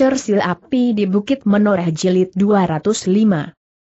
Cersil Api di Bukit Menoreh Jilid 205.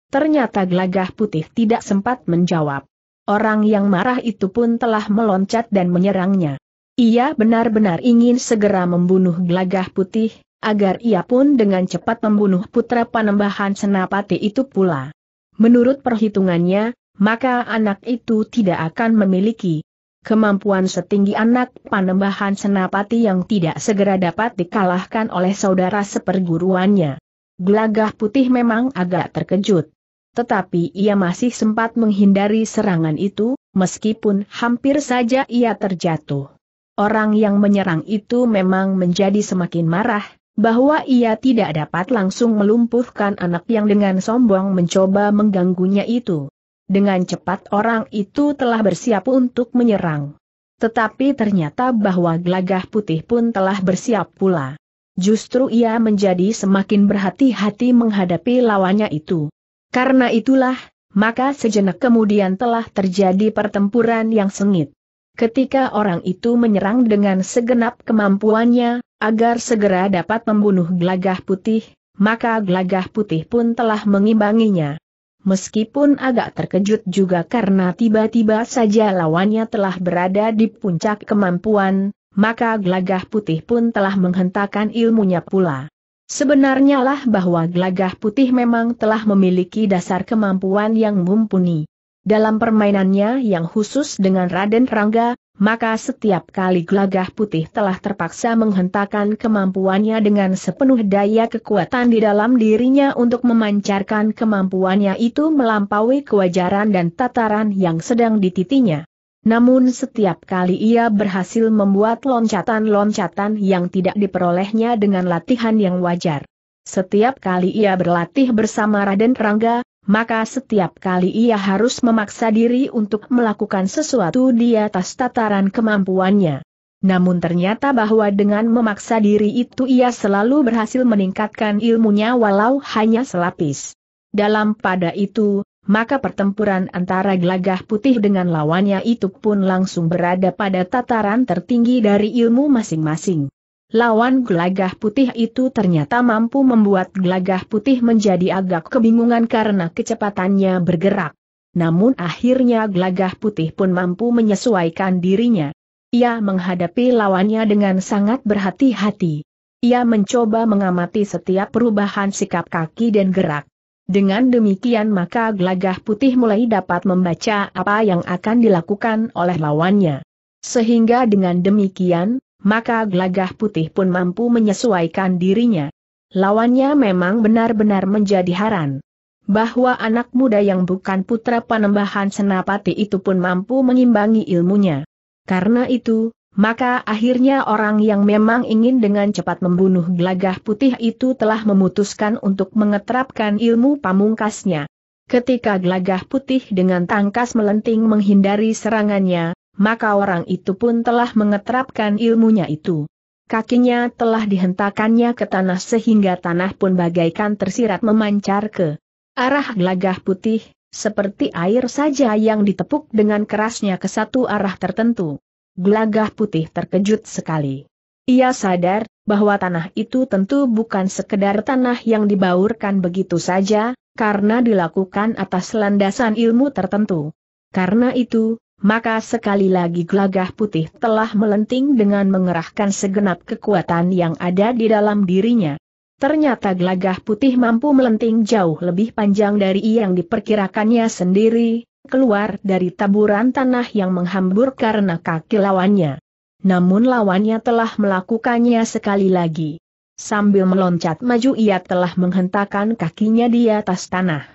Ternyata gelagah putih tidak sempat menjawab. Orang yang marah itu pun telah meloncat dan menyerangnya. Ia benar-benar ingin segera membunuh gelagah putih, agar ia pun dengan cepat membunuh putra panembahan senapati itu pula. Menurut perhitungannya, maka anak itu tidak akan memiliki Kemampuan setinggi anak panembahan senapati yang tidak segera dapat dikalahkan oleh saudara seperguruannya. Gelagah putih memang agak terkejut. Tetapi ia masih sempat menghindari serangan itu, meskipun hampir saja ia terjatuh. Orang yang menyerang itu memang menjadi semakin marah, bahwa ia tidak dapat langsung melumpuhkan anak yang dengan sombong mencoba mengganggunya itu. Dengan cepat orang itu telah bersiap untuk menyerang. Tetapi ternyata bahwa gelagah putih pun telah bersiap pula. Justru ia menjadi semakin berhati-hati menghadapi lawannya itu. Karena itulah, maka sejenak kemudian telah terjadi pertempuran yang sengit. Ketika orang itu menyerang dengan segenap kemampuannya, agar segera dapat membunuh gelagah putih, maka gelagah putih pun telah mengimbanginya meskipun agak terkejut juga karena tiba-tiba saja lawannya telah berada di puncak kemampuan, maka Glagah putih pun telah menghentakkan ilmunya pula. Sebenarnya lah bahwa Glagah putih memang telah memiliki dasar kemampuan yang mumpuni. Dalam permainannya yang khusus dengan Raden Rangga, maka setiap kali gelagah putih telah terpaksa menghentakkan kemampuannya dengan sepenuh daya kekuatan di dalam dirinya untuk memancarkan kemampuannya itu melampaui kewajaran dan tataran yang sedang dititinya. Namun setiap kali ia berhasil membuat loncatan-loncatan yang tidak diperolehnya dengan latihan yang wajar. Setiap kali ia berlatih bersama Raden Rangga, maka setiap kali ia harus memaksa diri untuk melakukan sesuatu di atas tataran kemampuannya. Namun ternyata bahwa dengan memaksa diri itu ia selalu berhasil meningkatkan ilmunya walau hanya selapis. Dalam pada itu, maka pertempuran antara gelagah putih dengan lawannya itu pun langsung berada pada tataran tertinggi dari ilmu masing-masing. Lawan gelagah putih itu ternyata mampu membuat gelagah putih menjadi agak kebingungan karena kecepatannya bergerak. Namun akhirnya gelagah putih pun mampu menyesuaikan dirinya. Ia menghadapi lawannya dengan sangat berhati-hati. Ia mencoba mengamati setiap perubahan sikap kaki dan gerak. Dengan demikian maka gelagah putih mulai dapat membaca apa yang akan dilakukan oleh lawannya. Sehingga dengan demikian, maka glagah putih pun mampu menyesuaikan dirinya. Lawannya memang benar-benar menjadi haran. Bahwa anak muda yang bukan putra panembahan senapati itu pun mampu mengimbangi ilmunya. Karena itu, maka akhirnya orang yang memang ingin dengan cepat membunuh glagah putih itu telah memutuskan untuk mengetrapkan ilmu pamungkasnya. Ketika glagah putih dengan tangkas melenting menghindari serangannya, maka orang itu pun telah mengeterapkan ilmunya itu. Kakinya telah dihentakannya ke tanah sehingga tanah pun bagaikan tersirat memancar ke arah gelagah putih, seperti air saja yang ditepuk dengan kerasnya ke satu arah tertentu. Gelagah putih terkejut sekali. Ia sadar bahwa tanah itu tentu bukan sekedar tanah yang dibaurkan begitu saja, karena dilakukan atas landasan ilmu tertentu. Karena itu, maka sekali lagi gelagah putih telah melenting dengan mengerahkan segenap kekuatan yang ada di dalam dirinya. Ternyata gelagah putih mampu melenting jauh lebih panjang dari yang diperkirakannya sendiri, keluar dari taburan tanah yang menghambur karena kaki lawannya. Namun lawannya telah melakukannya sekali lagi. Sambil meloncat maju ia telah menghentakkan kakinya di atas tanah.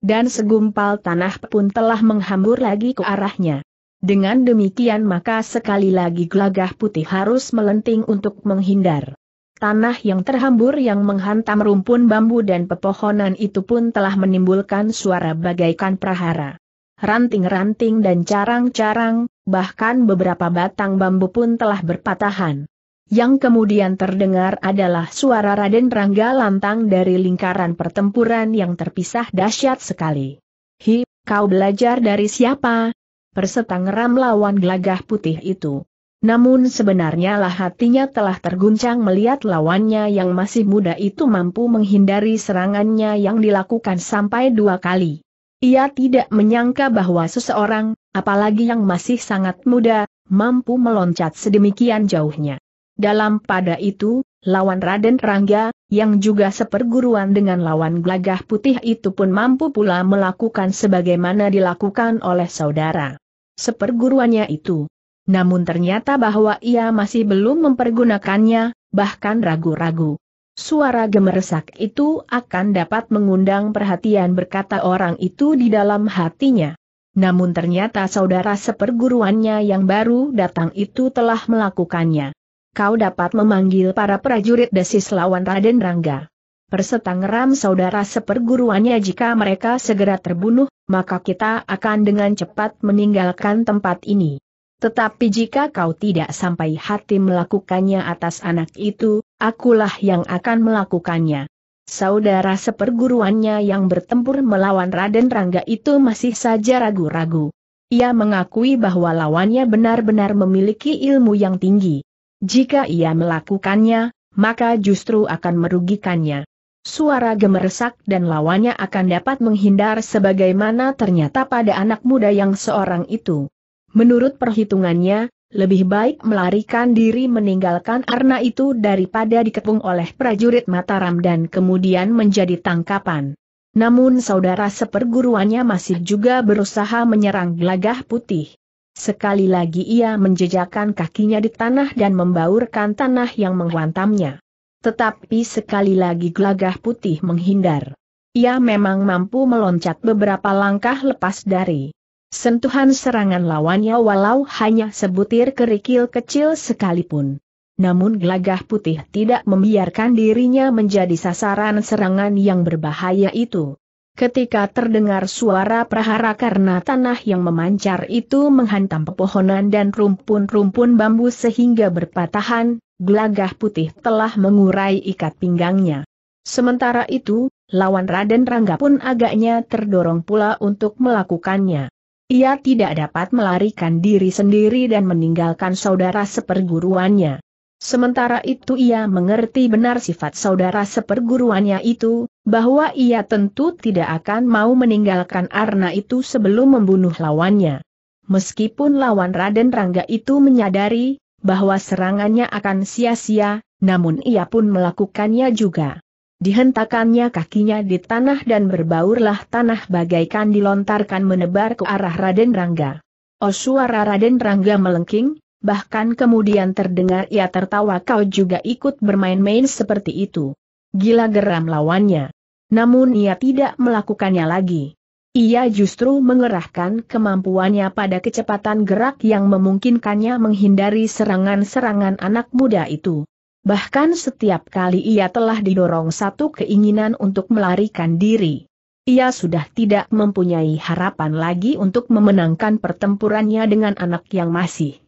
Dan segumpal tanah pun telah menghambur lagi ke arahnya. Dengan demikian maka sekali lagi gelagah putih harus melenting untuk menghindar. Tanah yang terhambur yang menghantam rumpun bambu dan pepohonan itu pun telah menimbulkan suara bagaikan prahara. Ranting-ranting dan carang-carang, bahkan beberapa batang bambu pun telah berpatahan. Yang kemudian terdengar adalah suara Raden Rangga lantang dari lingkaran pertempuran yang terpisah dahsyat sekali. Hi, kau belajar dari siapa? persetangeram lawan gelagah putih itu. Namun sebenarnya lah hatinya telah terguncang melihat lawannya yang masih muda itu mampu menghindari serangannya yang dilakukan sampai dua kali. Ia tidak menyangka bahwa seseorang, apalagi yang masih sangat muda, mampu meloncat sedemikian jauhnya. Dalam pada itu, lawan Raden Rangga, yang juga seperguruan dengan lawan gelagah putih itu pun mampu pula melakukan sebagaimana dilakukan oleh saudara seperguruannya itu. Namun ternyata bahwa ia masih belum mempergunakannya, bahkan ragu-ragu. Suara gemeresak itu akan dapat mengundang perhatian berkata orang itu di dalam hatinya. Namun ternyata saudara seperguruannya yang baru datang itu telah melakukannya. Kau dapat memanggil para prajurit desis lawan Raden Rangga persetangeram saudara seperguruannya jika mereka segera terbunuh, maka kita akan dengan cepat meninggalkan tempat ini. Tetapi jika kau tidak sampai hati melakukannya atas anak itu, akulah yang akan melakukannya. Saudara seperguruannya yang bertempur melawan Raden Rangga itu masih saja ragu-ragu. Ia mengakui bahwa lawannya benar-benar memiliki ilmu yang tinggi. Jika ia melakukannya, maka justru akan merugikannya suara gemeresak dan lawannya akan dapat menghindar sebagaimana ternyata pada anak muda yang seorang itu. Menurut perhitungannya, lebih baik melarikan diri meninggalkan arna itu daripada dikepung oleh prajurit Mataram dan kemudian menjadi tangkapan. Namun saudara seperguruannya masih juga berusaha menyerang gelagah putih. Sekali lagi ia menjejakkan kakinya di tanah dan membaurkan tanah yang menghantamnya. Tetapi sekali lagi Glagah putih menghindar. Ia memang mampu meloncat beberapa langkah lepas dari sentuhan serangan lawannya walau hanya sebutir kerikil kecil sekalipun. Namun Glagah putih tidak membiarkan dirinya menjadi sasaran serangan yang berbahaya itu. Ketika terdengar suara prahara karena tanah yang memancar itu menghantam pepohonan dan rumpun-rumpun bambu sehingga berpatahan, gelagah putih telah mengurai ikat pinggangnya. Sementara itu, lawan Raden Rangga pun agaknya terdorong pula untuk melakukannya. Ia tidak dapat melarikan diri sendiri dan meninggalkan saudara seperguruannya. Sementara itu ia mengerti benar sifat saudara seperguruannya itu, bahwa ia tentu tidak akan mau meninggalkan Arna itu sebelum membunuh lawannya. Meskipun lawan Raden Rangga itu menyadari bahwa serangannya akan sia-sia, namun ia pun melakukannya juga. Dihentakannya kakinya di tanah dan berbaurlah tanah bagaikan dilontarkan menebar ke arah Raden Rangga. Oh suara Raden Rangga melengking, bahkan kemudian terdengar ia tertawa kau juga ikut bermain-main seperti itu. Gila geram lawannya. Namun ia tidak melakukannya lagi. Ia justru mengerahkan kemampuannya pada kecepatan gerak yang memungkinkannya menghindari serangan-serangan anak muda itu. Bahkan setiap kali ia telah didorong satu keinginan untuk melarikan diri. Ia sudah tidak mempunyai harapan lagi untuk memenangkan pertempurannya dengan anak yang masih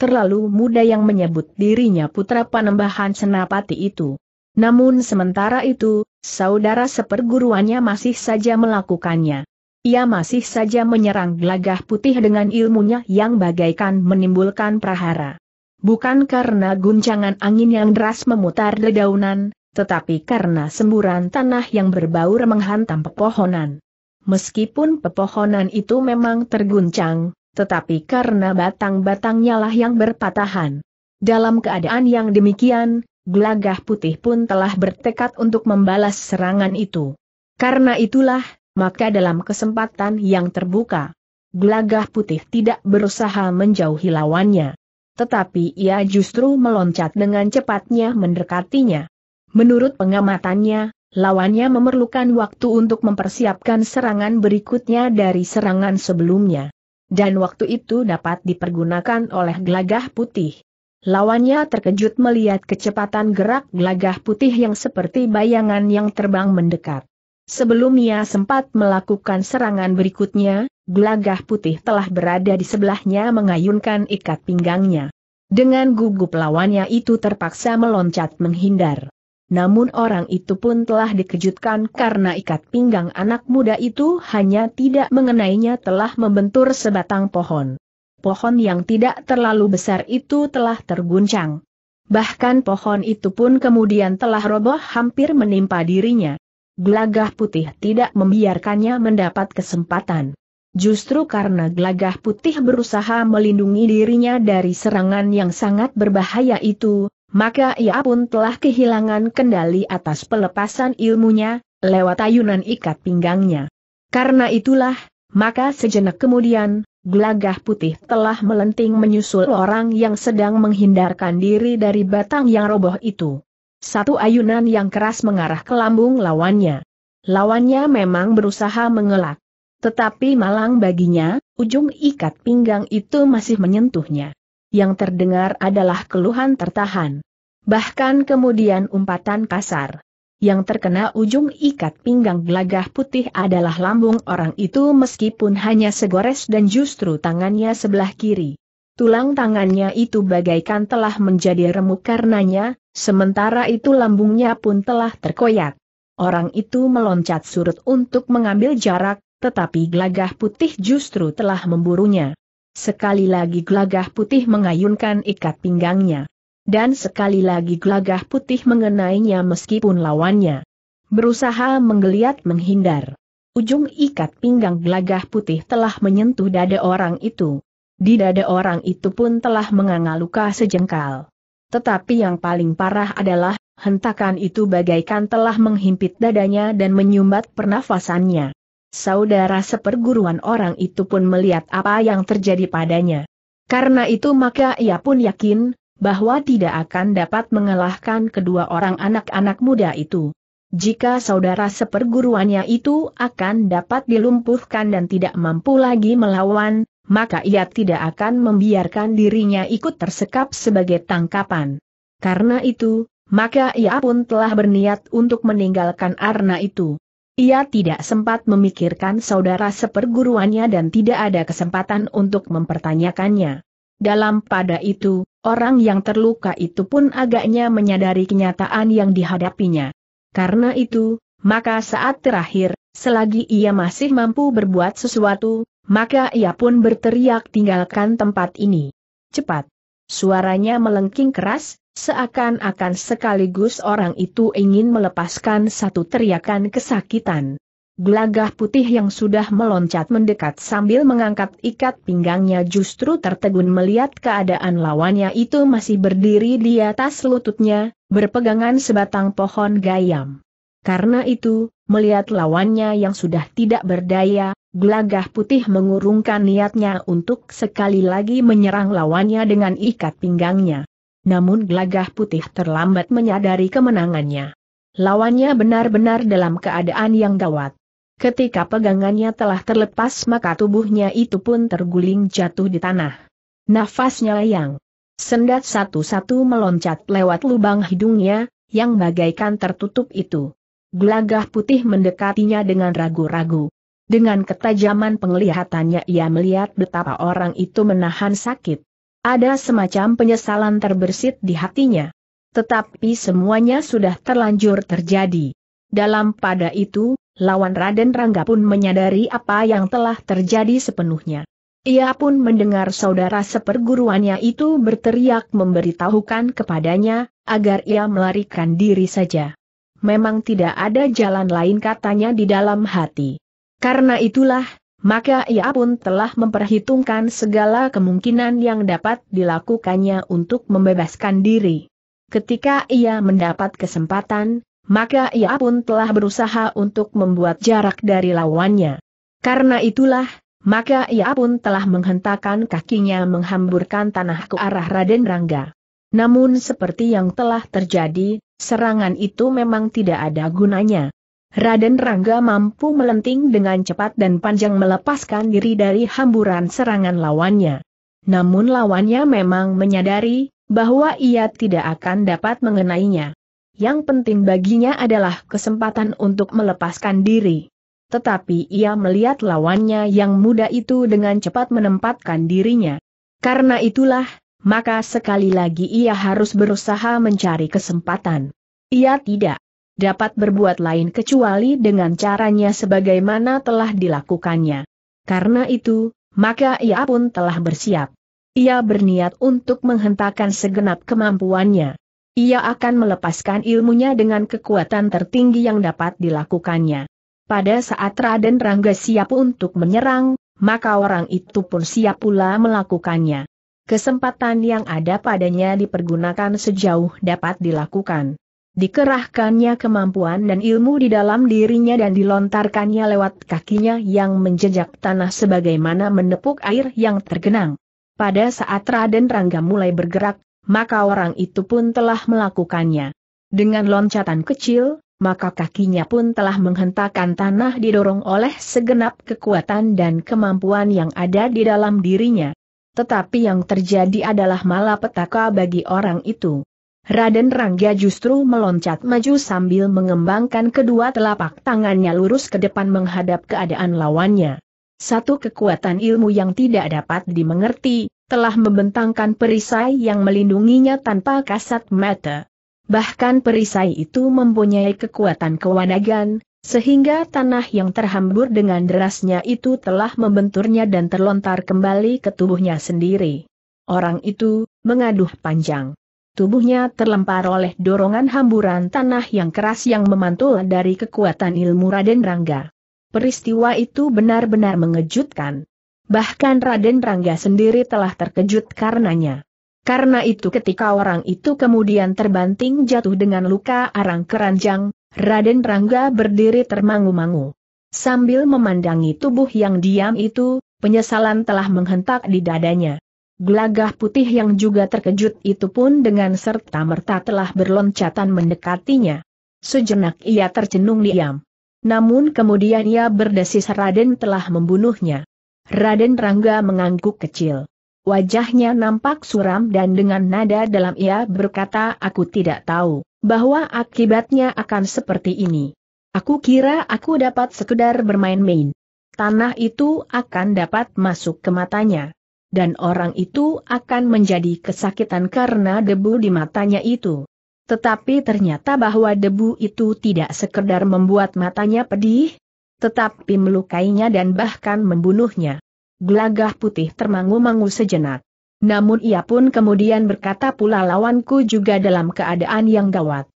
terlalu muda yang menyebut dirinya putra panembahan senapati itu. Namun sementara itu, saudara seperguruannya masih saja melakukannya. Ia masih saja menyerang gelagah putih dengan ilmunya yang bagaikan menimbulkan prahara. Bukan karena guncangan angin yang deras memutar dedaunan, tetapi karena semburan tanah yang berbaur menghantam pepohonan. Meskipun pepohonan itu memang terguncang, tetapi karena batang-batangnya lah yang berpatahan. Dalam keadaan yang demikian, gelagah putih pun telah bertekad untuk membalas serangan itu. Karena itulah, maka dalam kesempatan yang terbuka, gelagah putih tidak berusaha menjauhi lawannya. Tetapi ia justru meloncat dengan cepatnya mendekatinya. Menurut pengamatannya, lawannya memerlukan waktu untuk mempersiapkan serangan berikutnya dari serangan sebelumnya dan waktu itu dapat dipergunakan oleh Glagah putih. Lawannya terkejut melihat kecepatan gerak Glagah putih yang seperti bayangan yang terbang mendekat. Sebelum ia sempat melakukan serangan berikutnya, Glagah putih telah berada di sebelahnya mengayunkan ikat pinggangnya. Dengan gugup lawannya itu terpaksa meloncat menghindar. Namun orang itu pun telah dikejutkan karena ikat pinggang anak muda itu hanya tidak mengenainya telah membentur sebatang pohon. Pohon yang tidak terlalu besar itu telah terguncang. Bahkan pohon itu pun kemudian telah roboh hampir menimpa dirinya. Gelagah putih tidak membiarkannya mendapat kesempatan. Justru karena gelagah putih berusaha melindungi dirinya dari serangan yang sangat berbahaya itu, maka ia pun telah kehilangan kendali atas pelepasan ilmunya, lewat ayunan ikat pinggangnya. Karena itulah, maka sejenak kemudian, gelagah putih telah melenting menyusul orang yang sedang menghindarkan diri dari batang yang roboh itu. Satu ayunan yang keras mengarah ke lambung lawannya. Lawannya memang berusaha mengelak. Tetapi malang baginya, ujung ikat pinggang itu masih menyentuhnya yang terdengar adalah keluhan tertahan. Bahkan kemudian umpatan kasar. Yang terkena ujung ikat pinggang gelagah putih adalah lambung orang itu meskipun hanya segores dan justru tangannya sebelah kiri. Tulang tangannya itu bagaikan telah menjadi remuk karenanya, sementara itu lambungnya pun telah terkoyak. Orang itu meloncat surut untuk mengambil jarak, tetapi gelagah putih justru telah memburunya. Sekali lagi Glagah putih mengayunkan ikat pinggangnya. Dan sekali lagi Glagah putih mengenainya meskipun lawannya berusaha menggeliat menghindar. Ujung ikat pinggang Glagah putih telah menyentuh dada orang itu. Di dada orang itu pun telah menganga luka sejengkal. Tetapi yang paling parah adalah, hentakan itu bagaikan telah menghimpit dadanya dan menyumbat pernafasannya. Saudara seperguruan orang itu pun melihat apa yang terjadi padanya. Karena itu maka ia pun yakin, bahwa tidak akan dapat mengalahkan kedua orang anak-anak muda itu. Jika saudara seperguruannya itu akan dapat dilumpuhkan dan tidak mampu lagi melawan, maka ia tidak akan membiarkan dirinya ikut tersekap sebagai tangkapan. Karena itu, maka ia pun telah berniat untuk meninggalkan Arna itu. Ia tidak sempat memikirkan saudara seperguruannya dan tidak ada kesempatan untuk mempertanyakannya. Dalam pada itu, orang yang terluka itu pun agaknya menyadari kenyataan yang dihadapinya. Karena itu, maka saat terakhir, selagi ia masih mampu berbuat sesuatu, maka ia pun berteriak tinggalkan tempat ini. Cepat! Suaranya melengking keras, seakan-akan sekaligus orang itu ingin melepaskan satu teriakan kesakitan. Gelagah putih yang sudah meloncat mendekat sambil mengangkat ikat pinggangnya justru tertegun melihat keadaan lawannya itu masih berdiri di atas lututnya, berpegangan sebatang pohon gayam. Karena itu, melihat lawannya yang sudah tidak berdaya, Gelagah putih mengurungkan niatnya untuk sekali lagi menyerang lawannya dengan ikat pinggangnya. Namun gelagah putih terlambat menyadari kemenangannya. Lawannya benar-benar dalam keadaan yang gawat. Ketika pegangannya telah terlepas maka tubuhnya itu pun terguling jatuh di tanah. Nafasnya layang. Sendat satu-satu meloncat lewat lubang hidungnya, yang bagaikan tertutup itu. Gelagah putih mendekatinya dengan ragu-ragu. Dengan ketajaman penglihatannya ia melihat betapa orang itu menahan sakit. Ada semacam penyesalan terbersit di hatinya. Tetapi semuanya sudah terlanjur terjadi. Dalam pada itu, lawan Raden Rangga pun menyadari apa yang telah terjadi sepenuhnya. Ia pun mendengar saudara seperguruannya itu berteriak memberitahukan kepadanya, agar ia melarikan diri saja. Memang tidak ada jalan lain katanya di dalam hati. Karena itulah, maka ia pun telah memperhitungkan segala kemungkinan yang dapat dilakukannya untuk membebaskan diri. Ketika ia mendapat kesempatan, maka ia pun telah berusaha untuk membuat jarak dari lawannya. Karena itulah, maka ia pun telah menghentakkan kakinya menghamburkan tanah ke arah Raden Rangga. Namun seperti yang telah terjadi, serangan itu memang tidak ada gunanya. Raden Rangga mampu melenting dengan cepat dan panjang melepaskan diri dari hamburan serangan lawannya. Namun lawannya memang menyadari bahwa ia tidak akan dapat mengenainya. Yang penting baginya adalah kesempatan untuk melepaskan diri. Tetapi ia melihat lawannya yang muda itu dengan cepat menempatkan dirinya. Karena itulah, maka sekali lagi ia harus berusaha mencari kesempatan. Ia tidak dapat berbuat lain kecuali dengan caranya sebagaimana telah dilakukannya. Karena itu, maka ia pun telah bersiap. Ia berniat untuk menghentakkan segenap kemampuannya. Ia akan melepaskan ilmunya dengan kekuatan tertinggi yang dapat dilakukannya. Pada saat Raden Rangga siap untuk menyerang, maka orang itu pun siap pula melakukannya. Kesempatan yang ada padanya dipergunakan sejauh dapat dilakukan. Dikerahkannya kemampuan dan ilmu di dalam dirinya dan dilontarkannya lewat kakinya yang menjejak tanah sebagaimana menepuk air yang tergenang. Pada saat Raden Rangga mulai bergerak, maka orang itu pun telah melakukannya. Dengan loncatan kecil, maka kakinya pun telah menghentakkan tanah didorong oleh segenap kekuatan dan kemampuan yang ada di dalam dirinya. Tetapi yang terjadi adalah malapetaka bagi orang itu. Raden Rangga justru meloncat maju sambil mengembangkan kedua telapak tangannya lurus ke depan menghadap keadaan lawannya. Satu kekuatan ilmu yang tidak dapat dimengerti, telah membentangkan perisai yang melindunginya tanpa kasat mata. Bahkan perisai itu mempunyai kekuatan kewanagan, sehingga tanah yang terhambur dengan derasnya itu telah membenturnya dan terlontar kembali ke tubuhnya sendiri. Orang itu, mengaduh panjang tubuhnya terlempar oleh dorongan hamburan tanah yang keras yang memantul dari kekuatan ilmu Raden Rangga. Peristiwa itu benar-benar mengejutkan. Bahkan Raden Rangga sendiri telah terkejut karenanya. Karena itu ketika orang itu kemudian terbanting jatuh dengan luka arang keranjang, Raden Rangga berdiri termangu-mangu. Sambil memandangi tubuh yang diam itu, penyesalan telah menghentak di dadanya. Gelagah putih yang juga terkejut itu pun dengan serta-merta telah berloncatan mendekatinya. Sejenak ia tercenung diam. Namun kemudian ia berdesis Raden telah membunuhnya. Raden Rangga mengangguk kecil. Wajahnya nampak suram dan dengan nada dalam ia berkata aku tidak tahu bahwa akibatnya akan seperti ini. Aku kira aku dapat sekedar bermain-main. Tanah itu akan dapat masuk ke matanya dan orang itu akan menjadi kesakitan karena debu di matanya itu. Tetapi ternyata bahwa debu itu tidak sekedar membuat matanya pedih, tetapi melukainya dan bahkan membunuhnya. Gelagah putih termangu-mangu sejenak. Namun ia pun kemudian berkata pula lawanku juga dalam keadaan yang gawat.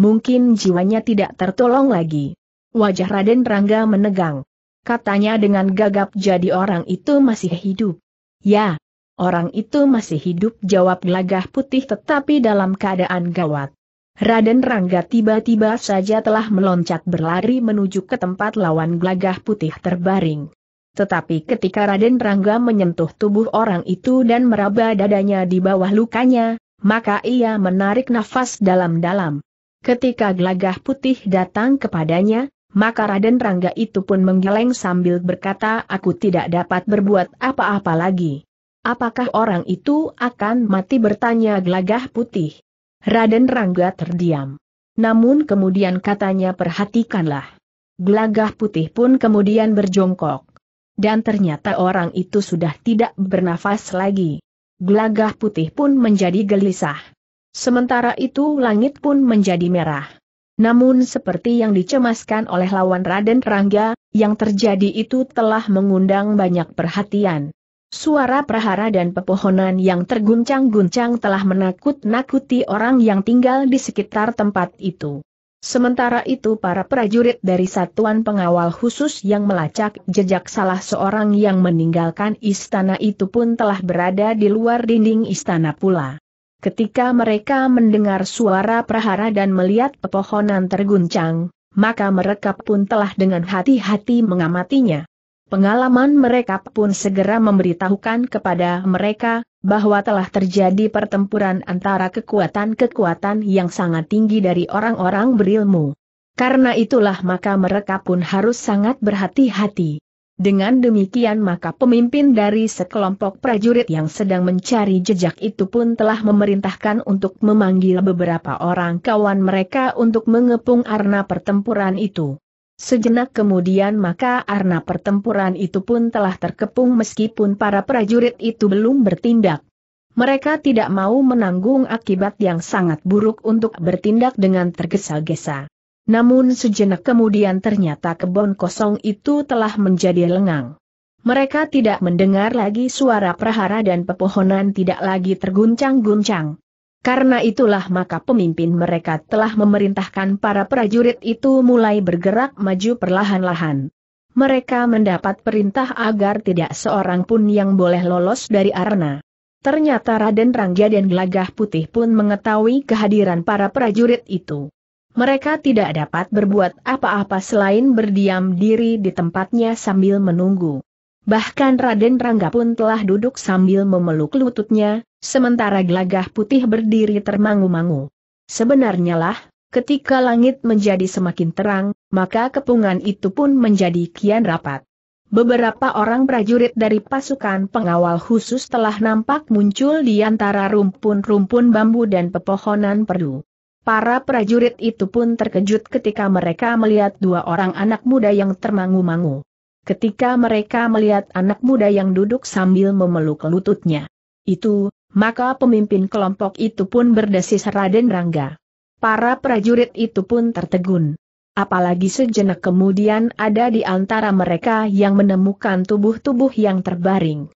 Mungkin jiwanya tidak tertolong lagi. Wajah Raden Rangga menegang. Katanya dengan gagap jadi orang itu masih hidup. Ya, orang itu masih hidup jawab gelagah putih tetapi dalam keadaan gawat. Raden Rangga tiba-tiba saja telah meloncat berlari menuju ke tempat lawan gelagah putih terbaring. Tetapi ketika Raden Rangga menyentuh tubuh orang itu dan meraba dadanya di bawah lukanya, maka ia menarik nafas dalam-dalam. Ketika gelagah putih datang kepadanya, maka Raden Rangga itu pun menggeleng sambil berkata aku tidak dapat berbuat apa-apa lagi. Apakah orang itu akan mati bertanya gelagah putih? Raden Rangga terdiam. Namun kemudian katanya perhatikanlah. Gelagah putih pun kemudian berjongkok. Dan ternyata orang itu sudah tidak bernafas lagi. Gelagah putih pun menjadi gelisah. Sementara itu langit pun menjadi merah. Namun seperti yang dicemaskan oleh lawan Raden Rangga, yang terjadi itu telah mengundang banyak perhatian. Suara prahara dan pepohonan yang terguncang-guncang telah menakut-nakuti orang yang tinggal di sekitar tempat itu. Sementara itu para prajurit dari satuan pengawal khusus yang melacak jejak salah seorang yang meninggalkan istana itu pun telah berada di luar dinding istana pula. Ketika mereka mendengar suara prahara dan melihat pepohonan terguncang, maka mereka pun telah dengan hati-hati mengamatinya. Pengalaman mereka pun segera memberitahukan kepada mereka, bahwa telah terjadi pertempuran antara kekuatan-kekuatan yang sangat tinggi dari orang-orang berilmu. Karena itulah maka mereka pun harus sangat berhati-hati. Dengan demikian maka pemimpin dari sekelompok prajurit yang sedang mencari jejak itu pun telah memerintahkan untuk memanggil beberapa orang kawan mereka untuk mengepung arna pertempuran itu. Sejenak kemudian maka arna pertempuran itu pun telah terkepung meskipun para prajurit itu belum bertindak. Mereka tidak mau menanggung akibat yang sangat buruk untuk bertindak dengan tergesa-gesa. Namun sejenak kemudian ternyata kebun kosong itu telah menjadi lengang. Mereka tidak mendengar lagi suara prahara dan pepohonan tidak lagi terguncang-guncang. Karena itulah maka pemimpin mereka telah memerintahkan para prajurit itu mulai bergerak maju perlahan-lahan. Mereka mendapat perintah agar tidak seorang pun yang boleh lolos dari arena. Ternyata Raden Rangga dan Gelagah Putih pun mengetahui kehadiran para prajurit itu mereka tidak dapat berbuat apa-apa selain berdiam diri di tempatnya sambil menunggu. Bahkan Raden Rangga pun telah duduk sambil memeluk lututnya, sementara gelagah putih berdiri termangu-mangu. Sebenarnya lah, Ketika langit menjadi semakin terang, maka kepungan itu pun menjadi kian rapat. Beberapa orang prajurit dari pasukan pengawal khusus telah nampak muncul di antara rumpun-rumpun bambu dan pepohonan perdu. Para prajurit itu pun terkejut ketika mereka melihat dua orang anak muda yang termangu-mangu. Ketika mereka melihat anak muda yang duduk sambil memeluk lututnya. Itu, maka pemimpin kelompok itu pun berdesis Raden Rangga. Para prajurit itu pun tertegun. Apalagi sejenak kemudian ada di antara mereka yang menemukan tubuh-tubuh yang terbaring.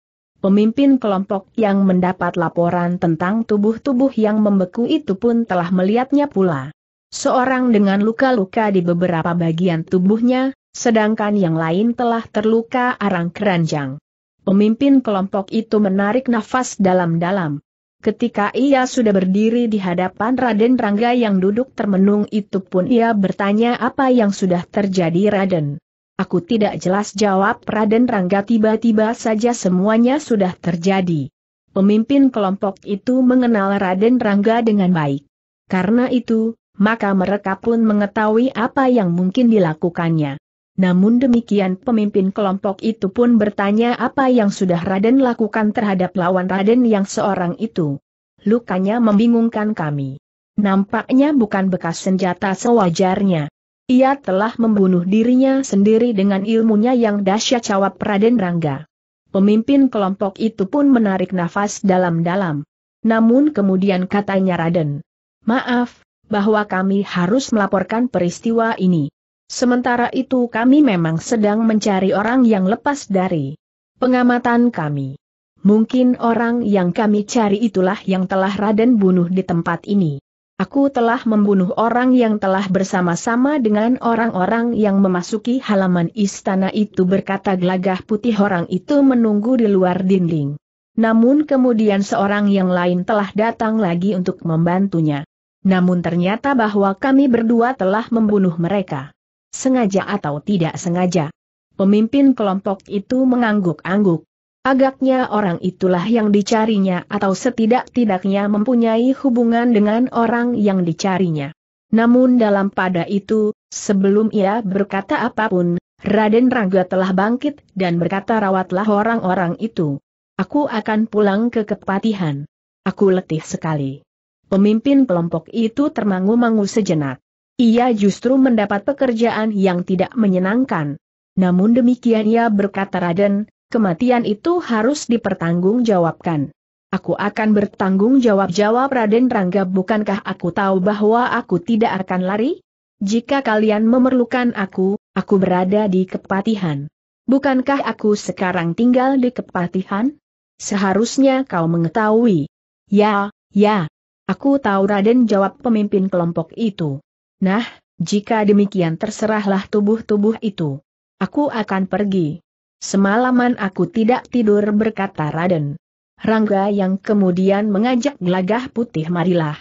Pemimpin kelompok yang mendapat laporan tentang tubuh-tubuh yang membeku itu pun telah melihatnya pula. Seorang dengan luka-luka di beberapa bagian tubuhnya, sedangkan yang lain telah terluka arang keranjang. Pemimpin kelompok itu menarik nafas dalam-dalam. Ketika ia sudah berdiri di hadapan Raden Rangga yang duduk termenung itu pun ia bertanya apa yang sudah terjadi Raden. Aku tidak jelas jawab Raden Rangga tiba-tiba saja semuanya sudah terjadi. Pemimpin kelompok itu mengenal Raden Rangga dengan baik. Karena itu, maka mereka pun mengetahui apa yang mungkin dilakukannya. Namun demikian pemimpin kelompok itu pun bertanya apa yang sudah Raden lakukan terhadap lawan Raden yang seorang itu. Lukanya membingungkan kami. Nampaknya bukan bekas senjata sewajarnya. Ia telah membunuh dirinya sendiri dengan ilmunya yang dahsyat jawab Raden Rangga. Pemimpin kelompok itu pun menarik nafas dalam-dalam. Namun kemudian katanya Raden, maaf, bahwa kami harus melaporkan peristiwa ini. Sementara itu kami memang sedang mencari orang yang lepas dari pengamatan kami. Mungkin orang yang kami cari itulah yang telah Raden bunuh di tempat ini. Aku telah membunuh orang yang telah bersama-sama dengan orang-orang yang memasuki halaman istana itu berkata gelagah putih orang itu menunggu di luar dinding. Namun kemudian seorang yang lain telah datang lagi untuk membantunya. Namun ternyata bahwa kami berdua telah membunuh mereka. Sengaja atau tidak sengaja. Pemimpin kelompok itu mengangguk-angguk. Agaknya orang itulah yang dicarinya atau setidak-tidaknya mempunyai hubungan dengan orang yang dicarinya. Namun dalam pada itu, sebelum ia berkata apapun, Raden Rangga telah bangkit dan berkata rawatlah orang-orang itu. Aku akan pulang ke Kepatihan. Aku letih sekali. Pemimpin kelompok itu termangu-mangu sejenak. Ia justru mendapat pekerjaan yang tidak menyenangkan. Namun demikian ia berkata Raden, kematian itu harus dipertanggungjawabkan. Aku akan bertanggung jawab-jawab Raden Rangga bukankah aku tahu bahwa aku tidak akan lari? Jika kalian memerlukan aku, aku berada di kepatihan. Bukankah aku sekarang tinggal di kepatihan? Seharusnya kau mengetahui. Ya, ya. Aku tahu Raden jawab pemimpin kelompok itu. Nah, jika demikian terserahlah tubuh-tubuh itu. Aku akan pergi. Semalaman aku tidak tidur berkata Raden. Rangga yang kemudian mengajak gelagah putih marilah.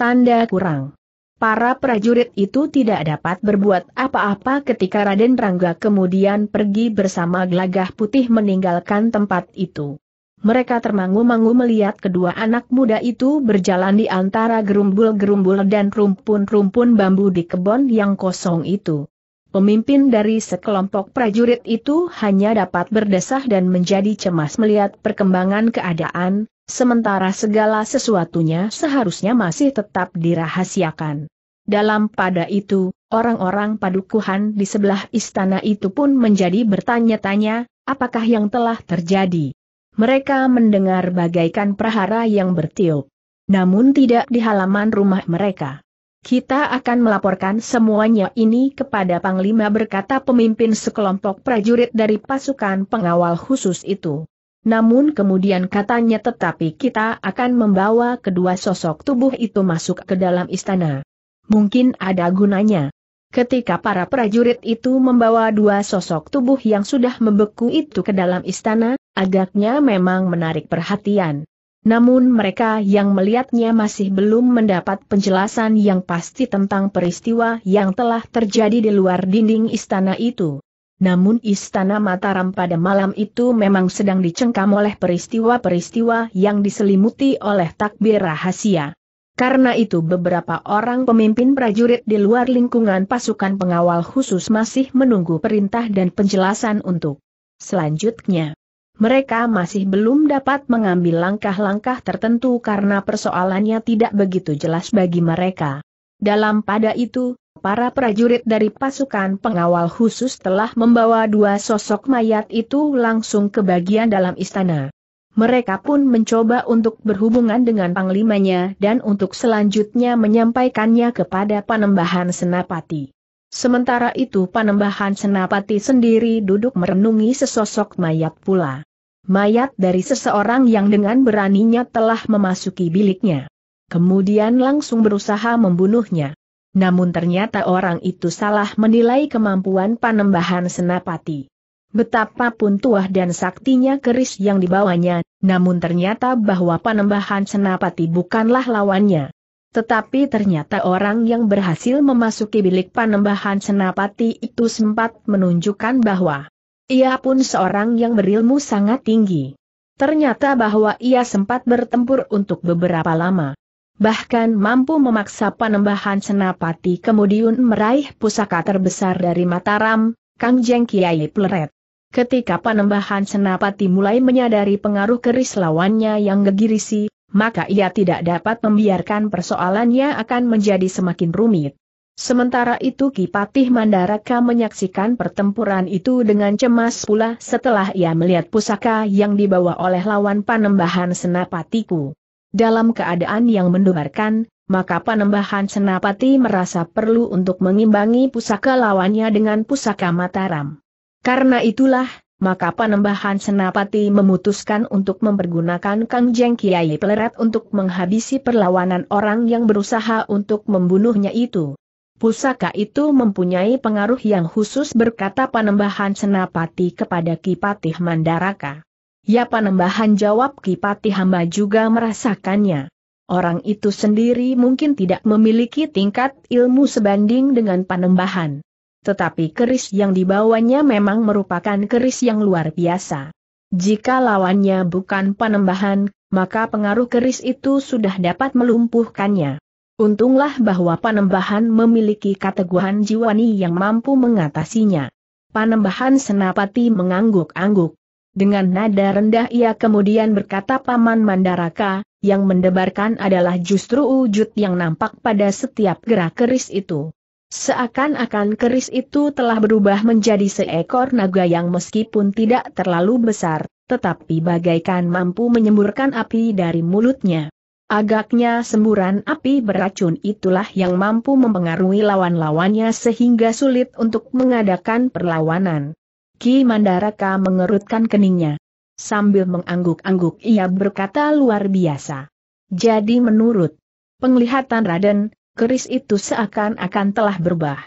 Tanda kurang. Para prajurit itu tidak dapat berbuat apa-apa ketika Raden Rangga kemudian pergi bersama gelagah putih meninggalkan tempat itu. Mereka termangu-mangu melihat kedua anak muda itu berjalan di antara gerumbul-gerumbul dan rumpun-rumpun bambu di kebun yang kosong itu. Pemimpin dari sekelompok prajurit itu hanya dapat berdesah dan menjadi cemas melihat perkembangan keadaan, sementara segala sesuatunya seharusnya masih tetap dirahasiakan. Dalam pada itu, orang-orang padukuhan di sebelah istana itu pun menjadi bertanya-tanya, apakah yang telah terjadi. Mereka mendengar bagaikan prahara yang bertiup. Namun tidak di halaman rumah mereka. Kita akan melaporkan semuanya ini kepada Panglima berkata pemimpin sekelompok prajurit dari pasukan pengawal khusus itu. Namun kemudian katanya tetapi kita akan membawa kedua sosok tubuh itu masuk ke dalam istana. Mungkin ada gunanya. Ketika para prajurit itu membawa dua sosok tubuh yang sudah membeku itu ke dalam istana, agaknya memang menarik perhatian. Namun mereka yang melihatnya masih belum mendapat penjelasan yang pasti tentang peristiwa yang telah terjadi di luar dinding istana itu. Namun istana Mataram pada malam itu memang sedang dicengkam oleh peristiwa-peristiwa yang diselimuti oleh takbir rahasia. Karena itu beberapa orang pemimpin prajurit di luar lingkungan pasukan pengawal khusus masih menunggu perintah dan penjelasan untuk selanjutnya mereka masih belum dapat mengambil langkah-langkah tertentu karena persoalannya tidak begitu jelas bagi mereka. Dalam pada itu, para prajurit dari pasukan pengawal khusus telah membawa dua sosok mayat itu langsung ke bagian dalam istana. Mereka pun mencoba untuk berhubungan dengan panglimanya dan untuk selanjutnya menyampaikannya kepada panembahan senapati. Sementara itu panembahan Senapati sendiri duduk merenungi sesosok mayat pula. Mayat dari seseorang yang dengan beraninya telah memasuki biliknya. Kemudian langsung berusaha membunuhnya. Namun ternyata orang itu salah menilai kemampuan panembahan Senapati. Betapapun tuah dan saktinya keris yang dibawanya, namun ternyata bahwa panembahan Senapati bukanlah lawannya. Tetapi ternyata orang yang berhasil memasuki bilik panembahan senapati itu sempat menunjukkan bahwa ia pun seorang yang berilmu sangat tinggi. Ternyata bahwa ia sempat bertempur untuk beberapa lama. Bahkan mampu memaksa panembahan senapati kemudian meraih pusaka terbesar dari Mataram, Kang Jeng Kiai Pleret. Ketika panembahan senapati mulai menyadari pengaruh keris lawannya yang gegirisi, maka ia tidak dapat membiarkan persoalannya akan menjadi semakin rumit. Sementara itu Kipatih Mandaraka menyaksikan pertempuran itu dengan cemas pula setelah ia melihat pusaka yang dibawa oleh lawan panembahan senapatiku. Dalam keadaan yang mendebarkan, maka panembahan senapati merasa perlu untuk mengimbangi pusaka lawannya dengan pusaka Mataram. Karena itulah, maka Panembahan Senapati memutuskan untuk mempergunakan Kang Jeng Kiai Pleret untuk menghabisi perlawanan orang yang berusaha untuk membunuhnya itu. Pusaka itu mempunyai pengaruh yang khusus berkata Panembahan Senapati kepada Kipatih Mandaraka. Ya Panembahan jawab Kipatih hamba juga merasakannya. Orang itu sendiri mungkin tidak memiliki tingkat ilmu sebanding dengan Panembahan tetapi keris yang dibawanya memang merupakan keris yang luar biasa. Jika lawannya bukan penembahan, maka pengaruh keris itu sudah dapat melumpuhkannya. Untunglah bahwa panembahan memiliki keteguhan jiwani yang mampu mengatasinya. Panembahan senapati mengangguk-angguk. Dengan nada rendah ia kemudian berkata Paman Mandaraka, yang mendebarkan adalah justru wujud yang nampak pada setiap gerak keris itu. Seakan-akan keris itu telah berubah menjadi seekor naga yang meskipun tidak terlalu besar, tetapi bagaikan mampu menyemburkan api dari mulutnya. Agaknya semburan api beracun itulah yang mampu mempengaruhi lawan-lawannya sehingga sulit untuk mengadakan perlawanan. Ki Mandaraka mengerutkan keningnya. Sambil mengangguk-angguk ia berkata luar biasa. Jadi menurut penglihatan Raden, keris itu seakan-akan telah berubah.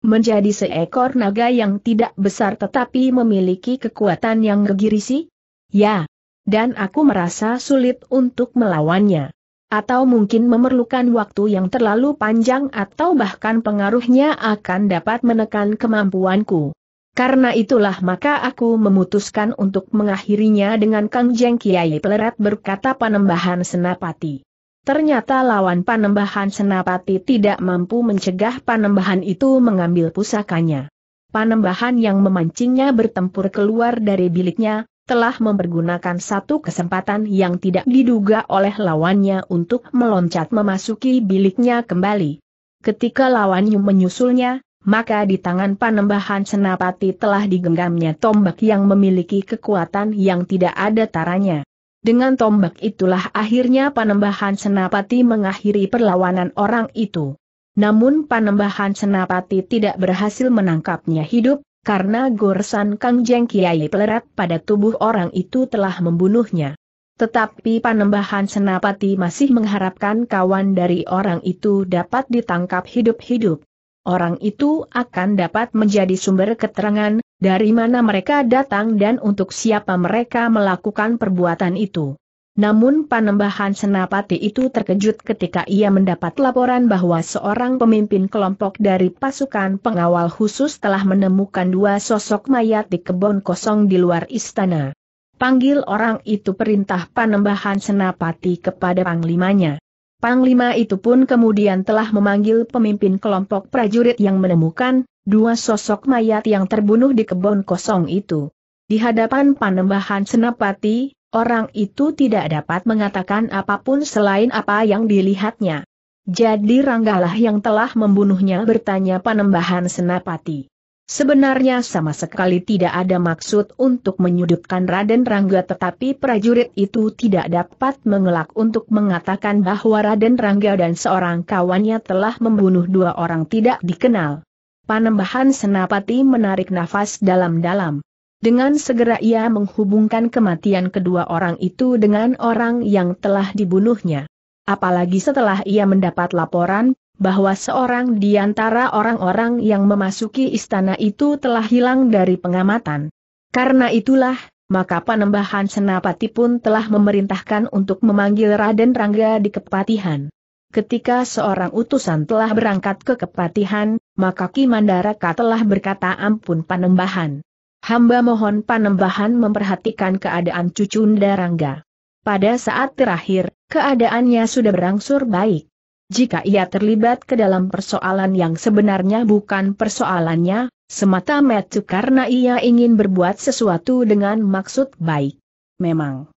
Menjadi seekor naga yang tidak besar tetapi memiliki kekuatan yang gegirisi? Ya. Dan aku merasa sulit untuk melawannya. Atau mungkin memerlukan waktu yang terlalu panjang atau bahkan pengaruhnya akan dapat menekan kemampuanku. Karena itulah maka aku memutuskan untuk mengakhirinya dengan Kang Jeng Kiai Pelerat berkata Panembahan Senapati. Ternyata lawan panembahan Senapati tidak mampu mencegah panembahan itu mengambil pusakanya. Panembahan yang memancingnya bertempur keluar dari biliknya, telah mempergunakan satu kesempatan yang tidak diduga oleh lawannya untuk meloncat memasuki biliknya kembali. Ketika lawannya menyusulnya, maka di tangan panembahan Senapati telah digenggamnya tombak yang memiliki kekuatan yang tidak ada taranya. Dengan tombak itulah akhirnya Panembahan Senapati mengakhiri perlawanan orang itu. Namun Panembahan Senapati tidak berhasil menangkapnya hidup, karena gorsan Kang Jeng Kiai pelerat pada tubuh orang itu telah membunuhnya. Tetapi Panembahan Senapati masih mengharapkan kawan dari orang itu dapat ditangkap hidup-hidup. Orang itu akan dapat menjadi sumber keterangan, dari mana mereka datang dan untuk siapa mereka melakukan perbuatan itu. Namun panembahan Senapati itu terkejut ketika ia mendapat laporan bahwa seorang pemimpin kelompok dari pasukan pengawal khusus telah menemukan dua sosok mayat di kebun kosong di luar istana. Panggil orang itu perintah panembahan Senapati kepada panglimanya. Panglima itu pun kemudian telah memanggil pemimpin kelompok prajurit yang menemukan dua sosok mayat yang terbunuh di kebun kosong itu. Di hadapan panembahan Senapati, orang itu tidak dapat mengatakan apapun selain apa yang dilihatnya. Jadi Ranggalah yang telah membunuhnya bertanya panembahan Senapati. Sebenarnya sama sekali tidak ada maksud untuk menyudutkan Raden Rangga tetapi prajurit itu tidak dapat mengelak untuk mengatakan bahwa Raden Rangga dan seorang kawannya telah membunuh dua orang tidak dikenal. Panembahan Senapati menarik nafas dalam-dalam. Dengan segera ia menghubungkan kematian kedua orang itu dengan orang yang telah dibunuhnya. Apalagi setelah ia mendapat laporan, bahwa seorang di antara orang-orang yang memasuki istana itu telah hilang dari pengamatan. Karena itulah, maka Panembahan Senapati pun telah memerintahkan untuk memanggil Raden Rangga di Kepatihan ketika seorang utusan telah berangkat ke kepatihan, maka Ki Mandaraka telah berkata ampun panembahan. Hamba mohon panembahan memperhatikan keadaan cucu Ndarangga. Pada saat terakhir, keadaannya sudah berangsur baik. Jika ia terlibat ke dalam persoalan yang sebenarnya bukan persoalannya, semata-mata karena ia ingin berbuat sesuatu dengan maksud baik. Memang.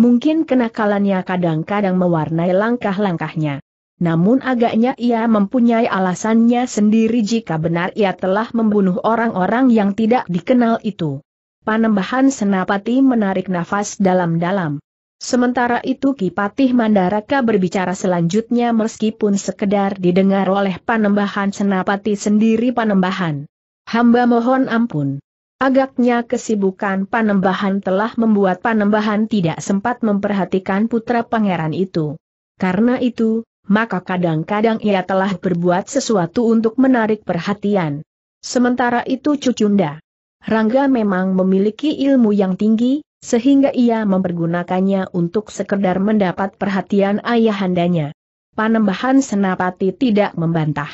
Mungkin kenakalannya kadang-kadang mewarnai langkah-langkahnya. Namun agaknya ia mempunyai alasannya sendiri jika benar ia telah membunuh orang-orang yang tidak dikenal itu. Panembahan Senapati menarik nafas dalam-dalam. Sementara itu Kipatih Mandaraka berbicara selanjutnya meskipun sekedar didengar oleh Panembahan Senapati sendiri Panembahan. Hamba mohon ampun. Agaknya kesibukan Panembahan telah membuat Panembahan tidak sempat memperhatikan putra pangeran itu. Karena itu, maka kadang-kadang ia telah berbuat sesuatu untuk menarik perhatian. Sementara itu Cucunda. Rangga memang memiliki ilmu yang tinggi, sehingga ia mempergunakannya untuk sekedar mendapat perhatian ayahandanya. Panembahan Senapati tidak membantah.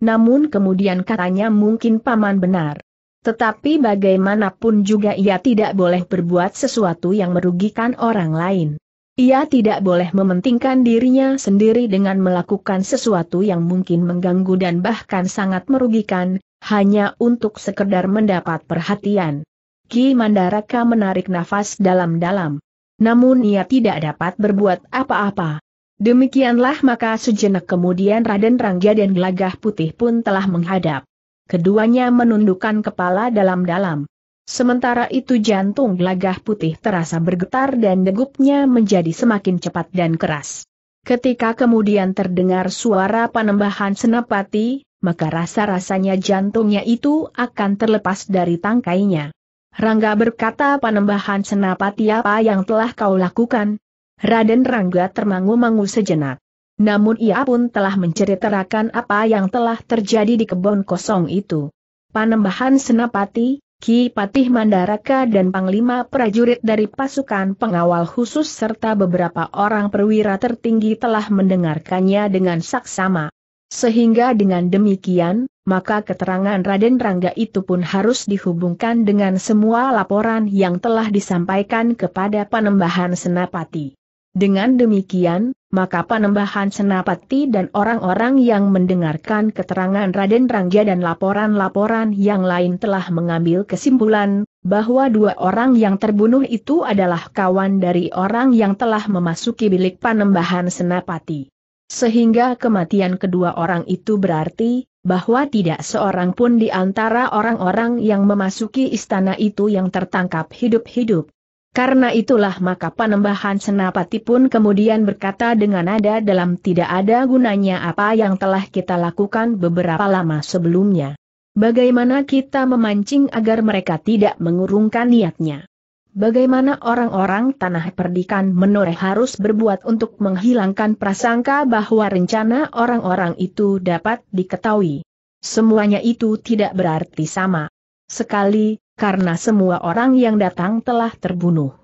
Namun kemudian katanya mungkin paman benar. Tetapi bagaimanapun juga ia tidak boleh berbuat sesuatu yang merugikan orang lain. Ia tidak boleh mementingkan dirinya sendiri dengan melakukan sesuatu yang mungkin mengganggu dan bahkan sangat merugikan, hanya untuk sekedar mendapat perhatian. Ki Mandaraka menarik nafas dalam-dalam. Namun ia tidak dapat berbuat apa-apa. Demikianlah maka sejenak kemudian Raden Rangga dan Gelagah Putih pun telah menghadap. Keduanya menundukkan kepala dalam-dalam. Sementara itu jantung gelagah putih terasa bergetar dan degupnya menjadi semakin cepat dan keras. Ketika kemudian terdengar suara panembahan senapati, maka rasa-rasanya jantungnya itu akan terlepas dari tangkainya. Rangga berkata panembahan senapati apa yang telah kau lakukan? Raden Rangga termangu-mangu sejenak. Namun ia pun telah menceritakan apa yang telah terjadi di kebun kosong itu. Panembahan senapati, Ki Patih Mandaraka dan Panglima prajurit dari pasukan pengawal khusus serta beberapa orang perwira tertinggi telah mendengarkannya dengan saksama. Sehingga dengan demikian, maka keterangan Raden Rangga itu pun harus dihubungkan dengan semua laporan yang telah disampaikan kepada Panembahan Senapati. Dengan demikian, maka panembahan senapati dan orang-orang yang mendengarkan keterangan Raden Rangja dan laporan-laporan yang lain telah mengambil kesimpulan, bahwa dua orang yang terbunuh itu adalah kawan dari orang yang telah memasuki bilik panembahan senapati. Sehingga kematian kedua orang itu berarti, bahwa tidak seorang pun di antara orang-orang yang memasuki istana itu yang tertangkap hidup-hidup. Karena itulah maka panembahan senapati pun kemudian berkata dengan nada dalam tidak ada gunanya apa yang telah kita lakukan beberapa lama sebelumnya. Bagaimana kita memancing agar mereka tidak mengurungkan niatnya? Bagaimana orang-orang tanah perdikan menoreh harus berbuat untuk menghilangkan prasangka bahwa rencana orang-orang itu dapat diketahui? Semuanya itu tidak berarti sama. Sekali, karena semua orang yang datang telah terbunuh.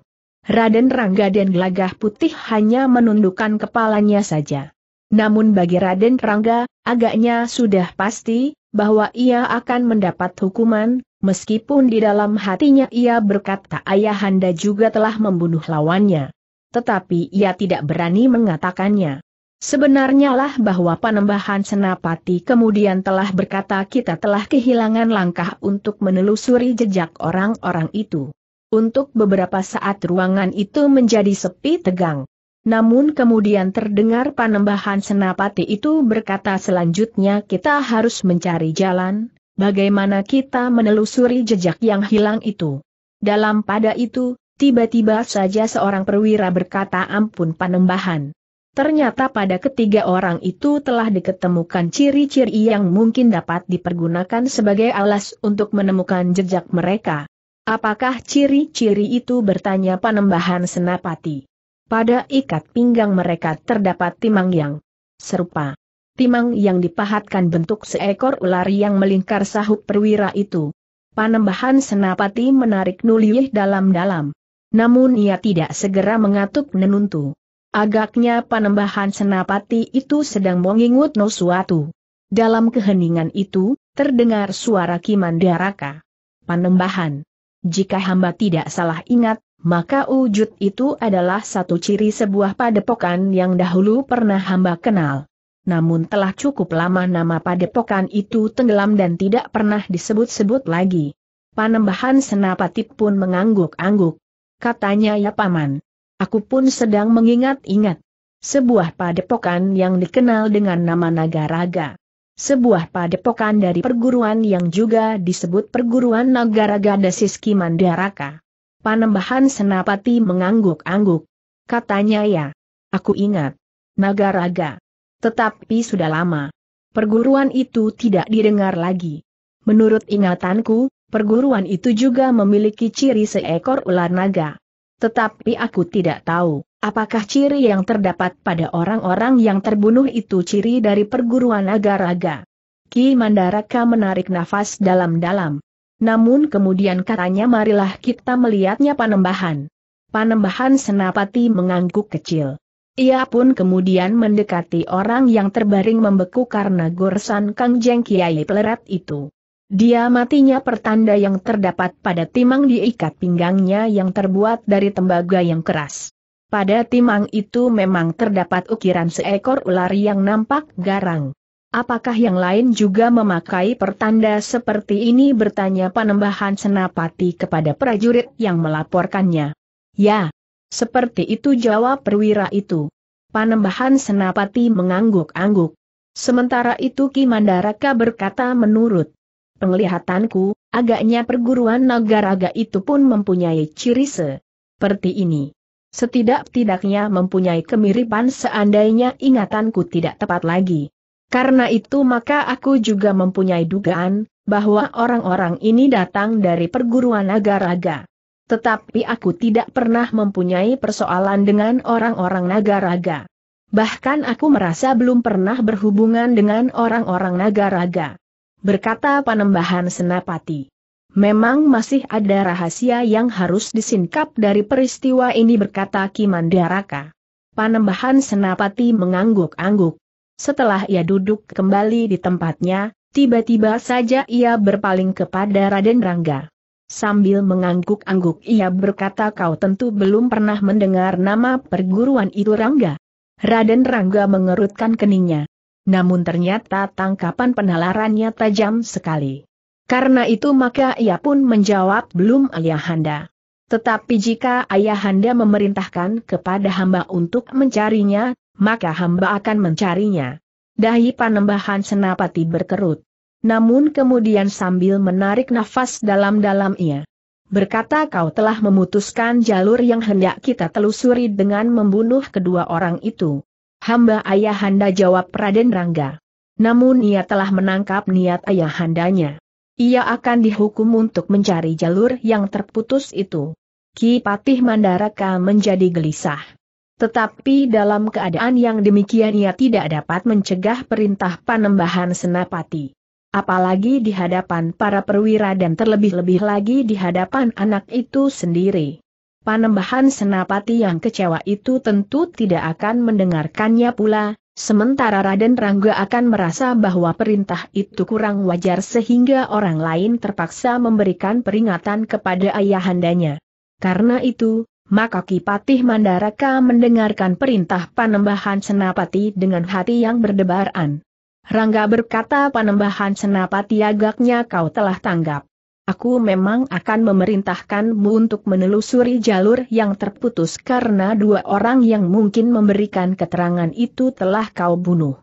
Raden Rangga dan Gelagah Putih hanya menundukkan kepalanya saja. Namun bagi Raden Rangga, agaknya sudah pasti, bahwa ia akan mendapat hukuman, meskipun di dalam hatinya ia berkata ayahanda juga telah membunuh lawannya. Tetapi ia tidak berani mengatakannya. Sebenarnya lah bahwa Panembahan Senapati kemudian telah berkata kita telah kehilangan langkah untuk menelusuri jejak orang-orang itu. Untuk beberapa saat ruangan itu menjadi sepi tegang. Namun kemudian terdengar Panembahan Senapati itu berkata selanjutnya kita harus mencari jalan, bagaimana kita menelusuri jejak yang hilang itu. Dalam pada itu, tiba-tiba saja seorang perwira berkata ampun Panembahan. Ternyata pada ketiga orang itu telah diketemukan ciri-ciri yang mungkin dapat dipergunakan sebagai alas untuk menemukan jejak mereka. Apakah ciri-ciri itu bertanya panembahan senapati? Pada ikat pinggang mereka terdapat timang yang serupa. Timang yang dipahatkan bentuk seekor ular yang melingkar sahut perwira itu. Panembahan senapati menarik nuliyeh dalam-dalam. Namun ia tidak segera mengatup nenuntu. Agaknya panembahan senapati itu sedang mengingut no suatu. Dalam keheningan itu, terdengar suara Kimandaraka. Panembahan. Jika hamba tidak salah ingat, maka wujud itu adalah satu ciri sebuah padepokan yang dahulu pernah hamba kenal. Namun telah cukup lama nama padepokan itu tenggelam dan tidak pernah disebut-sebut lagi. Panembahan senapati pun mengangguk-angguk. Katanya ya paman, Aku pun sedang mengingat-ingat. Sebuah padepokan yang dikenal dengan nama Nagaraga. Sebuah padepokan dari perguruan yang juga disebut perguruan Nagaraga Dasiski Mandaraka. Panembahan Senapati mengangguk-angguk. Katanya ya. Aku ingat. Nagaraga. Tetapi sudah lama. Perguruan itu tidak didengar lagi. Menurut ingatanku, perguruan itu juga memiliki ciri seekor ular naga. Tetapi aku tidak tahu, apakah ciri yang terdapat pada orang-orang yang terbunuh itu ciri dari perguruan agar agaraga. Ki Mandaraka menarik nafas dalam-dalam. Namun kemudian katanya marilah kita melihatnya panembahan. Panembahan Senapati mengangguk kecil. Ia pun kemudian mendekati orang yang terbaring membeku karena gorsan Kang Jeng Kiai Pelerat itu. Dia matinya pertanda yang terdapat pada timang diikat pinggangnya yang terbuat dari tembaga yang keras. Pada timang itu memang terdapat ukiran seekor ular yang nampak garang. Apakah yang lain juga memakai pertanda seperti ini bertanya Panembahan senapati kepada prajurit yang melaporkannya. Ya, seperti itu jawab perwira itu. Panembahan senapati mengangguk-angguk. Sementara itu Kimandaraka berkata menurut Penglihatanku, agaknya perguruan naga raga itu pun mempunyai ciri seperti ini. Setidak-tidaknya mempunyai kemiripan seandainya ingatanku tidak tepat lagi. Karena itu maka aku juga mempunyai dugaan, bahwa orang-orang ini datang dari perguruan naga raga. Tetapi aku tidak pernah mempunyai persoalan dengan orang-orang naga raga. Bahkan aku merasa belum pernah berhubungan dengan orang-orang naga raga berkata Panembahan Senapati. Memang masih ada rahasia yang harus disingkap dari peristiwa ini berkata Kimandaraka. Panembahan Senapati mengangguk-angguk. Setelah ia duduk kembali di tempatnya, tiba-tiba saja ia berpaling kepada Raden Rangga. Sambil mengangguk-angguk ia berkata kau tentu belum pernah mendengar nama perguruan itu Rangga. Raden Rangga mengerutkan keningnya. Namun ternyata tangkapan penalarannya tajam sekali. Karena itu maka ia pun menjawab belum ayahanda. Tetapi jika ayahanda memerintahkan kepada hamba untuk mencarinya, maka hamba akan mencarinya. Dahi panembahan senapati berkerut. Namun kemudian sambil menarik nafas dalam-dalam ia berkata kau telah memutuskan jalur yang hendak kita telusuri dengan membunuh kedua orang itu. Hamba ayahanda jawab Raden Rangga. Namun ia telah menangkap niat ayahandanya. Ia akan dihukum untuk mencari jalur yang terputus itu. Ki Patih Mandaraka menjadi gelisah. Tetapi dalam keadaan yang demikian ia tidak dapat mencegah perintah panembahan Senapati. Apalagi di hadapan para perwira dan terlebih-lebih lagi di hadapan anak itu sendiri. Panembahan Senapati yang kecewa itu tentu tidak akan mendengarkannya pula, sementara Raden Rangga akan merasa bahwa perintah itu kurang wajar sehingga orang lain terpaksa memberikan peringatan kepada ayahandanya. Karena itu, maka Kipatih Mandaraka mendengarkan perintah Panembahan Senapati dengan hati yang berdebaran. Rangga berkata Panembahan Senapati agaknya kau telah tanggap aku memang akan memerintahkanmu untuk menelusuri jalur yang terputus karena dua orang yang mungkin memberikan keterangan itu telah kau bunuh.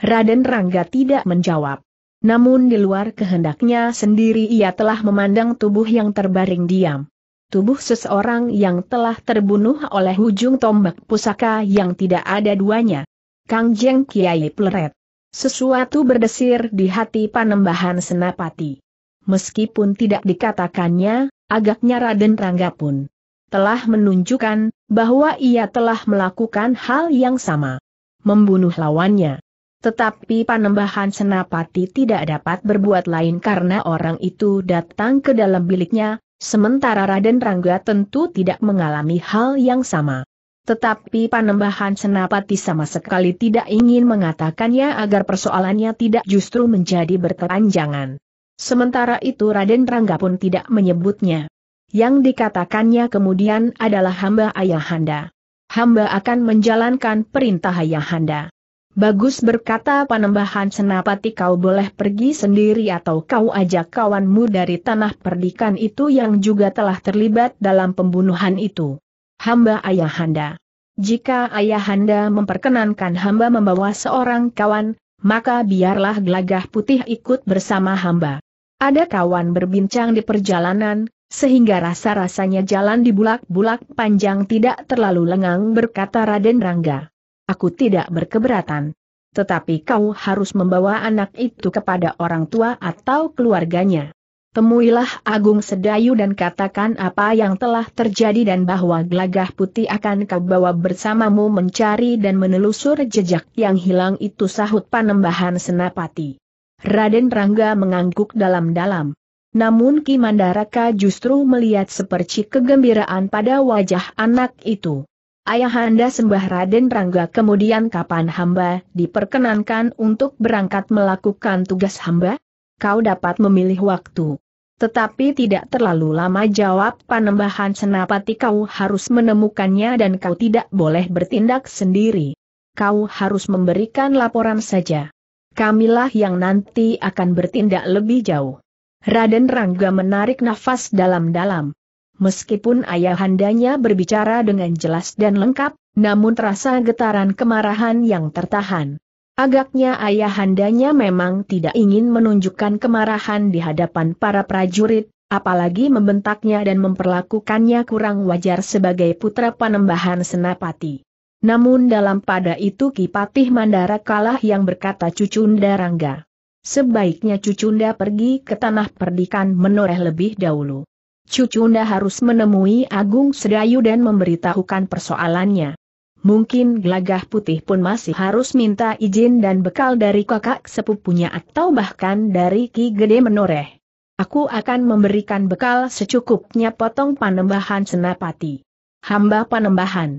Raden Rangga tidak menjawab. Namun di luar kehendaknya sendiri ia telah memandang tubuh yang terbaring diam. Tubuh seseorang yang telah terbunuh oleh ujung tombak pusaka yang tidak ada duanya. Kang Jeng Kiai Pleret. Sesuatu berdesir di hati Panembahan Senapati meskipun tidak dikatakannya, agaknya Raden Rangga pun telah menunjukkan bahwa ia telah melakukan hal yang sama. Membunuh lawannya. Tetapi Panembahan Senapati tidak dapat berbuat lain karena orang itu datang ke dalam biliknya, sementara Raden Rangga tentu tidak mengalami hal yang sama. Tetapi Panembahan Senapati sama sekali tidak ingin mengatakannya agar persoalannya tidak justru menjadi berkepanjangan. Sementara itu Raden Rangga pun tidak menyebutnya. Yang dikatakannya kemudian adalah hamba ayahanda. Hamba akan menjalankan perintah ayahanda. Bagus berkata panembahan senapati kau boleh pergi sendiri atau kau ajak kawanmu dari tanah perdikan itu yang juga telah terlibat dalam pembunuhan itu. Hamba ayahanda. Jika ayahanda memperkenankan hamba membawa seorang kawan, maka biarlah gelagah putih ikut bersama hamba. Ada kawan berbincang di perjalanan, sehingga rasa-rasanya jalan di bulak-bulak panjang tidak terlalu lengang berkata Raden Rangga. Aku tidak berkeberatan. Tetapi kau harus membawa anak itu kepada orang tua atau keluarganya. Temuilah Agung Sedayu dan katakan apa yang telah terjadi dan bahwa gelagah putih akan kau bawa bersamamu mencari dan menelusur jejak yang hilang itu sahut panembahan senapati. Raden Rangga mengangguk dalam-dalam. Namun Ki Mandaraka justru melihat sepercik kegembiraan pada wajah anak itu. Ayahanda sembah Raden Rangga kemudian kapan hamba diperkenankan untuk berangkat melakukan tugas hamba? Kau dapat memilih waktu. Tetapi tidak terlalu lama jawab panembahan senapati kau harus menemukannya dan kau tidak boleh bertindak sendiri. Kau harus memberikan laporan saja kamilah yang nanti akan bertindak lebih jauh. Raden Rangga menarik nafas dalam-dalam. Meskipun ayahandanya berbicara dengan jelas dan lengkap, namun terasa getaran kemarahan yang tertahan. Agaknya ayahandanya memang tidak ingin menunjukkan kemarahan di hadapan para prajurit, apalagi membentaknya dan memperlakukannya kurang wajar sebagai putra panembahan senapati. Namun dalam pada itu Kipatih Mandara kalah yang berkata Cucunda Rangga. Sebaiknya Cucunda pergi ke tanah perdikan menoreh lebih dahulu. Cucunda harus menemui Agung Sedayu dan memberitahukan persoalannya. Mungkin gelagah putih pun masih harus minta izin dan bekal dari kakak sepupunya atau bahkan dari Ki Gede Menoreh. Aku akan memberikan bekal secukupnya potong panembahan senapati. Hamba panembahan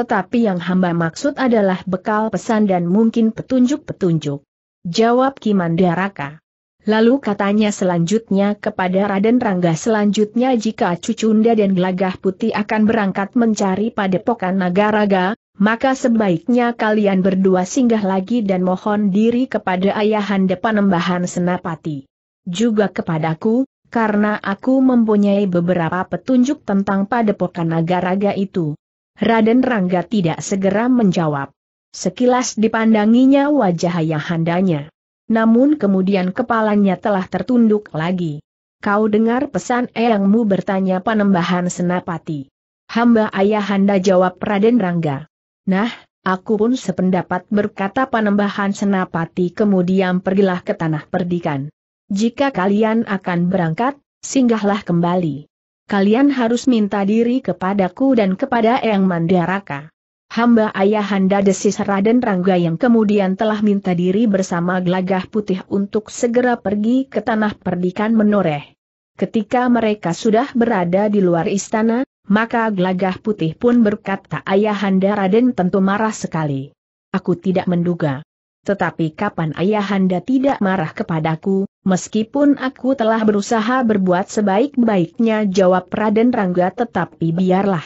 tetapi yang hamba maksud adalah bekal pesan dan mungkin petunjuk-petunjuk. Jawab Kimandaraka. Lalu katanya selanjutnya kepada Raden Rangga selanjutnya jika Cucunda dan Gelagah Putih akan berangkat mencari padepokan Nagaraga, maka sebaiknya kalian berdua singgah lagi dan mohon diri kepada Ayahanda Panembahan Senapati. Juga kepadaku, karena aku mempunyai beberapa petunjuk tentang padepokan Nagaraga itu. Raden Rangga tidak segera menjawab. Sekilas dipandanginya wajah ayah handanya. Namun kemudian kepalanya telah tertunduk lagi. Kau dengar pesan eyangmu bertanya Panembahan senapati. Hamba ayahanda jawab Raden Rangga. Nah, aku pun sependapat berkata Panembahan senapati kemudian pergilah ke tanah perdikan. Jika kalian akan berangkat, singgahlah kembali kalian harus minta diri kepadaku dan kepada Eyang Mandaraka. Hamba ayahanda desis Raden Rangga yang kemudian telah minta diri bersama Glagah putih untuk segera pergi ke tanah perdikan menoreh. Ketika mereka sudah berada di luar istana, maka Glagah putih pun berkata ayahanda Raden tentu marah sekali. Aku tidak menduga. Tetapi kapan ayahanda tidak marah kepadaku, Meskipun aku telah berusaha berbuat sebaik-baiknya jawab Raden Rangga tetapi biarlah.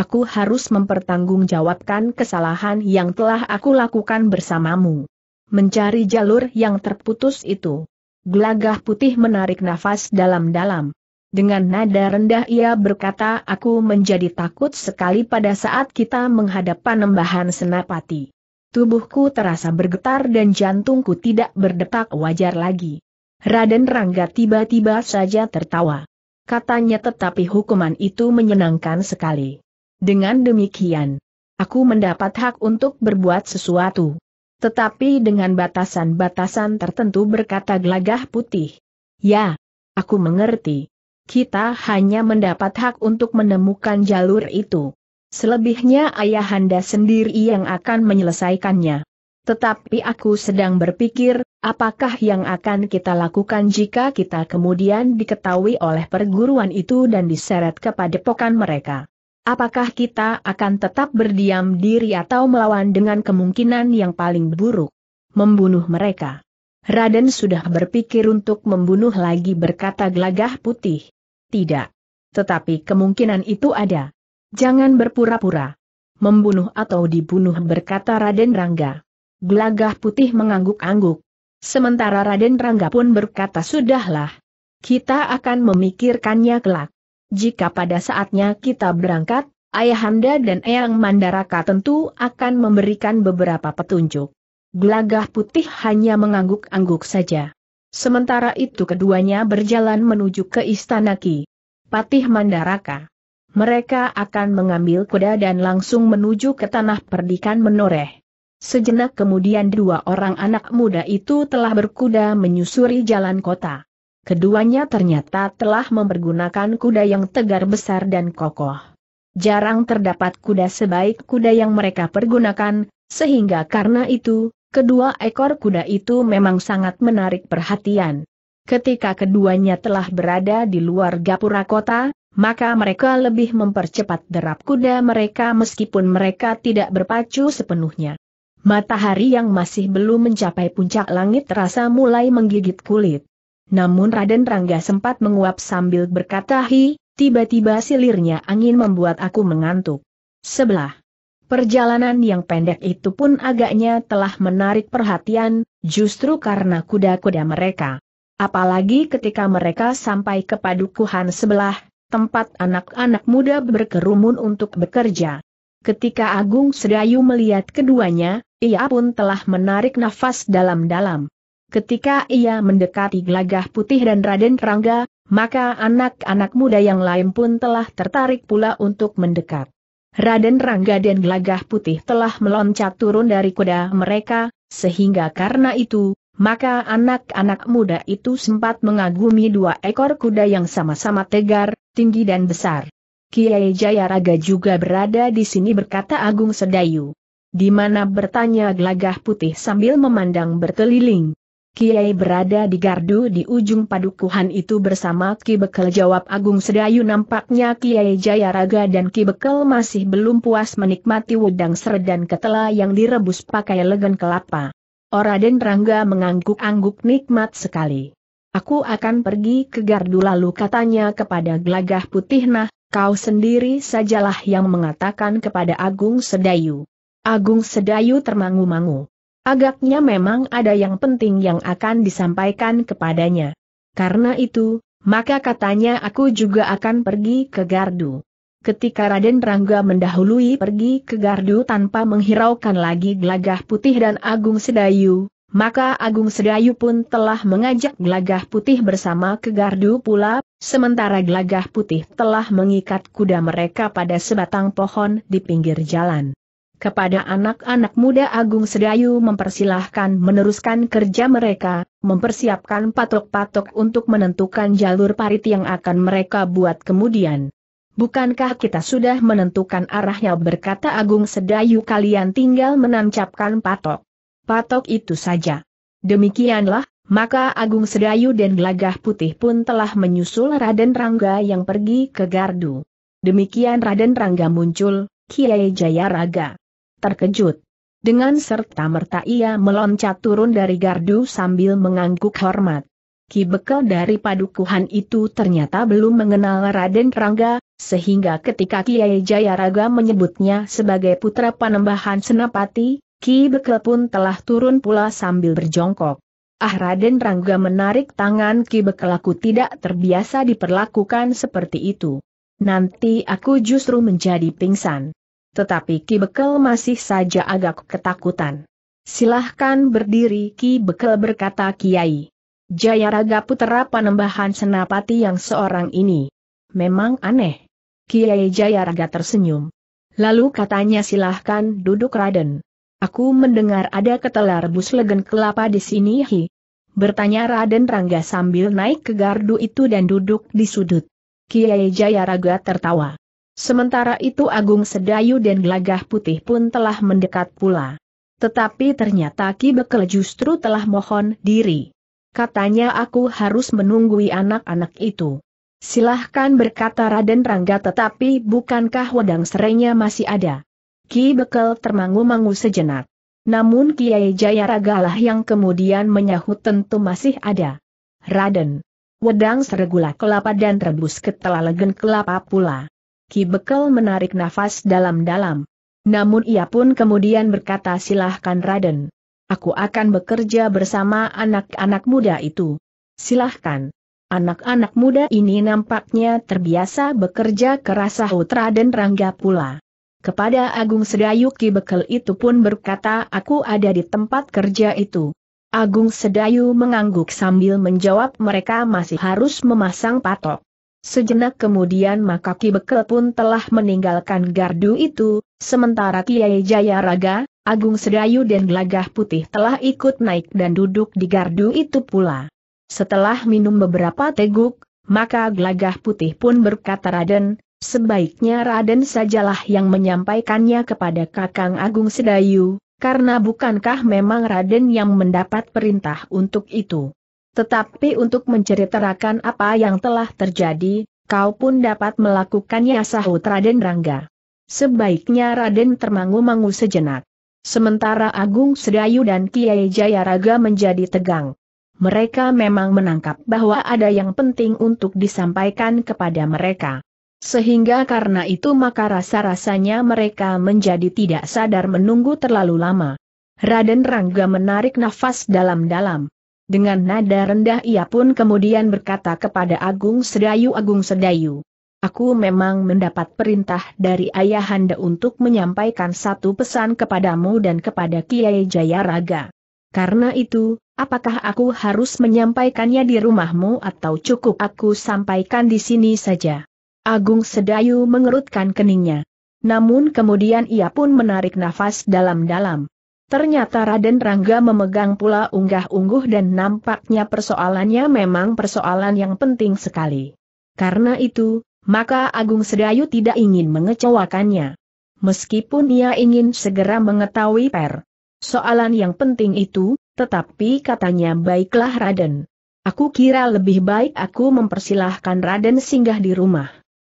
Aku harus mempertanggungjawabkan kesalahan yang telah aku lakukan bersamamu. Mencari jalur yang terputus itu. Gelagah putih menarik nafas dalam-dalam. Dengan nada rendah ia berkata aku menjadi takut sekali pada saat kita menghadap panembahan senapati. Tubuhku terasa bergetar dan jantungku tidak berdetak wajar lagi. Raden Rangga tiba-tiba saja tertawa. Katanya tetapi hukuman itu menyenangkan sekali. Dengan demikian, aku mendapat hak untuk berbuat sesuatu. Tetapi dengan batasan-batasan tertentu berkata gelagah putih. Ya, aku mengerti. Kita hanya mendapat hak untuk menemukan jalur itu. Selebihnya ayahanda sendiri yang akan menyelesaikannya. Tetapi aku sedang berpikir, Apakah yang akan kita lakukan jika kita kemudian diketahui oleh perguruan itu dan diseret kepada pokan mereka? Apakah kita akan tetap berdiam diri atau melawan dengan kemungkinan yang paling buruk? Membunuh mereka. Raden sudah berpikir untuk membunuh lagi berkata gelagah putih. Tidak. Tetapi kemungkinan itu ada. Jangan berpura-pura. Membunuh atau dibunuh berkata Raden Rangga. Gelagah putih mengangguk-angguk. Sementara Raden Rangga pun berkata sudahlah. Kita akan memikirkannya kelak. Jika pada saatnya kita berangkat, Ayahanda dan Eyang Mandaraka tentu akan memberikan beberapa petunjuk. Gelagah putih hanya mengangguk-angguk saja. Sementara itu keduanya berjalan menuju ke Istana Ki. Patih Mandaraka. Mereka akan mengambil kuda dan langsung menuju ke tanah perdikan menoreh. Sejenak kemudian dua orang anak muda itu telah berkuda menyusuri jalan kota. Keduanya ternyata telah mempergunakan kuda yang tegar besar dan kokoh. Jarang terdapat kuda sebaik kuda yang mereka pergunakan, sehingga karena itu, kedua ekor kuda itu memang sangat menarik perhatian. Ketika keduanya telah berada di luar gapura kota, maka mereka lebih mempercepat derap kuda mereka meskipun mereka tidak berpacu sepenuhnya. Matahari yang masih belum mencapai puncak langit terasa mulai menggigit kulit. Namun Raden Rangga sempat menguap sambil berkata hi, tiba-tiba silirnya angin membuat aku mengantuk. Sebelah. Perjalanan yang pendek itu pun agaknya telah menarik perhatian, justru karena kuda-kuda mereka. Apalagi ketika mereka sampai ke padukuhan sebelah, tempat anak-anak muda berkerumun untuk bekerja. Ketika Agung Sedayu melihat keduanya, ia pun telah menarik nafas dalam-dalam. Ketika ia mendekati Glagah putih dan Raden Rangga, maka anak-anak muda yang lain pun telah tertarik pula untuk mendekat. Raden Rangga dan Glagah putih telah meloncat turun dari kuda mereka, sehingga karena itu, maka anak-anak muda itu sempat mengagumi dua ekor kuda yang sama-sama tegar, tinggi dan besar. Kiai Jayaraga juga berada di sini berkata Agung Sedayu. Di mana bertanya gelagah putih sambil memandang berkeliling. Kiai berada di gardu di ujung padukuhan itu bersama Ki Bekel jawab Agung Sedayu nampaknya Kiai Jayaraga dan Ki Bekel masih belum puas menikmati wedang seredan ketela yang direbus pakai legan kelapa. Oraden Rangga mengangguk-angguk nikmat sekali. Aku akan pergi ke gardu lalu katanya kepada gelagah putih nah, kau sendiri sajalah yang mengatakan kepada Agung Sedayu. Agung Sedayu termangu-mangu. Agaknya memang ada yang penting yang akan disampaikan kepadanya. Karena itu, maka katanya aku juga akan pergi ke Gardu. Ketika Raden Rangga mendahului pergi ke Gardu tanpa menghiraukan lagi Glagah putih dan Agung Sedayu, maka Agung Sedayu pun telah mengajak Glagah putih bersama ke Gardu pula, Sementara gelagah putih telah mengikat kuda mereka pada sebatang pohon di pinggir jalan. Kepada anak-anak muda Agung Sedayu mempersilahkan meneruskan kerja mereka, mempersiapkan patok-patok untuk menentukan jalur parit yang akan mereka buat kemudian. Bukankah kita sudah menentukan arahnya berkata Agung Sedayu kalian tinggal menancapkan patok. Patok itu saja. Demikianlah, maka Agung Sedayu dan Gelagah Putih pun telah menyusul Raden Rangga yang pergi ke Gardu. Demikian Raden Rangga muncul, Kiai Jayaraga. Terkejut. Dengan serta-merta ia meloncat turun dari Gardu sambil mengangguk hormat. Ki bekal dari padukuhan itu ternyata belum mengenal Raden Rangga, sehingga ketika Kiai Jayaraga menyebutnya sebagai putra panembahan Senapati, Ki Bekel pun telah turun pula sambil berjongkok. Ah Raden Rangga menarik tangan Ki Bekelaku tidak terbiasa diperlakukan seperti itu. Nanti aku justru menjadi pingsan. Tetapi Ki Bekel masih saja agak ketakutan. Silahkan berdiri Ki Bekel berkata Kiai. Jayaraga Putera Panembahan Senapati yang seorang ini. Memang aneh. Kiai Jayaraga tersenyum. Lalu katanya silahkan duduk Raden. Aku mendengar ada ketelar bus legen kelapa di sini hi. Bertanya Raden Rangga sambil naik ke gardu itu dan duduk di sudut. Kiai Jayaraga tertawa. Sementara itu Agung Sedayu dan Gelagah Putih pun telah mendekat pula. Tetapi ternyata Ki Bekel justru telah mohon diri. Katanya aku harus menunggui anak-anak itu. Silahkan berkata Raden Rangga tetapi bukankah wedang serenya masih ada? Ki Bekel termangu-mangu sejenak. Namun Kiai Jayaragalah yang kemudian menyahut tentu masih ada. Raden. Wedang seregula kelapa dan rebus ketela legen kelapa pula. Ki Bekel menarik nafas dalam-dalam. Namun ia pun kemudian berkata silahkan Raden. Aku akan bekerja bersama anak-anak muda itu. Silahkan. Anak-anak muda ini nampaknya terbiasa bekerja keras sahut dan Rangga pula. Kepada Agung Sedayu Ki Bekel itu pun berkata aku ada di tempat kerja itu. Agung Sedayu mengangguk sambil menjawab mereka masih harus memasang patok. Sejenak kemudian maka Ki Bekel pun telah meninggalkan gardu itu, sementara Kiai Jaya Raga, Agung Sedayu dan Gelagah Putih telah ikut naik dan duduk di gardu itu pula. Setelah minum beberapa teguk, maka Gelagah Putih pun berkata Raden, sebaiknya Raden sajalah yang menyampaikannya kepada Kakang Agung Sedayu, karena bukankah memang Raden yang mendapat perintah untuk itu. Tetapi untuk menceritakan apa yang telah terjadi, kau pun dapat melakukannya sahut Raden Rangga. Sebaiknya Raden termangu-mangu sejenak. Sementara Agung Sedayu dan Kiai Jayaraga menjadi tegang. Mereka memang menangkap bahwa ada yang penting untuk disampaikan kepada mereka. Sehingga karena itu maka rasa-rasanya mereka menjadi tidak sadar menunggu terlalu lama. Raden Rangga menarik nafas dalam-dalam. Dengan nada rendah ia pun kemudian berkata kepada Agung Sedayu Agung Sedayu. Aku memang mendapat perintah dari Ayahanda untuk menyampaikan satu pesan kepadamu dan kepada Kiai Jayaraga. Karena itu, apakah aku harus menyampaikannya di rumahmu atau cukup aku sampaikan di sini saja? Agung Sedayu mengerutkan keningnya. Namun kemudian ia pun menarik nafas dalam-dalam. Ternyata Raden Rangga memegang pula unggah-ungguh dan nampaknya persoalannya memang persoalan yang penting sekali. Karena itu, maka Agung Sedayu tidak ingin mengecewakannya. Meskipun ia ingin segera mengetahui per soalan yang penting itu, tetapi katanya baiklah Raden. Aku kira lebih baik aku mempersilahkan Raden singgah di rumah.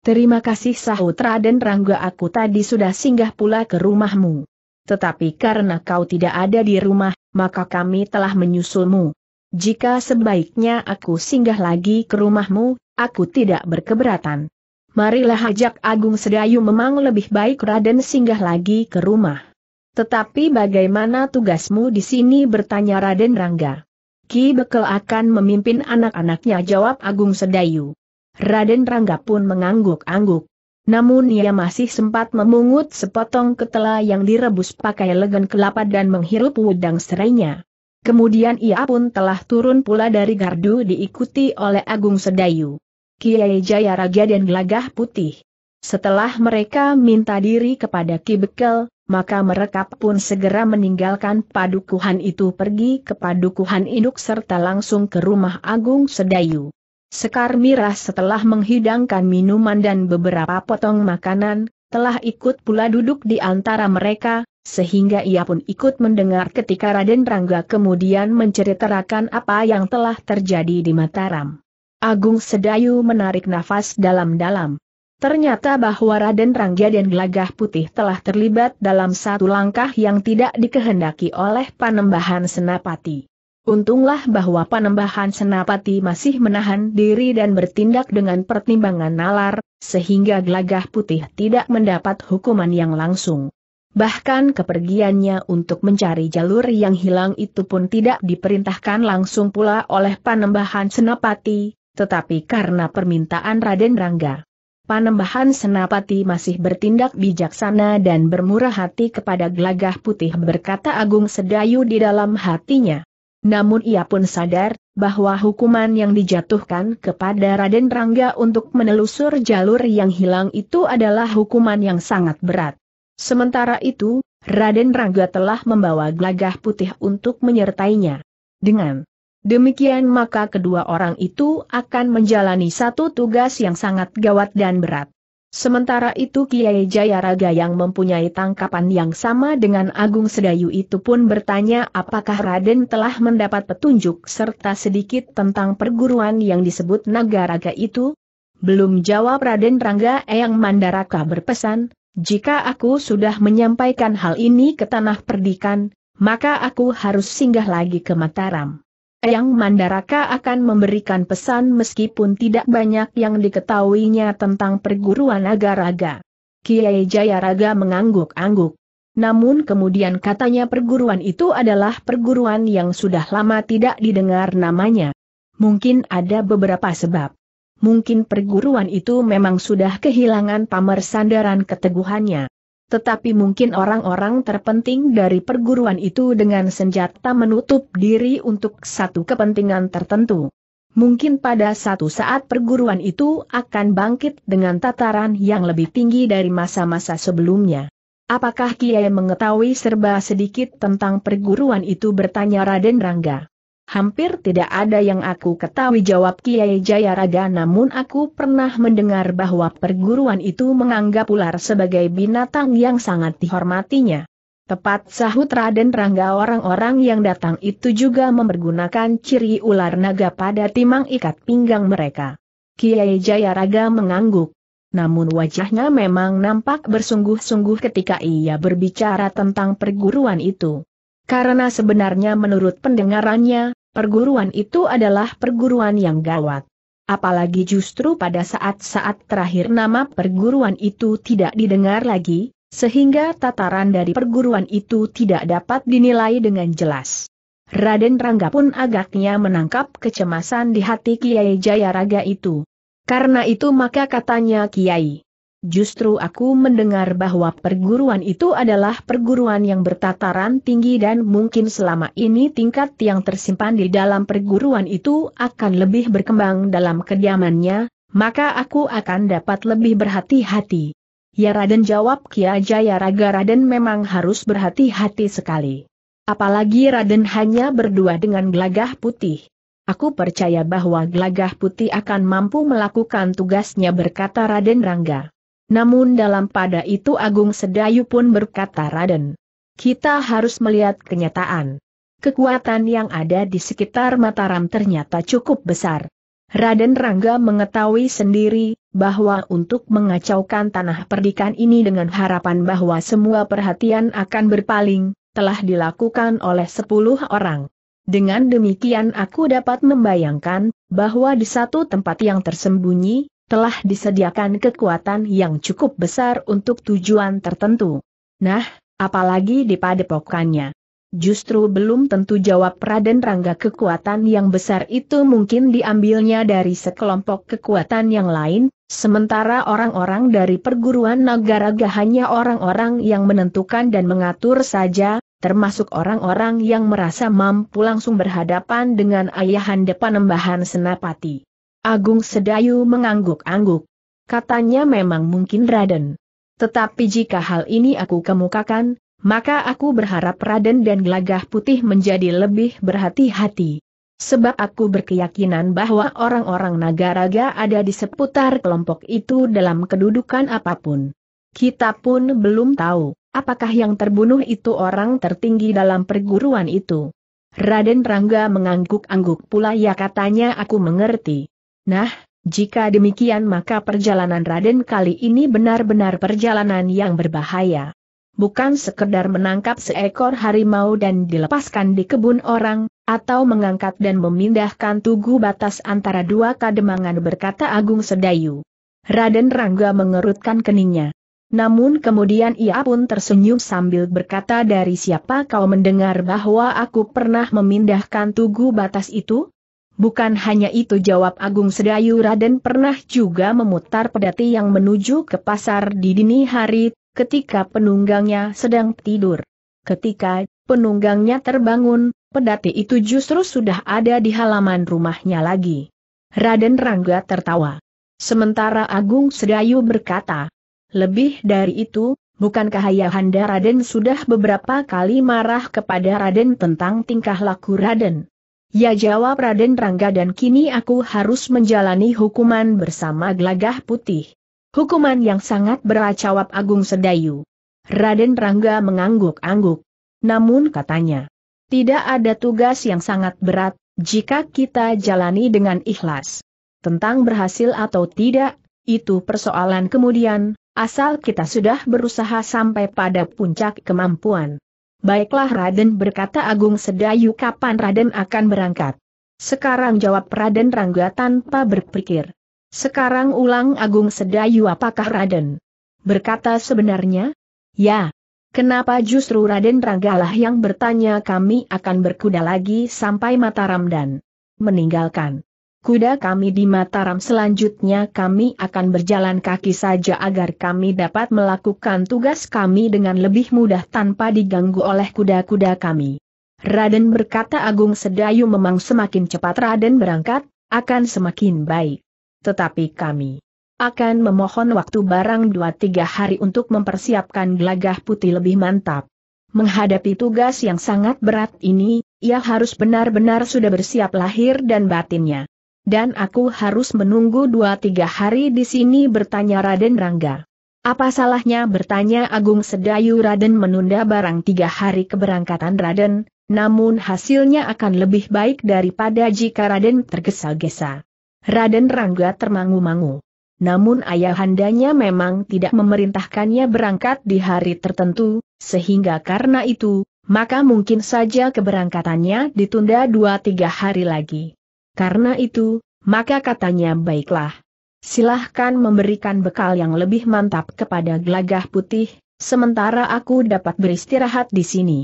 Terima kasih sahut Raden Rangga aku tadi sudah singgah pula ke rumahmu. Tetapi karena kau tidak ada di rumah, maka kami telah menyusulmu. Jika sebaiknya aku singgah lagi ke rumahmu, aku tidak berkeberatan. Marilah ajak Agung Sedayu memang lebih baik Raden singgah lagi ke rumah. Tetapi bagaimana tugasmu di sini bertanya Raden Rangga. Ki Bekel akan memimpin anak-anaknya jawab Agung Sedayu. Raden Rangga pun mengangguk-angguk. Namun ia masih sempat memungut sepotong ketela yang direbus pakai legan kelapa dan menghirup udang serainya. Kemudian ia pun telah turun pula dari gardu diikuti oleh Agung Sedayu. Kiai Jaya Raja dan Gelagah Putih. Setelah mereka minta diri kepada Ki Bekel, maka mereka pun segera meninggalkan padukuhan itu pergi ke padukuhan induk serta langsung ke rumah Agung Sedayu. Sekar Mirah setelah menghidangkan minuman dan beberapa potong makanan, telah ikut pula duduk di antara mereka, sehingga ia pun ikut mendengar ketika Raden Rangga kemudian menceritakan apa yang telah terjadi di Mataram. Agung Sedayu menarik nafas dalam-dalam. Ternyata bahwa Raden Rangga dan Gelagah Putih telah terlibat dalam satu langkah yang tidak dikehendaki oleh Panembahan Senapati. Untunglah bahwa Panembahan Senapati masih menahan diri dan bertindak dengan pertimbangan nalar, sehingga gelagah putih tidak mendapat hukuman yang langsung. Bahkan kepergiannya untuk mencari jalur yang hilang itu pun tidak diperintahkan langsung pula oleh Panembahan Senapati, tetapi karena permintaan Raden Rangga. Panembahan Senapati masih bertindak bijaksana dan bermurah hati kepada gelagah putih berkata Agung Sedayu di dalam hatinya. Namun ia pun sadar, bahwa hukuman yang dijatuhkan kepada Raden Rangga untuk menelusur jalur yang hilang itu adalah hukuman yang sangat berat. Sementara itu, Raden Rangga telah membawa gelagah putih untuk menyertainya. Dengan demikian maka kedua orang itu akan menjalani satu tugas yang sangat gawat dan berat. Sementara itu Kiai Jayaraga yang mempunyai tangkapan yang sama dengan Agung Sedayu itu pun bertanya apakah Raden telah mendapat petunjuk serta sedikit tentang perguruan yang disebut Nagaraga itu? Belum jawab Raden Rangga Eyang Mandaraka berpesan, jika aku sudah menyampaikan hal ini ke tanah perdikan, maka aku harus singgah lagi ke Mataram. Eyang Mandaraka akan memberikan pesan meskipun tidak banyak yang diketahuinya tentang perguruan agaraga. Kiai Jayaraga mengangguk-angguk. Namun kemudian katanya perguruan itu adalah perguruan yang sudah lama tidak didengar namanya. Mungkin ada beberapa sebab. Mungkin perguruan itu memang sudah kehilangan pamer sandaran keteguhannya tetapi mungkin orang-orang terpenting dari perguruan itu dengan senjata menutup diri untuk satu kepentingan tertentu. Mungkin pada satu saat perguruan itu akan bangkit dengan tataran yang lebih tinggi dari masa-masa sebelumnya. Apakah Kiai mengetahui serba sedikit tentang perguruan itu bertanya Raden Rangga. Hampir tidak ada yang aku ketahui jawab Kiai Jayaraga namun aku pernah mendengar bahwa perguruan itu menganggap ular sebagai binatang yang sangat dihormatinya. Tepat sahut Raden Rangga orang-orang yang datang itu juga mempergunakan ciri ular naga pada timang ikat pinggang mereka. Kiai Jayaraga mengangguk. Namun wajahnya memang nampak bersungguh-sungguh ketika ia berbicara tentang perguruan itu. Karena sebenarnya menurut pendengarannya, perguruan itu adalah perguruan yang gawat. Apalagi justru pada saat-saat terakhir nama perguruan itu tidak didengar lagi, sehingga tataran dari perguruan itu tidak dapat dinilai dengan jelas. Raden Rangga pun agaknya menangkap kecemasan di hati Kiai Jayaraga itu. Karena itu maka katanya Kiai, Justru aku mendengar bahwa perguruan itu adalah perguruan yang bertataran tinggi dan mungkin selama ini tingkat yang tersimpan di dalam perguruan itu akan lebih berkembang dalam kediamannya, maka aku akan dapat lebih berhati-hati. Ya Raden jawab Kia Jaya Raga Raden memang harus berhati-hati sekali. Apalagi Raden hanya berdua dengan gelagah putih. Aku percaya bahwa gelagah putih akan mampu melakukan tugasnya berkata Raden Rangga namun dalam pada itu Agung Sedayu pun berkata Raden. Kita harus melihat kenyataan. Kekuatan yang ada di sekitar Mataram ternyata cukup besar. Raden Rangga mengetahui sendiri bahwa untuk mengacaukan tanah perdikan ini dengan harapan bahwa semua perhatian akan berpaling, telah dilakukan oleh sepuluh orang. Dengan demikian aku dapat membayangkan, bahwa di satu tempat yang tersembunyi, telah disediakan kekuatan yang cukup besar untuk tujuan tertentu. Nah, apalagi di padepokannya. Justru belum tentu jawab Raden Rangga kekuatan yang besar itu mungkin diambilnya dari sekelompok kekuatan yang lain, sementara orang-orang dari perguruan Nagaraga hanya orang-orang yang menentukan dan mengatur saja, termasuk orang-orang yang merasa mampu langsung berhadapan dengan ayahan depan panembahan senapati. Agung Sedayu mengangguk-angguk. Katanya memang mungkin Raden. Tetapi jika hal ini aku kemukakan, maka aku berharap Raden dan Gelagah Putih menjadi lebih berhati-hati. Sebab aku berkeyakinan bahwa orang-orang Nagaraga ada di seputar kelompok itu dalam kedudukan apapun. Kita pun belum tahu, apakah yang terbunuh itu orang tertinggi dalam perguruan itu. Raden Rangga mengangguk-angguk pula ya katanya aku mengerti. Nah, jika demikian maka perjalanan Raden kali ini benar-benar perjalanan yang berbahaya. Bukan sekedar menangkap seekor harimau dan dilepaskan di kebun orang, atau mengangkat dan memindahkan tugu batas antara dua kademangan berkata Agung Sedayu. Raden Rangga mengerutkan keningnya. Namun kemudian ia pun tersenyum sambil berkata dari siapa kau mendengar bahwa aku pernah memindahkan tugu batas itu? Bukan hanya itu jawab Agung Sedayu Raden pernah juga memutar pedati yang menuju ke pasar di dini hari, ketika penunggangnya sedang tidur. Ketika penunggangnya terbangun, pedati itu justru sudah ada di halaman rumahnya lagi. Raden Rangga tertawa. Sementara Agung Sedayu berkata, lebih dari itu, bukankah Ayahanda Raden sudah beberapa kali marah kepada Raden tentang tingkah laku Raden? Ya jawab Raden Rangga dan kini aku harus menjalani hukuman bersama gelagah putih. Hukuman yang sangat jawab Agung Sedayu. Raden Rangga mengangguk-angguk. Namun katanya, tidak ada tugas yang sangat berat, jika kita jalani dengan ikhlas. Tentang berhasil atau tidak, itu persoalan kemudian, asal kita sudah berusaha sampai pada puncak kemampuan. Baiklah Raden berkata Agung Sedayu kapan Raden akan berangkat. Sekarang jawab Raden Rangga tanpa berpikir. Sekarang ulang Agung Sedayu apakah Raden? Berkata sebenarnya? Ya. Kenapa justru Raden Ranggalah yang bertanya kami akan berkuda lagi sampai Mataram dan meninggalkan kuda kami di Mataram selanjutnya kami akan berjalan kaki saja agar kami dapat melakukan tugas kami dengan lebih mudah tanpa diganggu oleh kuda-kuda kami. Raden berkata Agung Sedayu memang semakin cepat Raden berangkat, akan semakin baik. Tetapi kami akan memohon waktu barang 2-3 hari untuk mempersiapkan gelagah putih lebih mantap. Menghadapi tugas yang sangat berat ini, ia harus benar-benar sudah bersiap lahir dan batinnya. Dan aku harus menunggu dua tiga hari di sini bertanya Raden Rangga. Apa salahnya bertanya Agung Sedayu Raden menunda barang tiga hari keberangkatan Raden, namun hasilnya akan lebih baik daripada jika Raden tergesa-gesa. Raden Rangga termangu-mangu. Namun ayahandanya memang tidak memerintahkannya berangkat di hari tertentu, sehingga karena itu, maka mungkin saja keberangkatannya ditunda dua tiga hari lagi. Karena itu, maka katanya baiklah. Silahkan memberikan bekal yang lebih mantap kepada gelagah putih, sementara aku dapat beristirahat di sini.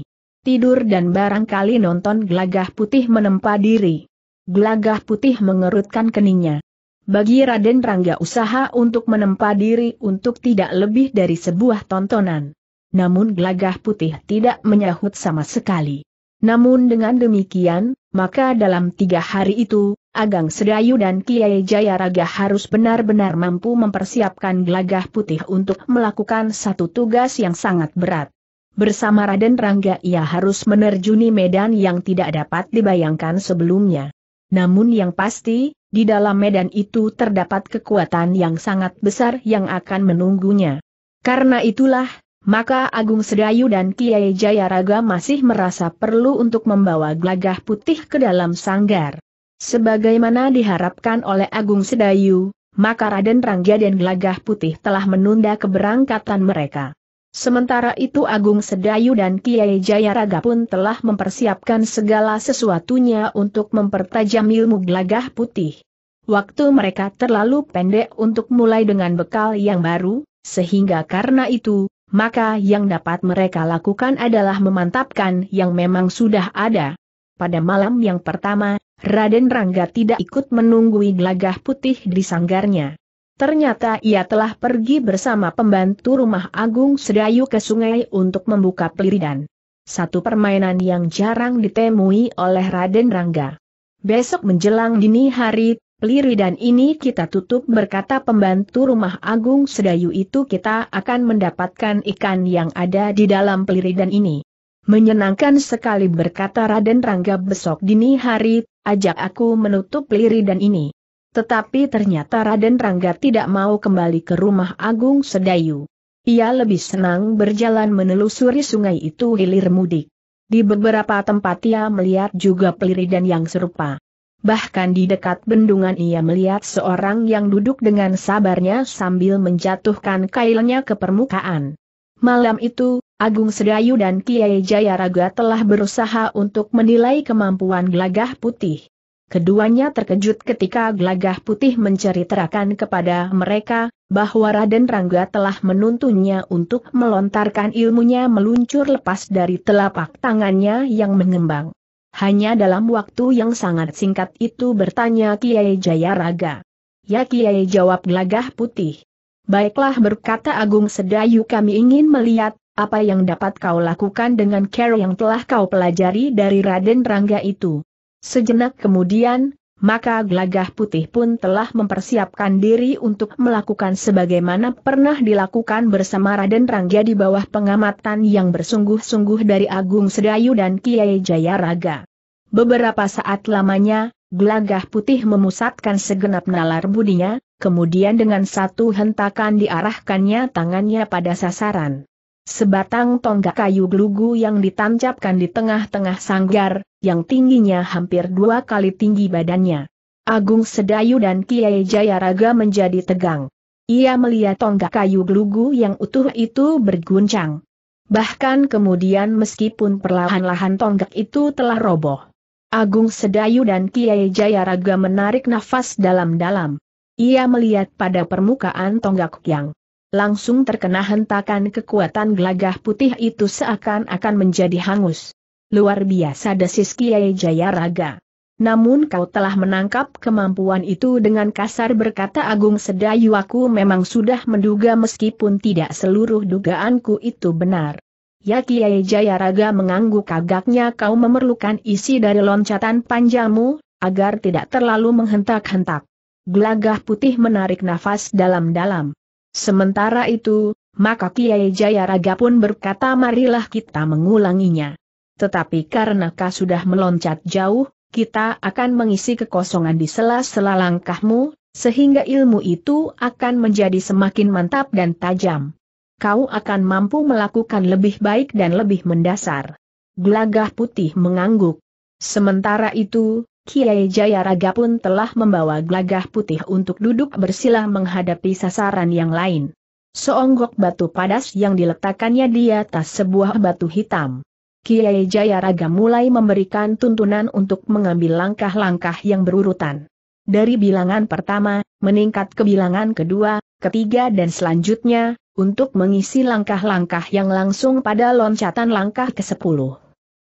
Tidur dan barangkali nonton gelagah putih menempa diri. Gelagah putih mengerutkan keningnya. Bagi Raden Rangga usaha untuk menempa diri untuk tidak lebih dari sebuah tontonan. Namun Glagah putih tidak menyahut sama sekali. Namun dengan demikian, maka dalam tiga hari itu, Agang Sedayu dan Kiai Jayaraga harus benar-benar mampu mempersiapkan gelagah putih untuk melakukan satu tugas yang sangat berat. Bersama Raden Rangga ia harus menerjuni medan yang tidak dapat dibayangkan sebelumnya. Namun yang pasti, di dalam medan itu terdapat kekuatan yang sangat besar yang akan menunggunya. Karena itulah, maka Agung Sedayu dan Kiai Jayaraga masih merasa perlu untuk membawa gelagah putih ke dalam sanggar. Sebagaimana diharapkan oleh Agung Sedayu, maka Raden Rangga dan Gelagah Putih telah menunda keberangkatan mereka. Sementara itu Agung Sedayu dan Kiai Jayaraga pun telah mempersiapkan segala sesuatunya untuk mempertajam ilmu Gelagah Putih. Waktu mereka terlalu pendek untuk mulai dengan bekal yang baru, sehingga karena itu, maka yang dapat mereka lakukan adalah memantapkan yang memang sudah ada. Pada malam yang pertama, Raden Rangga tidak ikut menunggui gelagah putih di sanggarnya. Ternyata ia telah pergi bersama pembantu rumah Agung Sedayu ke sungai untuk membuka peliridan. Satu permainan yang jarang ditemui oleh Raden Rangga. Besok menjelang dini hari, Peliri dan ini kita tutup berkata pembantu rumah agung sedayu itu kita akan mendapatkan ikan yang ada di dalam peliri dan ini. Menyenangkan sekali berkata Raden Rangga besok dini hari, ajak aku menutup peliri dan ini. Tetapi ternyata Raden Rangga tidak mau kembali ke rumah agung sedayu. Ia lebih senang berjalan menelusuri sungai itu hilir mudik. Di beberapa tempat ia melihat juga peliridan yang serupa bahkan di dekat bendungan ia melihat seorang yang duduk dengan sabarnya sambil menjatuhkan kailnya ke permukaan. Malam itu, Agung Sedayu dan Kiai Jayaraga telah berusaha untuk menilai kemampuan gelagah putih. Keduanya terkejut ketika Gelagah Putih menceritakan kepada mereka, bahwa Raden Rangga telah menuntunnya untuk melontarkan ilmunya meluncur lepas dari telapak tangannya yang mengembang. Hanya dalam waktu yang sangat singkat itu bertanya Kiai Jayaraga. Ya Kiai jawab gelagah putih. Baiklah berkata Agung Sedayu kami ingin melihat, apa yang dapat kau lakukan dengan care yang telah kau pelajari dari Raden Rangga itu. Sejenak kemudian, maka Glagah putih pun telah mempersiapkan diri untuk melakukan sebagaimana pernah dilakukan bersama Raden Rangga di bawah pengamatan yang bersungguh-sungguh dari Agung Sedayu dan Kiai Jayaraga. Beberapa saat lamanya, Glagah putih memusatkan segenap nalar budinya, kemudian dengan satu hentakan diarahkannya tangannya pada sasaran. Sebatang tonggak kayu glugu yang ditancapkan di tengah-tengah sanggar, yang tingginya hampir dua kali tinggi badannya. Agung Sedayu dan Kiai Jayaraga menjadi tegang. Ia melihat tonggak kayu gelugu yang utuh itu berguncang. Bahkan kemudian meskipun perlahan-lahan tonggak itu telah roboh. Agung Sedayu dan Kiai Jayaraga menarik nafas dalam-dalam. Ia melihat pada permukaan tonggak yang langsung terkena hentakan kekuatan gelagah putih itu seakan-akan menjadi hangus luar biasa desis Kiai Jayaraga. Namun kau telah menangkap kemampuan itu dengan kasar berkata Agung Sedayu aku memang sudah menduga meskipun tidak seluruh dugaanku itu benar. Ya Kiai Jayaraga mengangguk kagaknya kau memerlukan isi dari loncatan panjangmu, agar tidak terlalu menghentak-hentak. Gelagah putih menarik nafas dalam-dalam. Sementara itu, maka Kiai Jayaraga pun berkata marilah kita mengulanginya tetapi karena kau sudah meloncat jauh, kita akan mengisi kekosongan di sela-sela langkahmu, sehingga ilmu itu akan menjadi semakin mantap dan tajam. Kau akan mampu melakukan lebih baik dan lebih mendasar. Gelagah putih mengangguk. Sementara itu, Kiai Jayaraga pun telah membawa gelagah putih untuk duduk bersila menghadapi sasaran yang lain. Seonggok batu padas yang diletakkannya di atas sebuah batu hitam. Kiai Jayaraga mulai memberikan tuntunan untuk mengambil langkah-langkah yang berurutan. Dari bilangan pertama, meningkat ke bilangan kedua, ketiga dan selanjutnya, untuk mengisi langkah-langkah yang langsung pada loncatan langkah ke-10.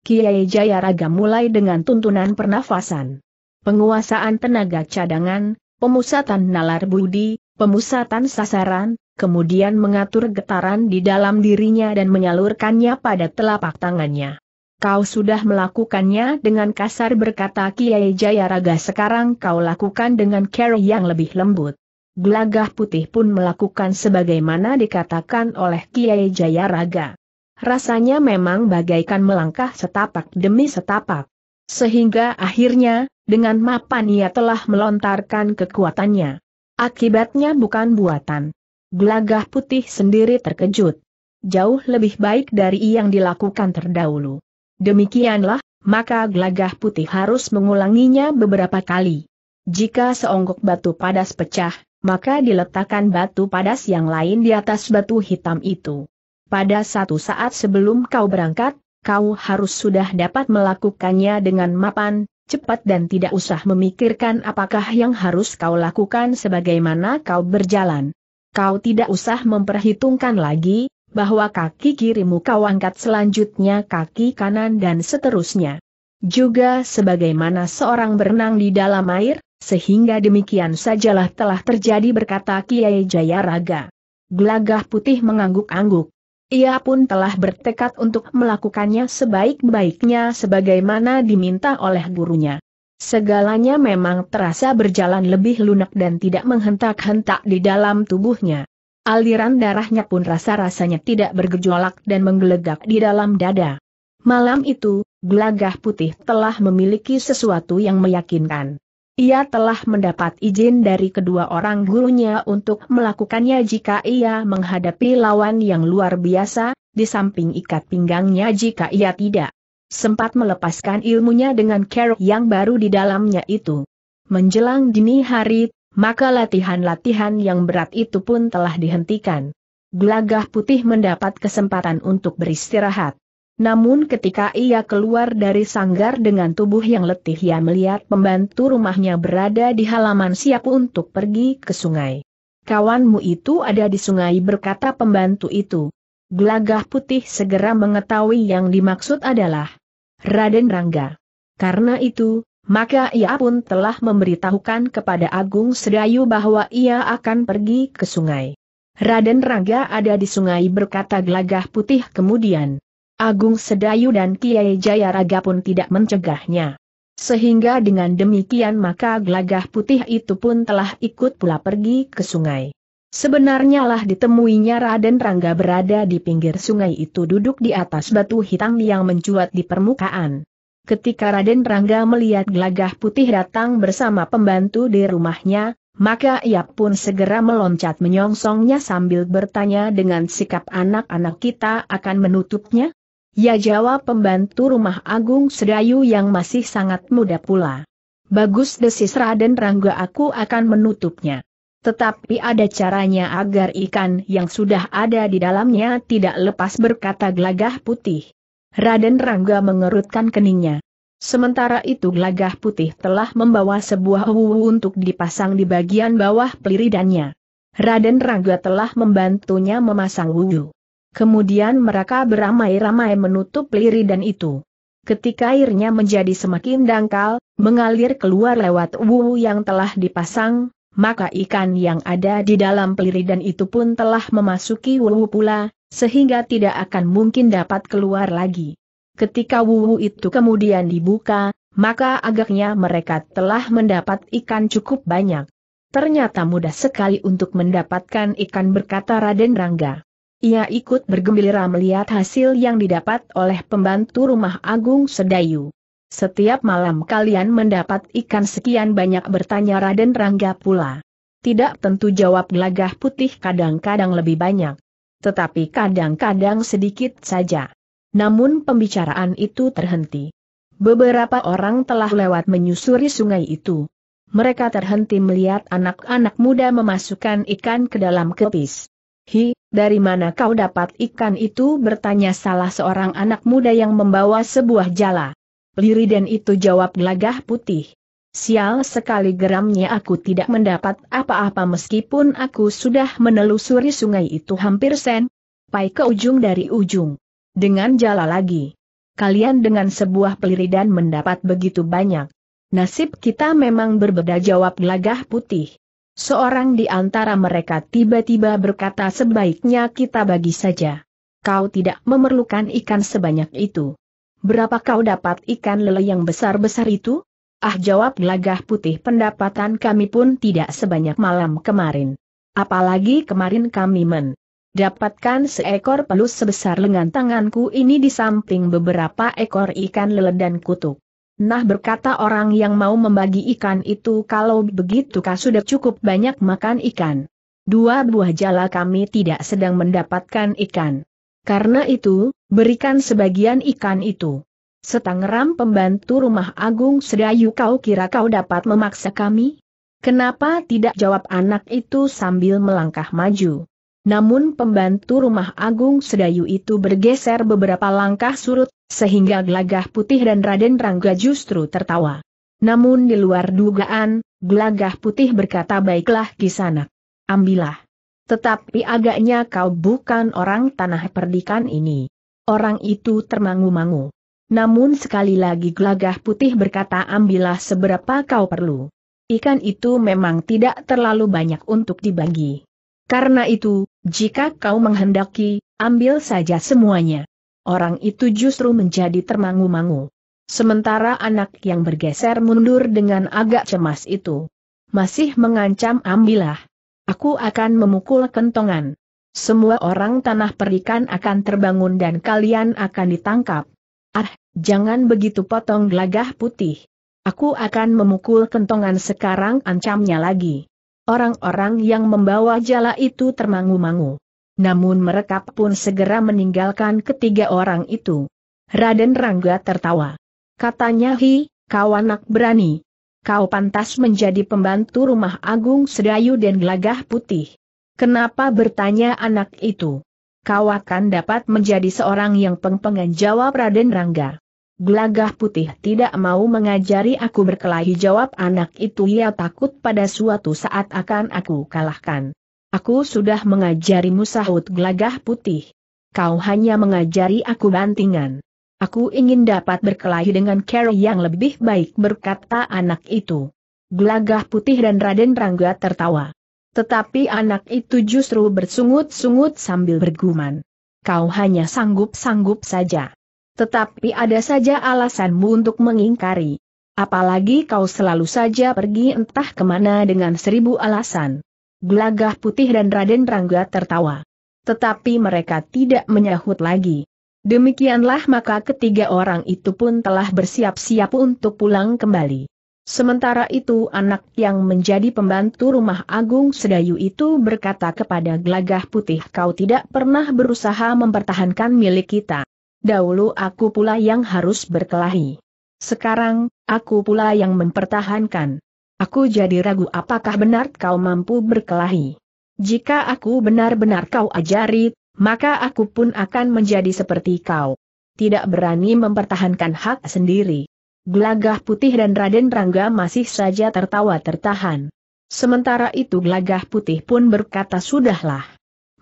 Kiai Jayaraga mulai dengan tuntunan pernafasan. Penguasaan tenaga cadangan, pemusatan nalar budi, pemusatan sasaran, kemudian mengatur getaran di dalam dirinya dan menyalurkannya pada telapak tangannya. Kau sudah melakukannya dengan kasar berkata Kiai Jayaraga sekarang kau lakukan dengan cara yang lebih lembut. Gelagah putih pun melakukan sebagaimana dikatakan oleh Kiai Jayaraga. Rasanya memang bagaikan melangkah setapak demi setapak. Sehingga akhirnya, dengan mapan ia telah melontarkan kekuatannya. Akibatnya bukan buatan. Gelagah putih sendiri terkejut. Jauh lebih baik dari yang dilakukan terdahulu. Demikianlah, maka gelagah putih harus mengulanginya beberapa kali. Jika seonggok batu padas pecah, maka diletakkan batu padas yang lain di atas batu hitam itu. Pada satu saat sebelum kau berangkat, kau harus sudah dapat melakukannya dengan mapan, cepat dan tidak usah memikirkan apakah yang harus kau lakukan sebagaimana kau berjalan. Kau tidak usah memperhitungkan lagi, bahwa kaki kirimu kau angkat selanjutnya kaki kanan dan seterusnya. Juga sebagaimana seorang berenang di dalam air, sehingga demikian sajalah telah terjadi berkata Kiai Jayaraga. Gelagah putih mengangguk-angguk. Ia pun telah bertekad untuk melakukannya sebaik-baiknya sebagaimana diminta oleh gurunya. Segalanya memang terasa berjalan lebih lunak dan tidak menghentak-hentak di dalam tubuhnya. Aliran darahnya pun rasa-rasanya tidak bergejolak dan menggelegak di dalam dada. Malam itu, gelagah putih telah memiliki sesuatu yang meyakinkan. Ia telah mendapat izin dari kedua orang gurunya untuk melakukannya jika ia menghadapi lawan yang luar biasa, di samping ikat pinggangnya jika ia tidak sempat melepaskan ilmunya dengan kerok yang baru di dalamnya itu. Menjelang dini hari, maka latihan-latihan yang berat itu pun telah dihentikan. Gelagah putih mendapat kesempatan untuk beristirahat. Namun ketika ia keluar dari sanggar dengan tubuh yang letih ia melihat pembantu rumahnya berada di halaman siap untuk pergi ke sungai. Kawanmu itu ada di sungai berkata pembantu itu. Gelagah putih segera mengetahui yang dimaksud adalah Raden Rangga. Karena itu, maka ia pun telah memberitahukan kepada Agung Sedayu bahwa ia akan pergi ke sungai. Raden Rangga ada di sungai berkata gelagah putih kemudian. Agung Sedayu dan Kiai Jayaraga pun tidak mencegahnya. Sehingga dengan demikian maka gelagah putih itu pun telah ikut pula pergi ke sungai. Sebenarnya lah ditemuinya Raden Rangga berada di pinggir sungai itu duduk di atas batu hitam yang mencuat di permukaan. Ketika Raden Rangga melihat gelagah putih datang bersama pembantu di rumahnya, maka ia pun segera meloncat menyongsongnya sambil bertanya dengan sikap anak-anak kita akan menutupnya? Ya jawab pembantu rumah Agung Sedayu yang masih sangat muda pula. Bagus desis Raden Rangga aku akan menutupnya. Tetapi ada caranya agar ikan yang sudah ada di dalamnya tidak lepas berkata gelagah putih. Raden Rangga mengerutkan keningnya. Sementara itu gelagah putih telah membawa sebuah wuwu untuk dipasang di bagian bawah peliridannya. Raden Rangga telah membantunya memasang wuwu. Kemudian mereka beramai-ramai menutup liri dan itu. Ketika airnya menjadi semakin dangkal, mengalir keluar lewat wuhu yang telah dipasang, maka ikan yang ada di dalam peliri dan itu pun telah memasuki wuhu pula, sehingga tidak akan mungkin dapat keluar lagi. Ketika wuhu itu kemudian dibuka, maka agaknya mereka telah mendapat ikan cukup banyak. Ternyata mudah sekali untuk mendapatkan ikan berkata Raden Rangga. Ia ikut bergembira melihat hasil yang didapat oleh pembantu rumah Agung Sedayu. Setiap malam kalian mendapat ikan sekian banyak bertanya Raden Rangga pula. Tidak tentu jawab gelagah putih kadang-kadang lebih banyak. Tetapi kadang-kadang sedikit saja. Namun pembicaraan itu terhenti. Beberapa orang telah lewat menyusuri sungai itu. Mereka terhenti melihat anak-anak muda memasukkan ikan ke dalam kepis. Hi, dari mana kau dapat ikan itu bertanya salah seorang anak muda yang membawa sebuah jala. Liriden itu jawab gelagah putih. Sial sekali geramnya aku tidak mendapat apa-apa meskipun aku sudah menelusuri sungai itu hampir sen. Pai ke ujung dari ujung. Dengan jala lagi. Kalian dengan sebuah peliridan mendapat begitu banyak. Nasib kita memang berbeda jawab gelagah putih. Seorang di antara mereka tiba-tiba berkata sebaiknya kita bagi saja. Kau tidak memerlukan ikan sebanyak itu. Berapa kau dapat ikan lele yang besar-besar itu? Ah jawab gelagah putih pendapatan kami pun tidak sebanyak malam kemarin. Apalagi kemarin kami mendapatkan seekor pelus sebesar lengan tanganku ini di samping beberapa ekor ikan lele dan kutuk. Nah berkata orang yang mau membagi ikan itu kalau begitu kau sudah cukup banyak makan ikan. Dua buah jala kami tidak sedang mendapatkan ikan. Karena itu, berikan sebagian ikan itu. Setangram pembantu rumah agung sedayu kau kira kau dapat memaksa kami? Kenapa tidak jawab anak itu sambil melangkah maju? Namun pembantu rumah Agung Sedayu itu bergeser beberapa langkah surut, sehingga Gelagah Putih dan Raden Rangga justru tertawa. Namun di luar dugaan, Gelagah Putih berkata baiklah di sana, Ambillah. Tetapi agaknya kau bukan orang tanah perdikan ini. Orang itu termangu-mangu. Namun sekali lagi Gelagah Putih berkata ambillah seberapa kau perlu. Ikan itu memang tidak terlalu banyak untuk dibagi. Karena itu, jika kau menghendaki, ambil saja semuanya. Orang itu justru menjadi termangu-mangu. Sementara anak yang bergeser mundur dengan agak cemas itu masih mengancam ambillah. Aku akan memukul kentongan. Semua orang tanah perikan akan terbangun dan kalian akan ditangkap. Ah, jangan begitu potong gelagah putih. Aku akan memukul kentongan sekarang ancamnya lagi orang-orang yang membawa jala itu termangu-mangu. Namun mereka pun segera meninggalkan ketiga orang itu. Raden Rangga tertawa. Katanya Hi, kau anak berani. Kau pantas menjadi pembantu rumah Agung Sedayu dan Gelagah Putih. Kenapa bertanya anak itu? Kau akan dapat menjadi seorang yang pengpengan jawab Raden Rangga. Gelagah putih tidak mau mengajari aku berkelahi jawab anak itu ia takut pada suatu saat akan aku kalahkan. Aku sudah mengajarimu sahut gelagah putih. Kau hanya mengajari aku bantingan. Aku ingin dapat berkelahi dengan Carol yang lebih baik berkata anak itu. Gelagah putih dan Raden Rangga tertawa. Tetapi anak itu justru bersungut-sungut sambil berguman. Kau hanya sanggup-sanggup saja. Tetapi ada saja alasanmu untuk mengingkari. Apalagi kau selalu saja pergi entah kemana dengan seribu alasan. Gelagah Putih dan Raden Rangga tertawa. Tetapi mereka tidak menyahut lagi. Demikianlah maka ketiga orang itu pun telah bersiap-siap untuk pulang kembali. Sementara itu anak yang menjadi pembantu rumah Agung Sedayu itu berkata kepada Gelagah Putih kau tidak pernah berusaha mempertahankan milik kita. Dahulu aku pula yang harus berkelahi. Sekarang, aku pula yang mempertahankan. Aku jadi ragu apakah benar kau mampu berkelahi. Jika aku benar-benar kau ajari, maka aku pun akan menjadi seperti kau. Tidak berani mempertahankan hak sendiri. Gelagah putih dan Raden Rangga masih saja tertawa tertahan. Sementara itu gelagah putih pun berkata sudahlah.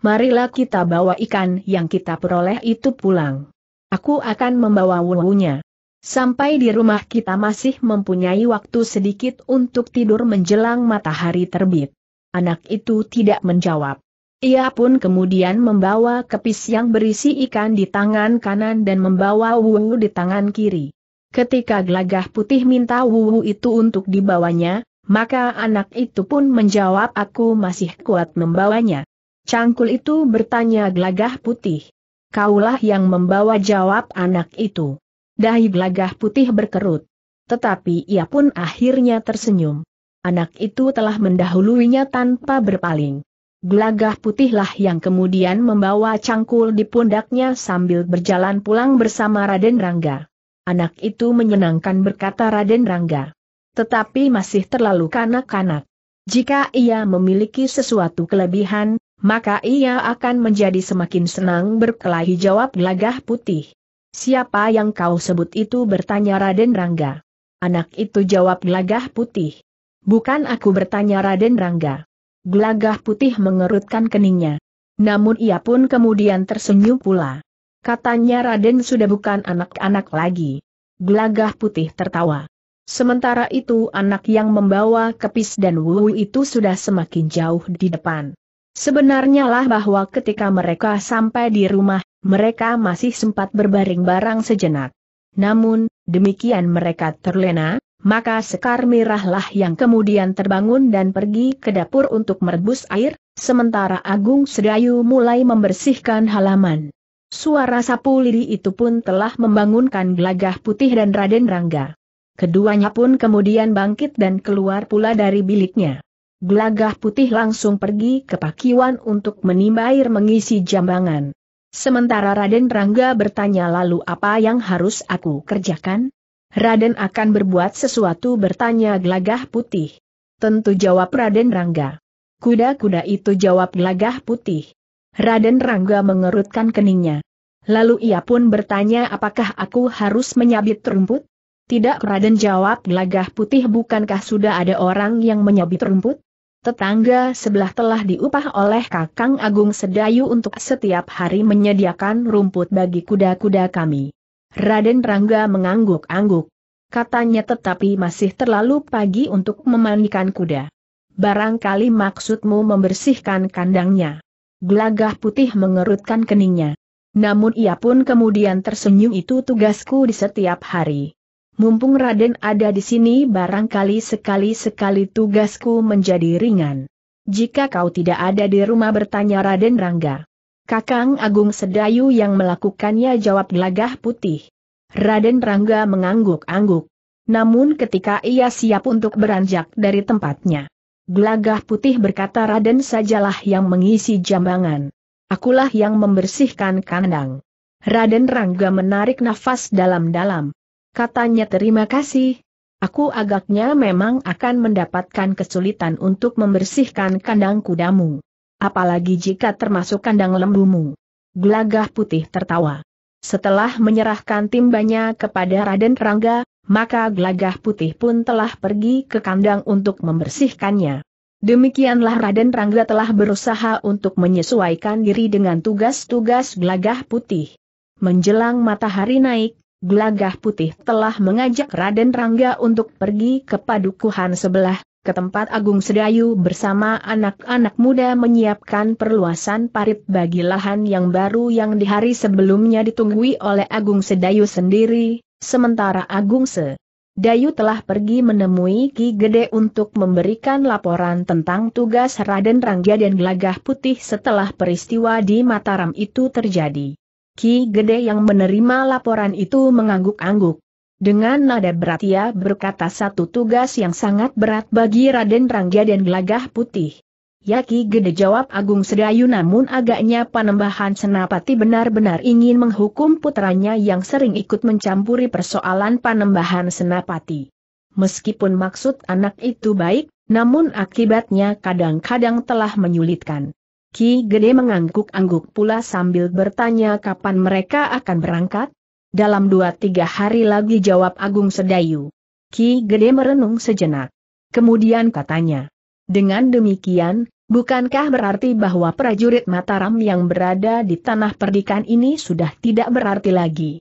Marilah kita bawa ikan yang kita peroleh itu pulang. Aku akan membawa wuwunya. Sampai di rumah kita masih mempunyai waktu sedikit untuk tidur menjelang matahari terbit. Anak itu tidak menjawab. Ia pun kemudian membawa kepis yang berisi ikan di tangan kanan dan membawa wuwu di tangan kiri. Ketika gelagah putih minta wuwu itu untuk dibawanya, maka anak itu pun menjawab aku masih kuat membawanya. Cangkul itu bertanya gelagah putih, kaulah yang membawa jawab anak itu. Dahi belagah putih berkerut. Tetapi ia pun akhirnya tersenyum. Anak itu telah mendahuluinya tanpa berpaling. Gelagah putihlah yang kemudian membawa cangkul di pundaknya sambil berjalan pulang bersama Raden Rangga. Anak itu menyenangkan berkata Raden Rangga. Tetapi masih terlalu kanak-kanak. Jika ia memiliki sesuatu kelebihan, maka ia akan menjadi semakin senang berkelahi jawab gelagah putih. Siapa yang kau sebut itu bertanya Raden Rangga. Anak itu jawab gelagah putih. Bukan aku bertanya Raden Rangga. Gelagah putih mengerutkan keningnya. Namun ia pun kemudian tersenyum pula. Katanya Raden sudah bukan anak-anak lagi. Gelagah putih tertawa. Sementara itu anak yang membawa kepis dan wuhu itu sudah semakin jauh di depan. Sebenarnya lah bahwa ketika mereka sampai di rumah, mereka masih sempat berbaring barang sejenak. Namun, demikian mereka terlena, maka sekar merahlah yang kemudian terbangun dan pergi ke dapur untuk merebus air, sementara Agung Sedayu mulai membersihkan halaman. Suara sapu lidi itu pun telah membangunkan gelagah putih dan Raden Rangga. Keduanya pun kemudian bangkit dan keluar pula dari biliknya. Gelagah putih langsung pergi ke pakiwan untuk menimba air mengisi jambangan. Sementara Raden Rangga bertanya lalu apa yang harus aku kerjakan? Raden akan berbuat sesuatu bertanya gelagah putih. Tentu jawab Raden Rangga. Kuda-kuda itu jawab gelagah putih. Raden Rangga mengerutkan keningnya. Lalu ia pun bertanya apakah aku harus menyabit rumput? Tidak Raden jawab gelagah putih bukankah sudah ada orang yang menyabit rumput? Tetangga sebelah telah diupah oleh Kakang Agung Sedayu untuk setiap hari menyediakan rumput bagi kuda-kuda kami. Raden Rangga mengangguk-angguk. Katanya tetapi masih terlalu pagi untuk memandikan kuda. Barangkali maksudmu membersihkan kandangnya. Gelagah putih mengerutkan keningnya. Namun ia pun kemudian tersenyum itu tugasku di setiap hari. Mumpung Raden ada di sini barangkali sekali-sekali tugasku menjadi ringan. Jika kau tidak ada di rumah bertanya Raden Rangga. Kakang Agung Sedayu yang melakukannya jawab gelagah putih. Raden Rangga mengangguk-angguk. Namun ketika ia siap untuk beranjak dari tempatnya. Gelagah putih berkata Raden sajalah yang mengisi jambangan. Akulah yang membersihkan kandang. Raden Rangga menarik nafas dalam-dalam. Katanya terima kasih. Aku agaknya memang akan mendapatkan kesulitan untuk membersihkan kandang kudamu. Apalagi jika termasuk kandang lembumu. Gelagah putih tertawa. Setelah menyerahkan timbanya kepada Raden Rangga, maka gelagah putih pun telah pergi ke kandang untuk membersihkannya. Demikianlah Raden Rangga telah berusaha untuk menyesuaikan diri dengan tugas-tugas gelagah putih. Menjelang matahari naik, Gelagah putih telah mengajak Raden Rangga untuk pergi ke padukuhan sebelah, ke tempat Agung Sedayu bersama anak-anak muda menyiapkan perluasan parit bagi lahan yang baru yang di hari sebelumnya ditunggui oleh Agung Sedayu sendiri, sementara Agung Sedayu Dayu telah pergi menemui Ki Gede untuk memberikan laporan tentang tugas Raden Rangga dan Gelagah Putih setelah peristiwa di Mataram itu terjadi. Ki Gede yang menerima laporan itu mengangguk-angguk. Dengan nada berat ia berkata satu tugas yang sangat berat bagi Raden Rangga dan Gelagah Putih. Ya Ki Gede jawab Agung Sedayu namun agaknya panembahan senapati benar-benar ingin menghukum putranya yang sering ikut mencampuri persoalan panembahan senapati. Meskipun maksud anak itu baik, namun akibatnya kadang-kadang telah menyulitkan. Ki Gede mengangguk-angguk pula sambil bertanya kapan mereka akan berangkat? Dalam dua tiga hari lagi jawab Agung Sedayu. Ki Gede merenung sejenak. Kemudian katanya, dengan demikian, bukankah berarti bahwa prajurit Mataram yang berada di tanah perdikan ini sudah tidak berarti lagi?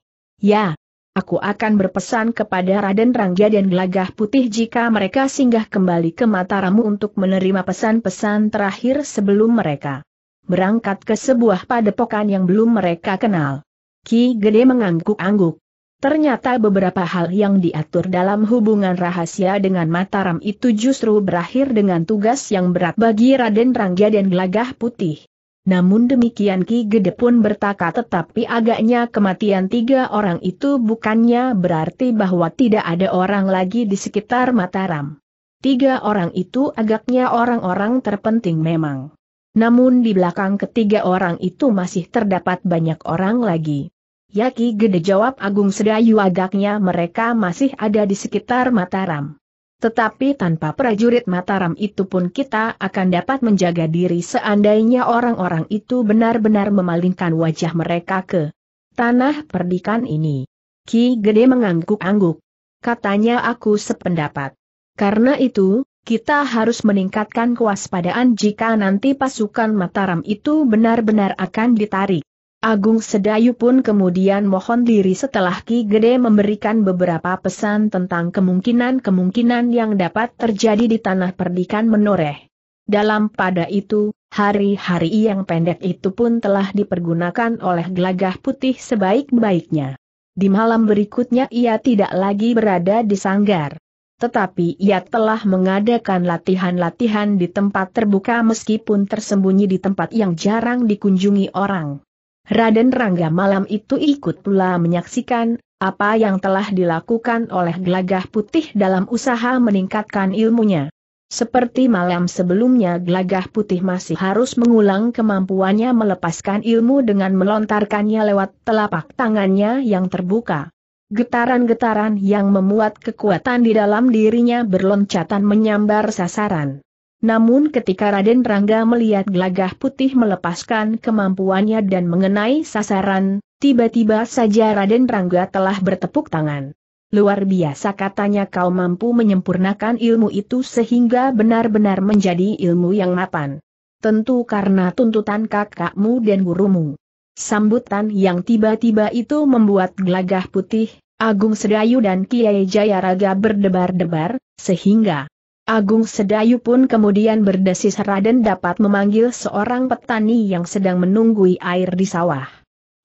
Ya, aku akan berpesan kepada Raden Rangga dan Gelagah Putih jika mereka singgah kembali ke Mataramu untuk menerima pesan-pesan terakhir sebelum mereka berangkat ke sebuah padepokan yang belum mereka kenal. Ki Gede mengangguk-angguk. Ternyata beberapa hal yang diatur dalam hubungan rahasia dengan Mataram itu justru berakhir dengan tugas yang berat bagi Raden Rangga dan Gelagah Putih. Namun demikian Ki Gede pun bertaka tetapi agaknya kematian tiga orang itu bukannya berarti bahwa tidak ada orang lagi di sekitar Mataram. Tiga orang itu agaknya orang-orang terpenting memang. Namun di belakang ketiga orang itu masih terdapat banyak orang lagi. Ya Ki Gede jawab Agung Sedayu agaknya mereka masih ada di sekitar Mataram. Tetapi tanpa prajurit Mataram itu pun kita akan dapat menjaga diri seandainya orang-orang itu benar-benar memalingkan wajah mereka ke tanah perdikan ini. Ki Gede mengangguk-angguk. Katanya aku sependapat. Karena itu, kita harus meningkatkan kewaspadaan jika nanti pasukan Mataram itu benar-benar akan ditarik. Agung Sedayu pun kemudian mohon diri setelah Ki Gede memberikan beberapa pesan tentang kemungkinan-kemungkinan yang dapat terjadi di tanah perdikan menoreh. Dalam pada itu, hari-hari yang pendek itu pun telah dipergunakan oleh gelagah putih sebaik-baiknya. Di malam berikutnya ia tidak lagi berada di sanggar. Tetapi ia telah mengadakan latihan-latihan di tempat terbuka meskipun tersembunyi di tempat yang jarang dikunjungi orang. Raden Rangga malam itu ikut pula menyaksikan apa yang telah dilakukan oleh Gelagah Putih dalam usaha meningkatkan ilmunya. Seperti malam sebelumnya Gelagah Putih masih harus mengulang kemampuannya melepaskan ilmu dengan melontarkannya lewat telapak tangannya yang terbuka. Getaran-getaran yang memuat kekuatan di dalam dirinya berloncatan menyambar sasaran. Namun ketika Raden Rangga melihat gelagah putih melepaskan kemampuannya dan mengenai sasaran, tiba-tiba saja Raden Rangga telah bertepuk tangan. Luar biasa katanya kau mampu menyempurnakan ilmu itu sehingga benar-benar menjadi ilmu yang mapan. Tentu karena tuntutan kakakmu dan gurumu. Sambutan yang tiba-tiba itu membuat gelagah putih, Agung Sedayu dan Kiai Jayaraga berdebar-debar, sehingga Agung Sedayu pun kemudian berdesis Raden dapat memanggil seorang petani yang sedang menunggui air di sawah.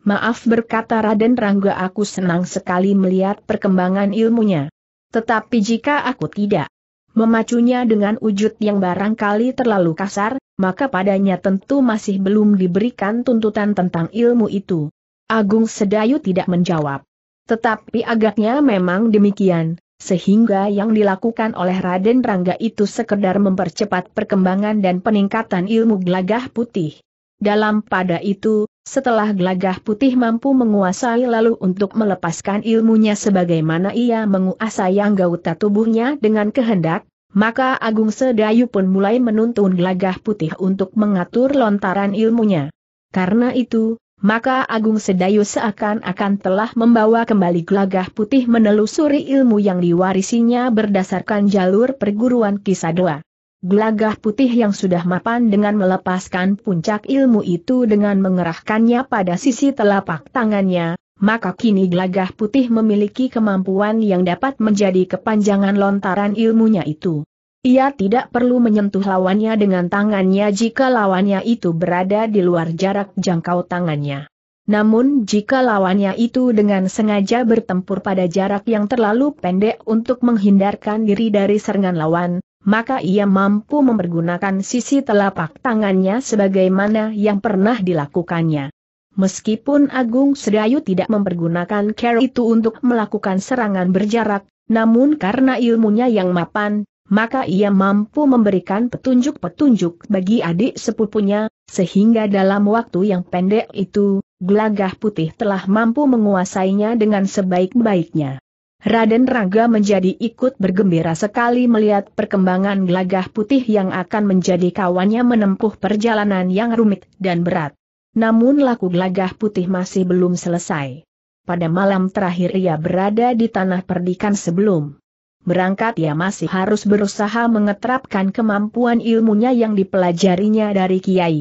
Maaf berkata Raden Rangga aku senang sekali melihat perkembangan ilmunya. Tetapi jika aku tidak memacunya dengan wujud yang barangkali terlalu kasar, maka padanya tentu masih belum diberikan tuntutan tentang ilmu itu. Agung Sedayu tidak menjawab. Tetapi agaknya memang demikian, sehingga yang dilakukan oleh Raden Rangga itu sekedar mempercepat perkembangan dan peningkatan ilmu gelagah putih. Dalam pada itu, setelah gelagah putih mampu menguasai lalu untuk melepaskan ilmunya sebagaimana ia menguasai anggota tubuhnya dengan kehendak, maka Agung Sedayu pun mulai menuntun gelagah putih untuk mengatur lontaran ilmunya. Karena itu, maka Agung Sedayu seakan-akan telah membawa kembali gelagah putih menelusuri ilmu yang diwarisinya berdasarkan jalur perguruan Kisadoa. Gelagah putih yang sudah mapan dengan melepaskan puncak ilmu itu dengan mengerahkannya pada sisi telapak tangannya, maka kini gelagah putih memiliki kemampuan yang dapat menjadi kepanjangan lontaran ilmunya itu. Ia tidak perlu menyentuh lawannya dengan tangannya jika lawannya itu berada di luar jarak jangkau tangannya. Namun jika lawannya itu dengan sengaja bertempur pada jarak yang terlalu pendek untuk menghindarkan diri dari serangan lawan, maka ia mampu mempergunakan sisi telapak tangannya sebagaimana yang pernah dilakukannya. Meskipun Agung Sedayu tidak mempergunakan care itu untuk melakukan serangan berjarak, namun karena ilmunya yang mapan, maka ia mampu memberikan petunjuk-petunjuk bagi adik sepupunya, sehingga dalam waktu yang pendek itu, Glagah putih telah mampu menguasainya dengan sebaik-baiknya. Raden Rangga menjadi ikut bergembira sekali melihat perkembangan Glagah putih yang akan menjadi kawannya menempuh perjalanan yang rumit dan berat. Namun laku Glagah putih masih belum selesai. Pada malam terakhir ia berada di tanah perdikan sebelum berangkat ia masih harus berusaha mengetrapkan kemampuan ilmunya yang dipelajarinya dari Kiai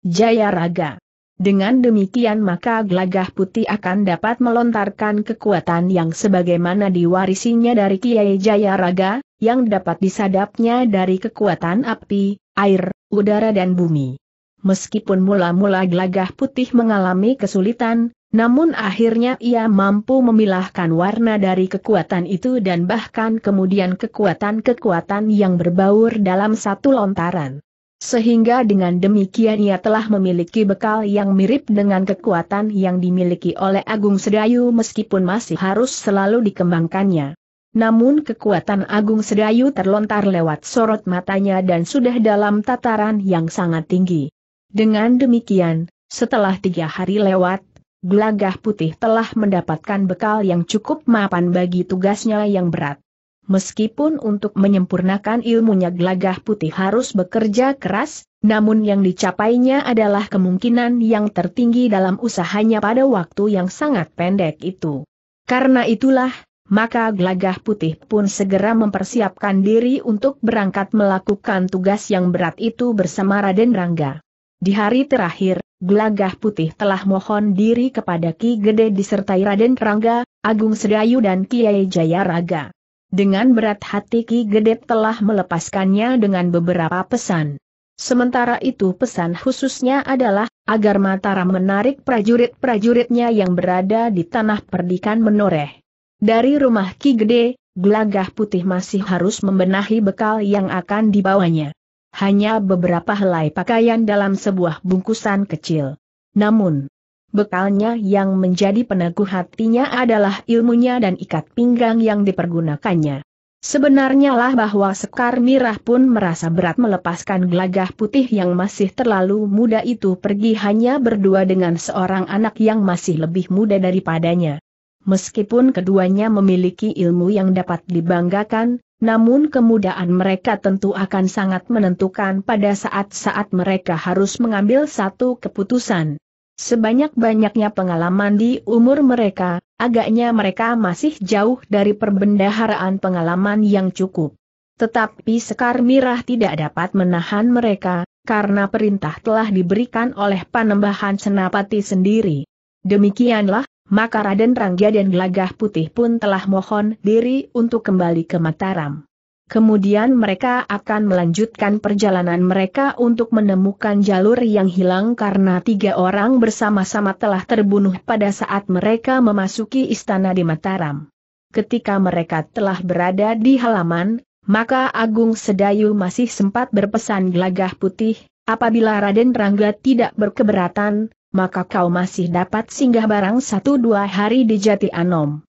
Jaya Raga. Dengan demikian maka Glagah putih akan dapat melontarkan kekuatan yang sebagaimana diwarisinya dari Kiai Jaya Raga, yang dapat disadapnya dari kekuatan api, air, udara dan bumi. Meskipun mula-mula Glagah putih mengalami kesulitan, namun akhirnya ia mampu memilahkan warna dari kekuatan itu dan bahkan kemudian kekuatan-kekuatan yang berbaur dalam satu lontaran. Sehingga dengan demikian ia telah memiliki bekal yang mirip dengan kekuatan yang dimiliki oleh Agung Sedayu meskipun masih harus selalu dikembangkannya. Namun kekuatan Agung Sedayu terlontar lewat sorot matanya dan sudah dalam tataran yang sangat tinggi. Dengan demikian, setelah tiga hari lewat, Gelagah putih telah mendapatkan bekal yang cukup mapan bagi tugasnya yang berat. Meskipun untuk menyempurnakan ilmunya gelagah putih harus bekerja keras, namun yang dicapainya adalah kemungkinan yang tertinggi dalam usahanya pada waktu yang sangat pendek itu. Karena itulah, maka gelagah putih pun segera mempersiapkan diri untuk berangkat melakukan tugas yang berat itu bersama Raden Rangga. Di hari terakhir, Gelagah Putih telah mohon diri kepada Ki Gede disertai Raden Rangga, Agung Sedayu dan Kiai Jayaraga. Dengan berat hati Ki Gede telah melepaskannya dengan beberapa pesan. Sementara itu pesan khususnya adalah, agar Mataram menarik prajurit-prajuritnya yang berada di tanah perdikan menoreh. Dari rumah Ki Gede, Gelagah Putih masih harus membenahi bekal yang akan dibawanya hanya beberapa helai pakaian dalam sebuah bungkusan kecil. Namun, bekalnya yang menjadi peneguh hatinya adalah ilmunya dan ikat pinggang yang dipergunakannya. Sebenarnya lah bahwa Sekar Mirah pun merasa berat melepaskan gelagah putih yang masih terlalu muda itu pergi hanya berdua dengan seorang anak yang masih lebih muda daripadanya. Meskipun keduanya memiliki ilmu yang dapat dibanggakan, namun kemudahan mereka tentu akan sangat menentukan pada saat-saat mereka harus mengambil satu keputusan. Sebanyak-banyaknya pengalaman di umur mereka, agaknya mereka masih jauh dari perbendaharaan pengalaman yang cukup. Tetapi Sekar Mirah tidak dapat menahan mereka, karena perintah telah diberikan oleh Panembahan Senapati sendiri. Demikianlah, maka Raden Rangga dan Gelagah Putih pun telah mohon diri untuk kembali ke Mataram. Kemudian mereka akan melanjutkan perjalanan mereka untuk menemukan jalur yang hilang karena tiga orang bersama-sama telah terbunuh pada saat mereka memasuki istana di Mataram. Ketika mereka telah berada di halaman, maka Agung Sedayu masih sempat berpesan gelagah putih, apabila Raden Rangga tidak berkeberatan, maka kau masih dapat singgah barang satu dua hari di Jati Anom.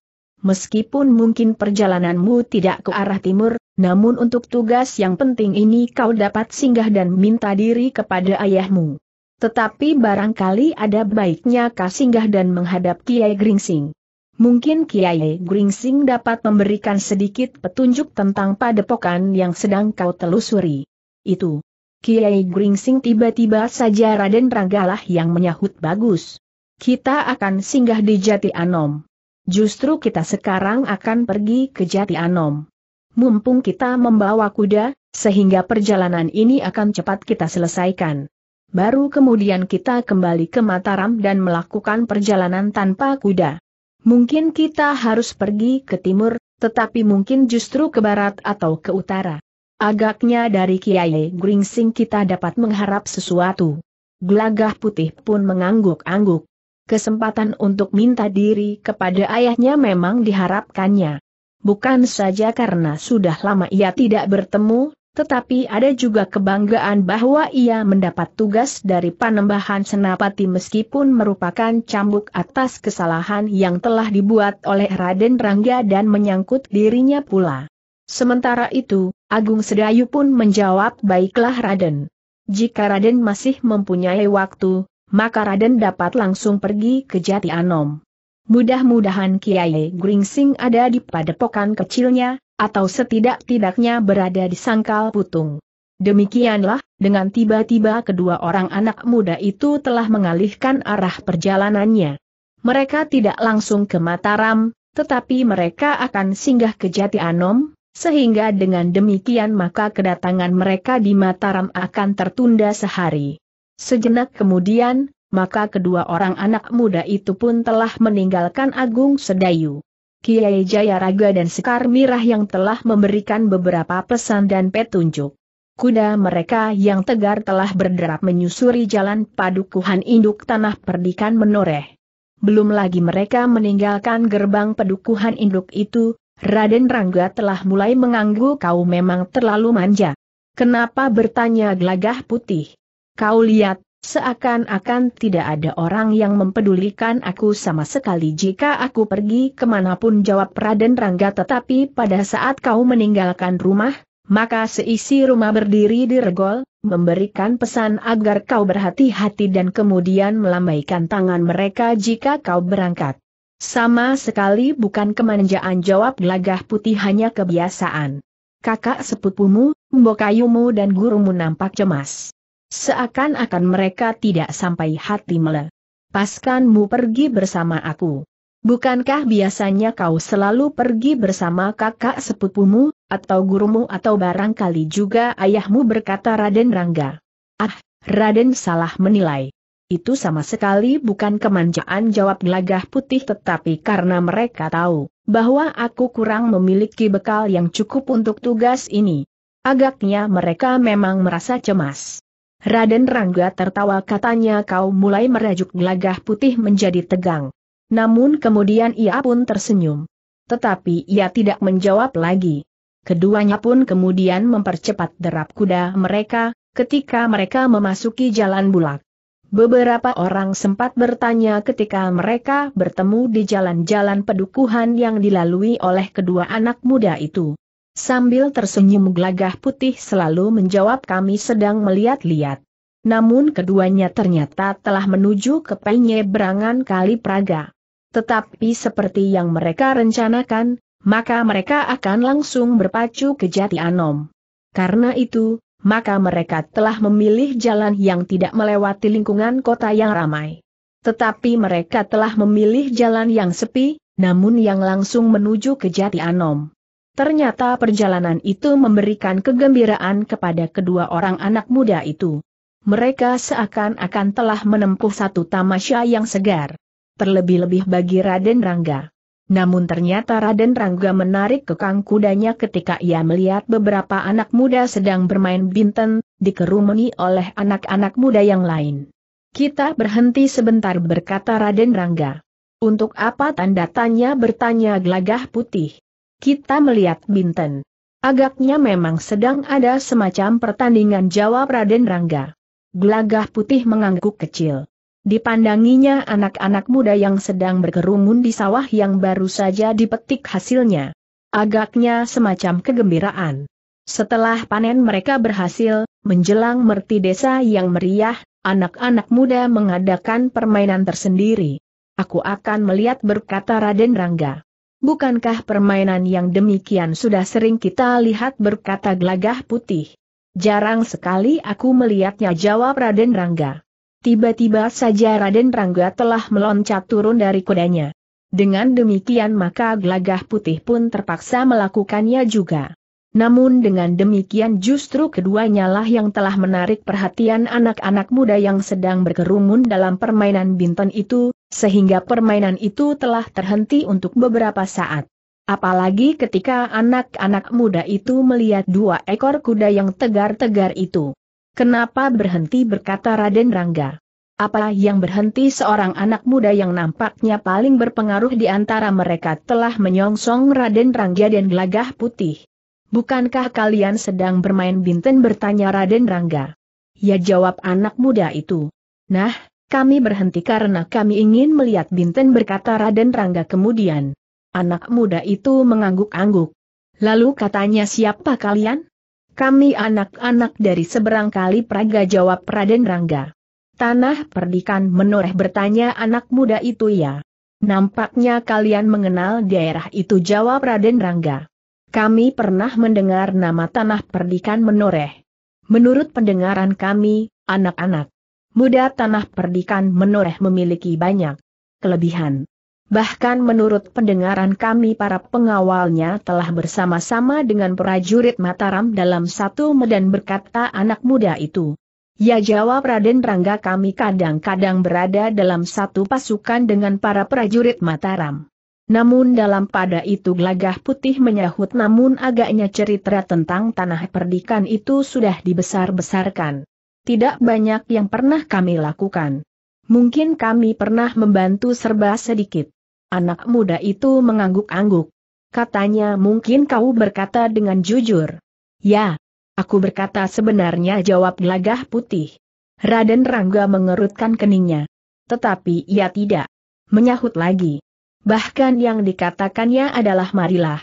Meskipun mungkin perjalananmu tidak ke arah timur, namun untuk tugas yang penting ini kau dapat singgah dan minta diri kepada ayahmu. Tetapi barangkali ada baiknya kau singgah dan menghadap Kiai Gringsing. Mungkin Kiai Gringsing dapat memberikan sedikit petunjuk tentang padepokan yang sedang kau telusuri. Itu. Kiai Gringsing tiba-tiba saja Raden Ranggalah yang menyahut bagus. Kita akan singgah di Jati Anom. Justru kita sekarang akan pergi ke Jati Anom. Mumpung kita membawa kuda, sehingga perjalanan ini akan cepat kita selesaikan. Baru kemudian kita kembali ke Mataram dan melakukan perjalanan tanpa kuda. Mungkin kita harus pergi ke timur, tetapi mungkin justru ke barat atau ke utara. Agaknya dari Kiai Gringsing kita dapat mengharap sesuatu. Gelagah putih pun mengangguk-angguk. Kesempatan untuk minta diri kepada ayahnya memang diharapkannya. Bukan saja karena sudah lama ia tidak bertemu, tetapi ada juga kebanggaan bahwa ia mendapat tugas dari Panembahan Senapati meskipun merupakan cambuk atas kesalahan yang telah dibuat oleh Raden Rangga dan menyangkut dirinya pula. Sementara itu, Agung Sedayu pun menjawab baiklah Raden. Jika Raden masih mempunyai waktu, maka Raden dapat langsung pergi ke Jati Anom. Mudah-mudahan Kiai Gringsing ada di padepokan kecilnya, atau setidak-tidaknya berada di sangkal putung. Demikianlah, dengan tiba-tiba kedua orang anak muda itu telah mengalihkan arah perjalanannya. Mereka tidak langsung ke Mataram, tetapi mereka akan singgah ke Jati Anom, sehingga dengan demikian maka kedatangan mereka di Mataram akan tertunda sehari. Sejenak kemudian, maka kedua orang anak muda itu pun telah meninggalkan Agung Sedayu. Kiai Jayaraga dan Sekar Mirah yang telah memberikan beberapa pesan dan petunjuk. Kuda mereka yang tegar telah berderap menyusuri jalan padukuhan induk tanah perdikan menoreh. Belum lagi mereka meninggalkan gerbang pedukuhan induk itu, Raden Rangga telah mulai mengganggu kau memang terlalu manja. Kenapa bertanya gelagah putih? Kau lihat, seakan-akan tidak ada orang yang mempedulikan aku sama sekali jika aku pergi kemanapun jawab Raden Rangga tetapi pada saat kau meninggalkan rumah, maka seisi rumah berdiri di regol, memberikan pesan agar kau berhati-hati dan kemudian melambaikan tangan mereka jika kau berangkat. Sama sekali bukan kemanjaan jawab gelagah putih hanya kebiasaan. Kakak sepupumu, mbokayumu dan gurumu nampak cemas. Seakan-akan mereka tidak sampai hati mele. Paskanmu pergi bersama aku. Bukankah biasanya kau selalu pergi bersama kakak sepupumu, atau gurumu atau barangkali juga ayahmu berkata Raden Rangga. Ah, Raden salah menilai. Itu sama sekali bukan kemanjaan jawab gelagah putih tetapi karena mereka tahu bahwa aku kurang memiliki bekal yang cukup untuk tugas ini. Agaknya mereka memang merasa cemas. Raden Rangga tertawa katanya kau mulai merajuk gelagah putih menjadi tegang. Namun kemudian ia pun tersenyum. Tetapi ia tidak menjawab lagi. Keduanya pun kemudian mempercepat derap kuda mereka, ketika mereka memasuki jalan bulak. Beberapa orang sempat bertanya ketika mereka bertemu di jalan-jalan pedukuhan yang dilalui oleh kedua anak muda itu. Sambil tersenyum gelagah putih selalu menjawab kami sedang melihat-lihat. Namun keduanya ternyata telah menuju ke penyeberangan Kali Praga. Tetapi seperti yang mereka rencanakan, maka mereka akan langsung berpacu ke Jati Anom. Karena itu, maka mereka telah memilih jalan yang tidak melewati lingkungan kota yang ramai. Tetapi mereka telah memilih jalan yang sepi, namun yang langsung menuju ke Jati Anom. Ternyata perjalanan itu memberikan kegembiraan kepada kedua orang anak muda itu. Mereka seakan-akan telah menempuh satu tamasya yang segar. Terlebih-lebih bagi Raden Rangga. Namun ternyata Raden Rangga menarik kekang kudanya ketika ia melihat beberapa anak muda sedang bermain binten, dikerumuni oleh anak-anak muda yang lain. Kita berhenti sebentar berkata Raden Rangga. Untuk apa tanda tanya bertanya gelagah putih? Kita melihat binten. Agaknya memang sedang ada semacam pertandingan jawab Raden Rangga. Gelagah putih mengangguk kecil. Dipandanginya anak-anak muda yang sedang berkerumun di sawah yang baru saja dipetik hasilnya. Agaknya semacam kegembiraan. Setelah panen mereka berhasil, menjelang merti desa yang meriah, anak-anak muda mengadakan permainan tersendiri. Aku akan melihat berkata Raden Rangga. Bukankah permainan yang demikian sudah sering kita lihat berkata gelagah putih? Jarang sekali aku melihatnya jawab Raden Rangga. Tiba-tiba saja Raden Rangga telah meloncat turun dari kudanya. Dengan demikian maka gelagah putih pun terpaksa melakukannya juga. Namun dengan demikian justru keduanya lah yang telah menarik perhatian anak-anak muda yang sedang berkerumun dalam permainan binton itu, sehingga permainan itu telah terhenti untuk beberapa saat. Apalagi ketika anak-anak muda itu melihat dua ekor kuda yang tegar-tegar itu. Kenapa berhenti berkata Raden Rangga? Apa yang berhenti seorang anak muda yang nampaknya paling berpengaruh di antara mereka telah menyongsong Raden Rangga dan gelagah putih? Bukankah kalian sedang bermain binten bertanya Raden Rangga? Ya jawab anak muda itu. Nah, kami berhenti karena kami ingin melihat binten berkata Raden Rangga kemudian. Anak muda itu mengangguk-angguk. Lalu katanya siapa kalian? Kami anak-anak dari seberang kali Praga jawab Raden Rangga. Tanah perdikan menoreh bertanya anak muda itu ya. Nampaknya kalian mengenal daerah itu jawab Raden Rangga. Kami pernah mendengar nama tanah perdikan menoreh. Menurut pendengaran kami, anak-anak muda tanah perdikan menoreh memiliki banyak kelebihan. Bahkan menurut pendengaran kami para pengawalnya telah bersama-sama dengan prajurit Mataram dalam satu medan berkata anak muda itu. Ya jawab Raden Rangga kami kadang-kadang berada dalam satu pasukan dengan para prajurit Mataram. Namun dalam pada itu Glagah putih menyahut namun agaknya cerita tentang tanah perdikan itu sudah dibesar-besarkan. Tidak banyak yang pernah kami lakukan. Mungkin kami pernah membantu serba sedikit. Anak muda itu mengangguk-angguk. Katanya mungkin kau berkata dengan jujur. Ya, aku berkata sebenarnya jawab gelagah putih. Raden Rangga mengerutkan keningnya. Tetapi ia tidak menyahut lagi. Bahkan yang dikatakannya adalah marilah.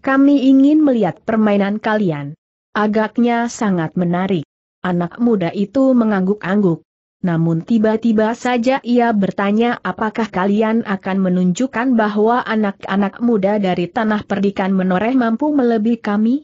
Kami ingin melihat permainan kalian. Agaknya sangat menarik. Anak muda itu mengangguk-angguk namun tiba-tiba saja ia bertanya apakah kalian akan menunjukkan bahwa anak-anak muda dari tanah perdikan menoreh mampu melebihi kami?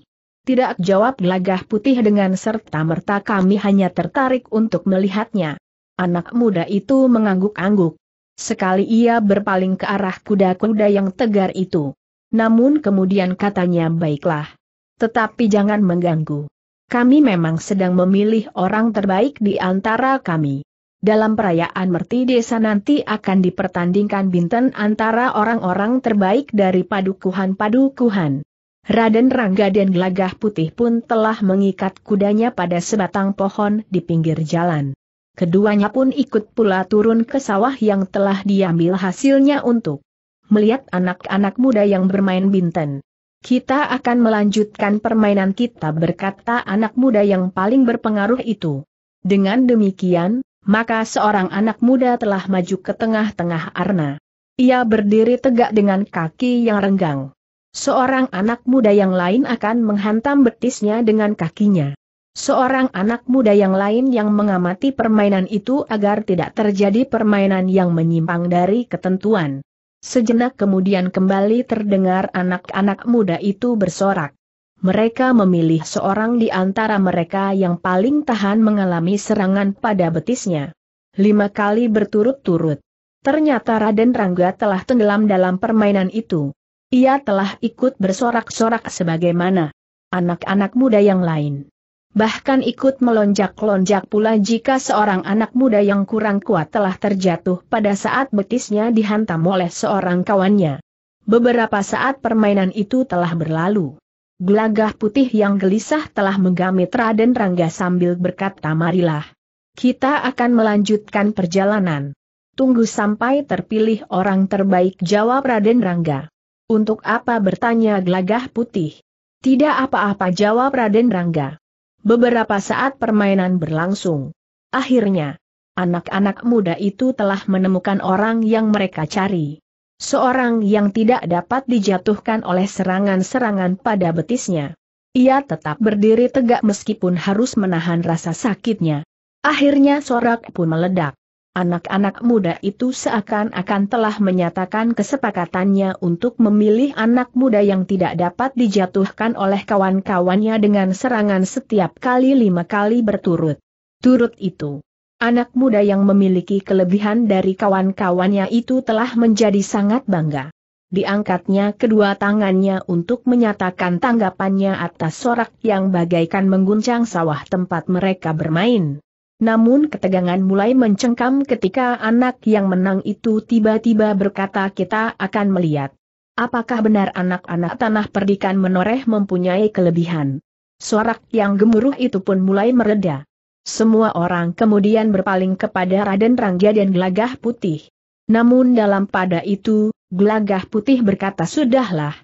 Tidak jawab gelagah putih dengan serta-merta kami hanya tertarik untuk melihatnya. Anak muda itu mengangguk-angguk. Sekali ia berpaling ke arah kuda-kuda yang tegar itu. Namun kemudian katanya baiklah. Tetapi jangan mengganggu. Kami memang sedang memilih orang terbaik di antara kami. Dalam perayaan merti desa nanti akan dipertandingkan binten antara orang-orang terbaik dari padukuhan-padukuhan. Raden Rangga dan Gelagah Putih pun telah mengikat kudanya pada sebatang pohon di pinggir jalan. Keduanya pun ikut pula turun ke sawah yang telah diambil hasilnya untuk melihat anak-anak muda yang bermain binten. Kita akan melanjutkan permainan kita berkata anak muda yang paling berpengaruh itu. Dengan demikian, maka seorang anak muda telah maju ke tengah-tengah Arna. Ia berdiri tegak dengan kaki yang renggang. Seorang anak muda yang lain akan menghantam betisnya dengan kakinya. Seorang anak muda yang lain yang mengamati permainan itu agar tidak terjadi permainan yang menyimpang dari ketentuan. Sejenak kemudian kembali terdengar anak-anak muda itu bersorak. Mereka memilih seorang di antara mereka yang paling tahan mengalami serangan pada betisnya. Lima kali berturut-turut. Ternyata Raden Rangga telah tenggelam dalam permainan itu. Ia telah ikut bersorak-sorak sebagaimana anak-anak muda yang lain bahkan ikut melonjak-lonjak pula jika seorang anak muda yang kurang kuat telah terjatuh pada saat betisnya dihantam oleh seorang kawannya. Beberapa saat permainan itu telah berlalu. Gelagah putih yang gelisah telah menggamit Raden Rangga sambil berkata marilah. Kita akan melanjutkan perjalanan. Tunggu sampai terpilih orang terbaik jawab Raden Rangga. Untuk apa bertanya gelagah putih? Tidak apa-apa jawab Raden Rangga. Beberapa saat permainan berlangsung. Akhirnya, anak-anak muda itu telah menemukan orang yang mereka cari. Seorang yang tidak dapat dijatuhkan oleh serangan-serangan pada betisnya. Ia tetap berdiri tegak meskipun harus menahan rasa sakitnya. Akhirnya sorak pun meledak. Anak-anak muda itu seakan-akan telah menyatakan kesepakatannya untuk memilih anak muda yang tidak dapat dijatuhkan oleh kawan-kawannya dengan serangan setiap kali lima kali berturut. Turut itu. Anak muda yang memiliki kelebihan dari kawan-kawannya itu telah menjadi sangat bangga. Diangkatnya kedua tangannya untuk menyatakan tanggapannya atas sorak yang bagaikan mengguncang sawah tempat mereka bermain. Namun ketegangan mulai mencengkam ketika anak yang menang itu tiba-tiba berkata kita akan melihat. Apakah benar anak-anak tanah perdikan menoreh mempunyai kelebihan? Suara yang gemuruh itu pun mulai mereda. Semua orang kemudian berpaling kepada Raden Rangga dan Gelagah Putih. Namun dalam pada itu, Gelagah Putih berkata sudahlah.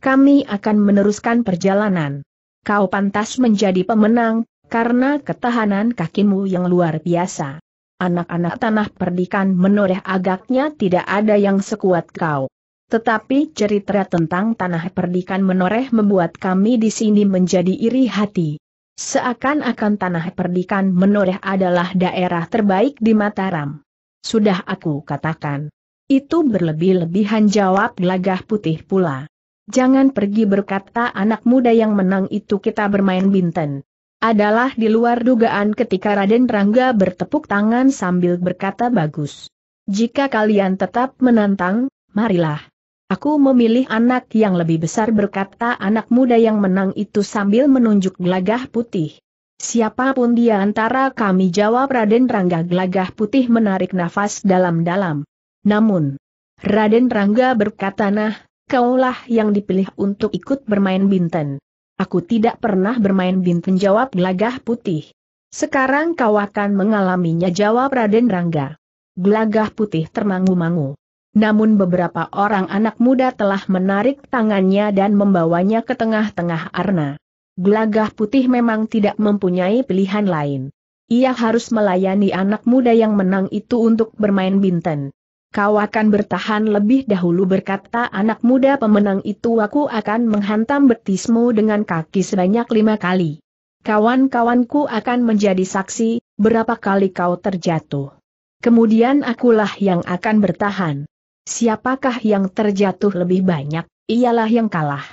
Kami akan meneruskan perjalanan. Kau pantas menjadi pemenang, karena ketahanan kakimu yang luar biasa. Anak-anak tanah perdikan menoreh agaknya tidak ada yang sekuat kau. Tetapi cerita tentang tanah perdikan menoreh membuat kami di sini menjadi iri hati. Seakan-akan tanah perdikan menoreh adalah daerah terbaik di Mataram. Sudah aku katakan. Itu berlebih-lebihan jawab gelagah putih pula. Jangan pergi berkata anak muda yang menang itu kita bermain binten adalah di luar dugaan ketika Raden Rangga bertepuk tangan sambil berkata bagus. Jika kalian tetap menantang, marilah. Aku memilih anak yang lebih besar berkata anak muda yang menang itu sambil menunjuk gelagah putih. Siapapun dia antara kami jawab Raden Rangga gelagah putih menarik nafas dalam-dalam. Namun, Raden Rangga berkata nah, kaulah yang dipilih untuk ikut bermain binten. Aku tidak pernah bermain binten jawab gelagah putih. Sekarang kau akan mengalaminya jawab Raden Rangga. Gelagah putih termangu-mangu. Namun beberapa orang anak muda telah menarik tangannya dan membawanya ke tengah-tengah arna. Gelagah putih memang tidak mempunyai pilihan lain. Ia harus melayani anak muda yang menang itu untuk bermain binten. Kau akan bertahan lebih dahulu berkata anak muda pemenang itu aku akan menghantam betismu dengan kaki sebanyak lima kali. Kawan-kawanku akan menjadi saksi, berapa kali kau terjatuh. Kemudian akulah yang akan bertahan. Siapakah yang terjatuh lebih banyak, ialah yang kalah.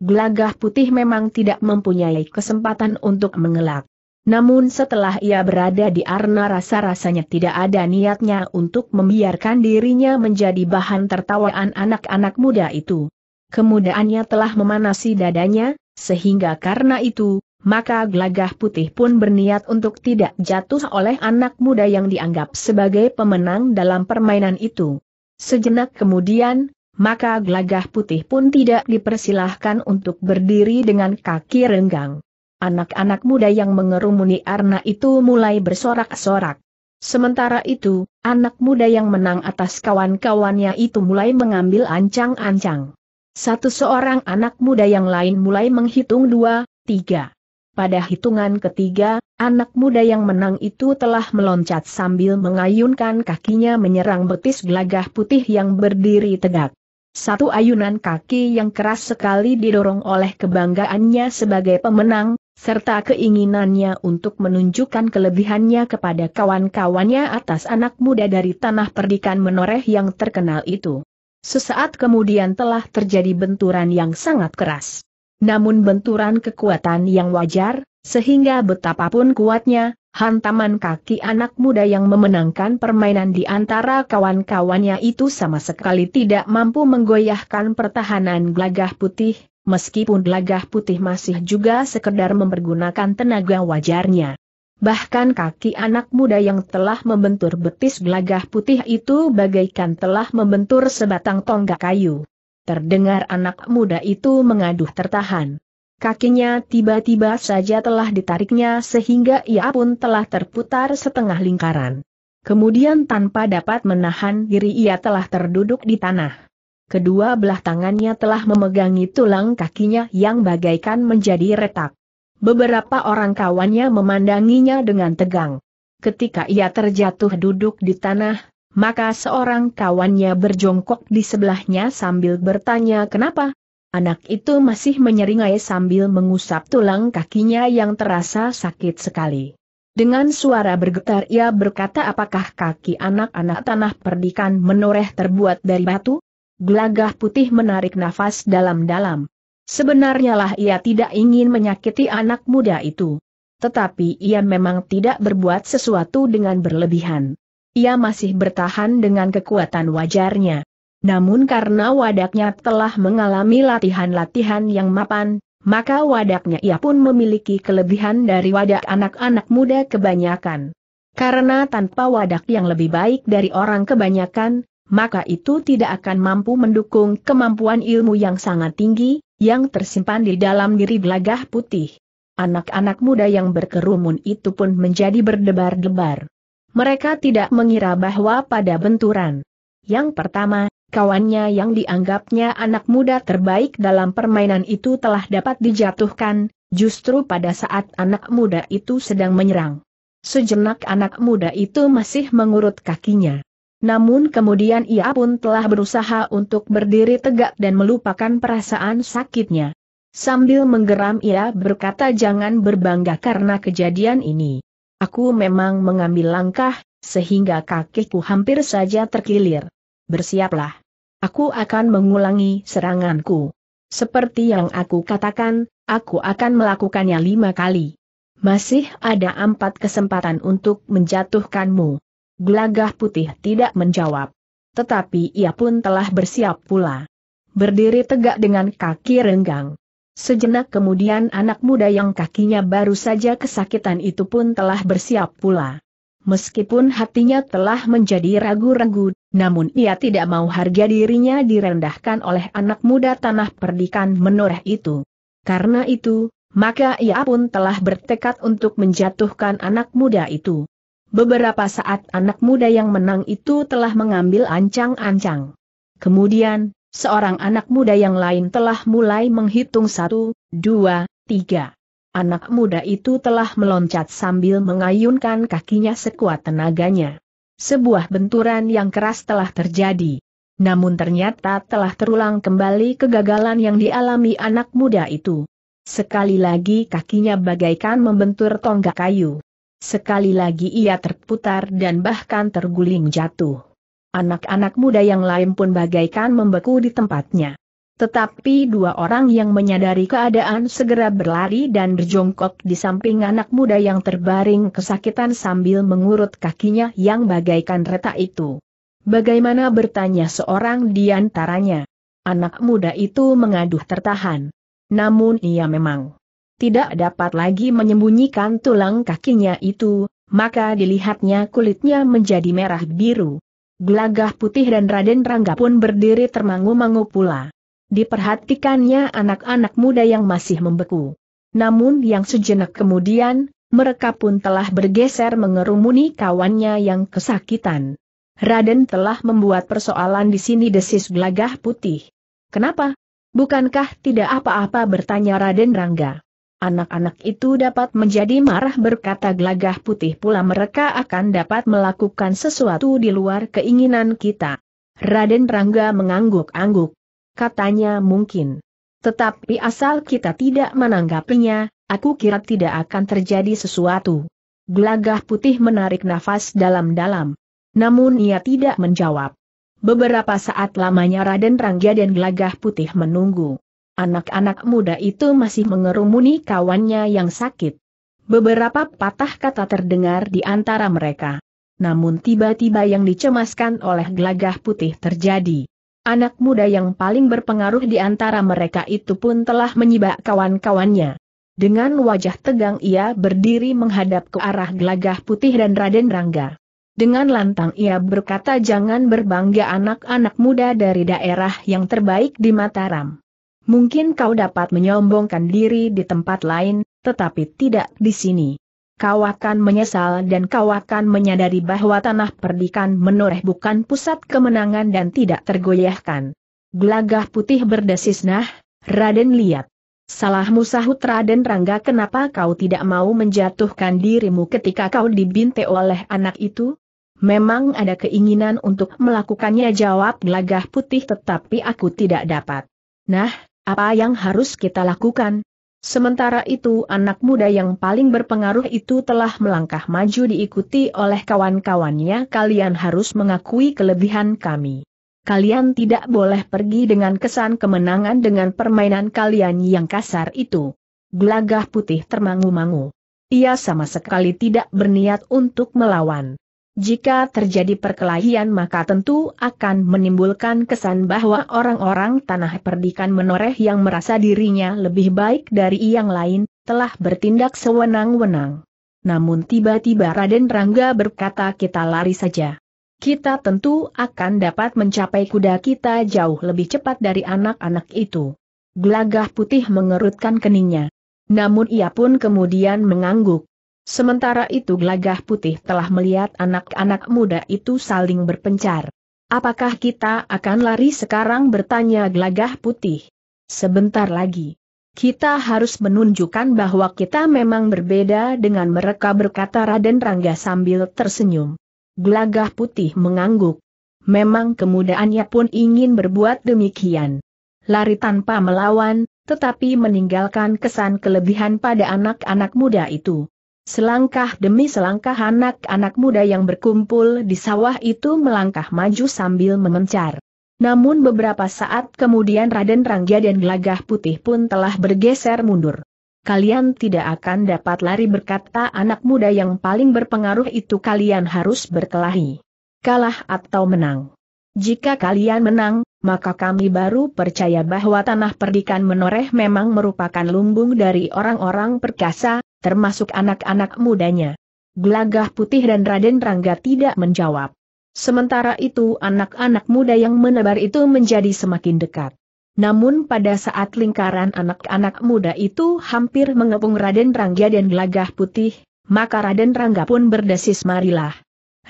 Gelagah putih memang tidak mempunyai kesempatan untuk mengelak. Namun setelah ia berada di Arna rasa-rasanya tidak ada niatnya untuk membiarkan dirinya menjadi bahan tertawaan anak-anak muda itu. Kemudaannya telah memanasi dadanya, sehingga karena itu, maka glagah putih pun berniat untuk tidak jatuh oleh anak muda yang dianggap sebagai pemenang dalam permainan itu. Sejenak kemudian, maka glagah putih pun tidak dipersilahkan untuk berdiri dengan kaki renggang. Anak-anak muda yang mengerumuni Arna itu mulai bersorak-sorak. Sementara itu, anak muda yang menang atas kawan-kawannya itu mulai mengambil ancang-ancang. Satu seorang anak muda yang lain mulai menghitung dua, tiga. Pada hitungan ketiga, anak muda yang menang itu telah meloncat sambil mengayunkan kakinya menyerang betis gelagah putih yang berdiri tegak. Satu ayunan kaki yang keras sekali didorong oleh kebanggaannya sebagai pemenang, serta keinginannya untuk menunjukkan kelebihannya kepada kawan-kawannya atas anak muda dari tanah perdikan menoreh yang terkenal itu. Sesaat kemudian telah terjadi benturan yang sangat keras. Namun benturan kekuatan yang wajar, sehingga betapapun kuatnya, hantaman kaki anak muda yang memenangkan permainan di antara kawan-kawannya itu sama sekali tidak mampu menggoyahkan pertahanan gelagah putih, meskipun Lagah Putih masih juga sekedar mempergunakan tenaga wajarnya. Bahkan kaki anak muda yang telah membentur betis Lagah Putih itu bagaikan telah membentur sebatang tonggak kayu. Terdengar anak muda itu mengaduh tertahan. Kakinya tiba-tiba saja telah ditariknya sehingga ia pun telah terputar setengah lingkaran. Kemudian tanpa dapat menahan diri ia telah terduduk di tanah. Kedua belah tangannya telah memegangi tulang kakinya yang bagaikan menjadi retak. Beberapa orang kawannya memandanginya dengan tegang. Ketika ia terjatuh duduk di tanah, maka seorang kawannya berjongkok di sebelahnya sambil bertanya kenapa. Anak itu masih menyeringai sambil mengusap tulang kakinya yang terasa sakit sekali. Dengan suara bergetar ia berkata apakah kaki anak-anak tanah perdikan menoreh terbuat dari batu? Gelagah putih menarik nafas dalam-dalam. Sebenarnya lah ia tidak ingin menyakiti anak muda itu. Tetapi ia memang tidak berbuat sesuatu dengan berlebihan. Ia masih bertahan dengan kekuatan wajarnya. Namun karena wadaknya telah mengalami latihan-latihan yang mapan, maka wadaknya ia pun memiliki kelebihan dari wadak anak-anak muda kebanyakan. Karena tanpa wadak yang lebih baik dari orang kebanyakan, maka itu tidak akan mampu mendukung kemampuan ilmu yang sangat tinggi, yang tersimpan di dalam diri belagah putih. Anak-anak muda yang berkerumun itu pun menjadi berdebar-debar. Mereka tidak mengira bahwa pada benturan. Yang pertama, kawannya yang dianggapnya anak muda terbaik dalam permainan itu telah dapat dijatuhkan, justru pada saat anak muda itu sedang menyerang. Sejenak anak muda itu masih mengurut kakinya. Namun kemudian ia pun telah berusaha untuk berdiri tegak dan melupakan perasaan sakitnya. Sambil menggeram ia berkata jangan berbangga karena kejadian ini. Aku memang mengambil langkah, sehingga kakiku hampir saja terkilir. Bersiaplah. Aku akan mengulangi seranganku. Seperti yang aku katakan, aku akan melakukannya lima kali. Masih ada empat kesempatan untuk menjatuhkanmu. Gelagah putih tidak menjawab. Tetapi ia pun telah bersiap pula. Berdiri tegak dengan kaki renggang. Sejenak kemudian anak muda yang kakinya baru saja kesakitan itu pun telah bersiap pula. Meskipun hatinya telah menjadi ragu-ragu, namun ia tidak mau harga dirinya direndahkan oleh anak muda tanah perdikan menoreh itu. Karena itu, maka ia pun telah bertekad untuk menjatuhkan anak muda itu. Beberapa saat anak muda yang menang itu telah mengambil ancang-ancang. Kemudian, seorang anak muda yang lain telah mulai menghitung satu, dua, tiga. Anak muda itu telah meloncat sambil mengayunkan kakinya sekuat tenaganya. Sebuah benturan yang keras telah terjadi. Namun ternyata telah terulang kembali kegagalan yang dialami anak muda itu. Sekali lagi kakinya bagaikan membentur tonggak kayu. Sekali lagi ia terputar dan bahkan terguling jatuh. Anak-anak muda yang lain pun bagaikan membeku di tempatnya. Tetapi dua orang yang menyadari keadaan segera berlari dan berjongkok di samping anak muda yang terbaring kesakitan sambil mengurut kakinya yang bagaikan retak itu. Bagaimana bertanya seorang di antaranya? Anak muda itu mengaduh tertahan. Namun ia memang tidak dapat lagi menyembunyikan tulang kakinya itu, maka dilihatnya kulitnya menjadi merah biru. Gelagah putih dan Raden Rangga pun berdiri termangu-mangu pula. Diperhatikannya anak-anak muda yang masih membeku. Namun yang sejenak kemudian, mereka pun telah bergeser mengerumuni kawannya yang kesakitan. Raden telah membuat persoalan di sini desis gelagah putih. Kenapa? Bukankah tidak apa-apa bertanya Raden Rangga? Anak-anak itu dapat menjadi marah berkata gelagah putih pula mereka akan dapat melakukan sesuatu di luar keinginan kita. Raden Rangga mengangguk-angguk. Katanya mungkin. Tetapi asal kita tidak menanggapinya, aku kira tidak akan terjadi sesuatu. Gelagah putih menarik nafas dalam-dalam. Namun ia tidak menjawab. Beberapa saat lamanya Raden Rangga dan Gelagah Putih menunggu. Anak-anak muda itu masih mengerumuni kawannya yang sakit. Beberapa patah kata terdengar di antara mereka. Namun tiba-tiba yang dicemaskan oleh gelagah putih terjadi. Anak muda yang paling berpengaruh di antara mereka itu pun telah menyibak kawan-kawannya. Dengan wajah tegang ia berdiri menghadap ke arah gelagah putih dan Raden Rangga. Dengan lantang ia berkata jangan berbangga anak-anak muda dari daerah yang terbaik di Mataram. Mungkin kau dapat menyombongkan diri di tempat lain, tetapi tidak di sini. Kau akan menyesal dan kau akan menyadari bahwa tanah perdikan menoreh bukan pusat kemenangan dan tidak tergoyahkan. Gelagah putih berdesis nah, Raden lihat. Salahmu sahut Raden Rangga kenapa kau tidak mau menjatuhkan dirimu ketika kau dibinte oleh anak itu? Memang ada keinginan untuk melakukannya jawab gelagah putih tetapi aku tidak dapat. Nah, apa yang harus kita lakukan? Sementara itu anak muda yang paling berpengaruh itu telah melangkah maju diikuti oleh kawan-kawannya kalian harus mengakui kelebihan kami. Kalian tidak boleh pergi dengan kesan kemenangan dengan permainan kalian yang kasar itu. Gelagah putih termangu-mangu. Ia sama sekali tidak berniat untuk melawan. Jika terjadi perkelahian maka tentu akan menimbulkan kesan bahwa orang-orang tanah perdikan menoreh yang merasa dirinya lebih baik dari yang lain, telah bertindak sewenang-wenang. Namun tiba-tiba Raden Rangga berkata kita lari saja. Kita tentu akan dapat mencapai kuda kita jauh lebih cepat dari anak-anak itu. Gelagah putih mengerutkan keningnya. Namun ia pun kemudian mengangguk. Sementara itu gelagah putih telah melihat anak-anak muda itu saling berpencar. Apakah kita akan lari sekarang bertanya gelagah putih? Sebentar lagi. Kita harus menunjukkan bahwa kita memang berbeda dengan mereka berkata Raden Rangga sambil tersenyum. Gelagah putih mengangguk. Memang kemudaannya pun ingin berbuat demikian. Lari tanpa melawan, tetapi meninggalkan kesan kelebihan pada anak-anak muda itu. Selangkah demi selangkah anak-anak muda yang berkumpul di sawah itu melangkah maju sambil mengencar. Namun beberapa saat kemudian Raden Rangga dan Gelagah Putih pun telah bergeser mundur. Kalian tidak akan dapat lari berkata anak muda yang paling berpengaruh itu kalian harus berkelahi. Kalah atau menang. Jika kalian menang, maka kami baru percaya bahwa tanah perdikan menoreh memang merupakan lumbung dari orang-orang perkasa, termasuk anak-anak mudanya. Glagah putih dan Raden Rangga tidak menjawab. Sementara itu anak-anak muda yang menebar itu menjadi semakin dekat. Namun pada saat lingkaran anak-anak muda itu hampir mengepung Raden Rangga dan Gelagah Putih, maka Raden Rangga pun berdesis marilah.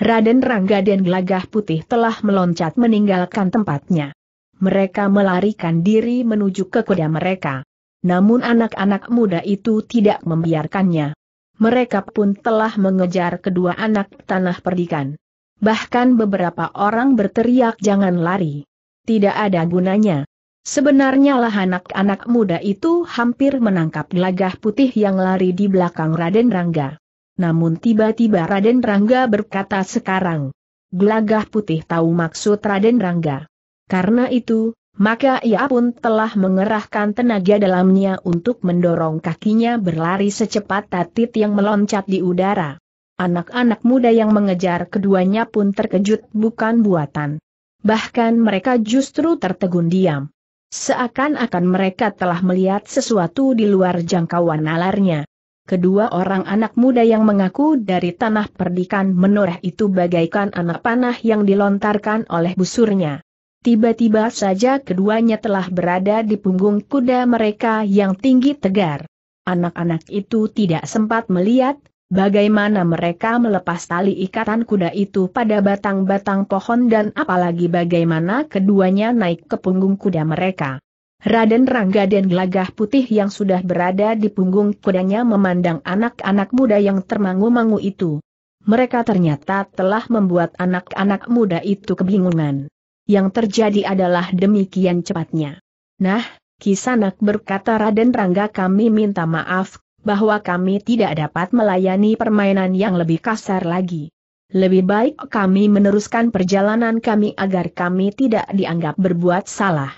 Raden Rangga dan Gelagah Putih telah meloncat meninggalkan tempatnya. Mereka melarikan diri menuju ke kuda mereka. Namun anak-anak muda itu tidak membiarkannya. Mereka pun telah mengejar kedua anak tanah perdikan. Bahkan beberapa orang berteriak jangan lari. Tidak ada gunanya. Sebenarnya lah anak-anak muda itu hampir menangkap gelagah putih yang lari di belakang Raden Rangga. Namun tiba-tiba Raden Rangga berkata sekarang. Gelagah putih tahu maksud Raden Rangga. Karena itu, maka ia pun telah mengerahkan tenaga dalamnya untuk mendorong kakinya berlari secepat tatit yang meloncat di udara. Anak-anak muda yang mengejar keduanya pun terkejut bukan buatan. Bahkan mereka justru tertegun diam. Seakan-akan mereka telah melihat sesuatu di luar jangkauan nalarnya. Kedua orang anak muda yang mengaku dari tanah perdikan menoreh itu bagaikan anak panah yang dilontarkan oleh busurnya. Tiba-tiba saja keduanya telah berada di punggung kuda mereka yang tinggi tegar. Anak-anak itu tidak sempat melihat, bagaimana mereka melepas tali ikatan kuda itu pada batang-batang pohon dan apalagi bagaimana keduanya naik ke punggung kuda mereka. Raden Rangga dan Gelagah Putih yang sudah berada di punggung kudanya memandang anak-anak muda yang termangu-mangu itu. Mereka ternyata telah membuat anak-anak muda itu kebingungan. Yang terjadi adalah demikian cepatnya. Nah, Kisanak berkata Raden Rangga kami minta maaf, bahwa kami tidak dapat melayani permainan yang lebih kasar lagi. Lebih baik kami meneruskan perjalanan kami agar kami tidak dianggap berbuat salah.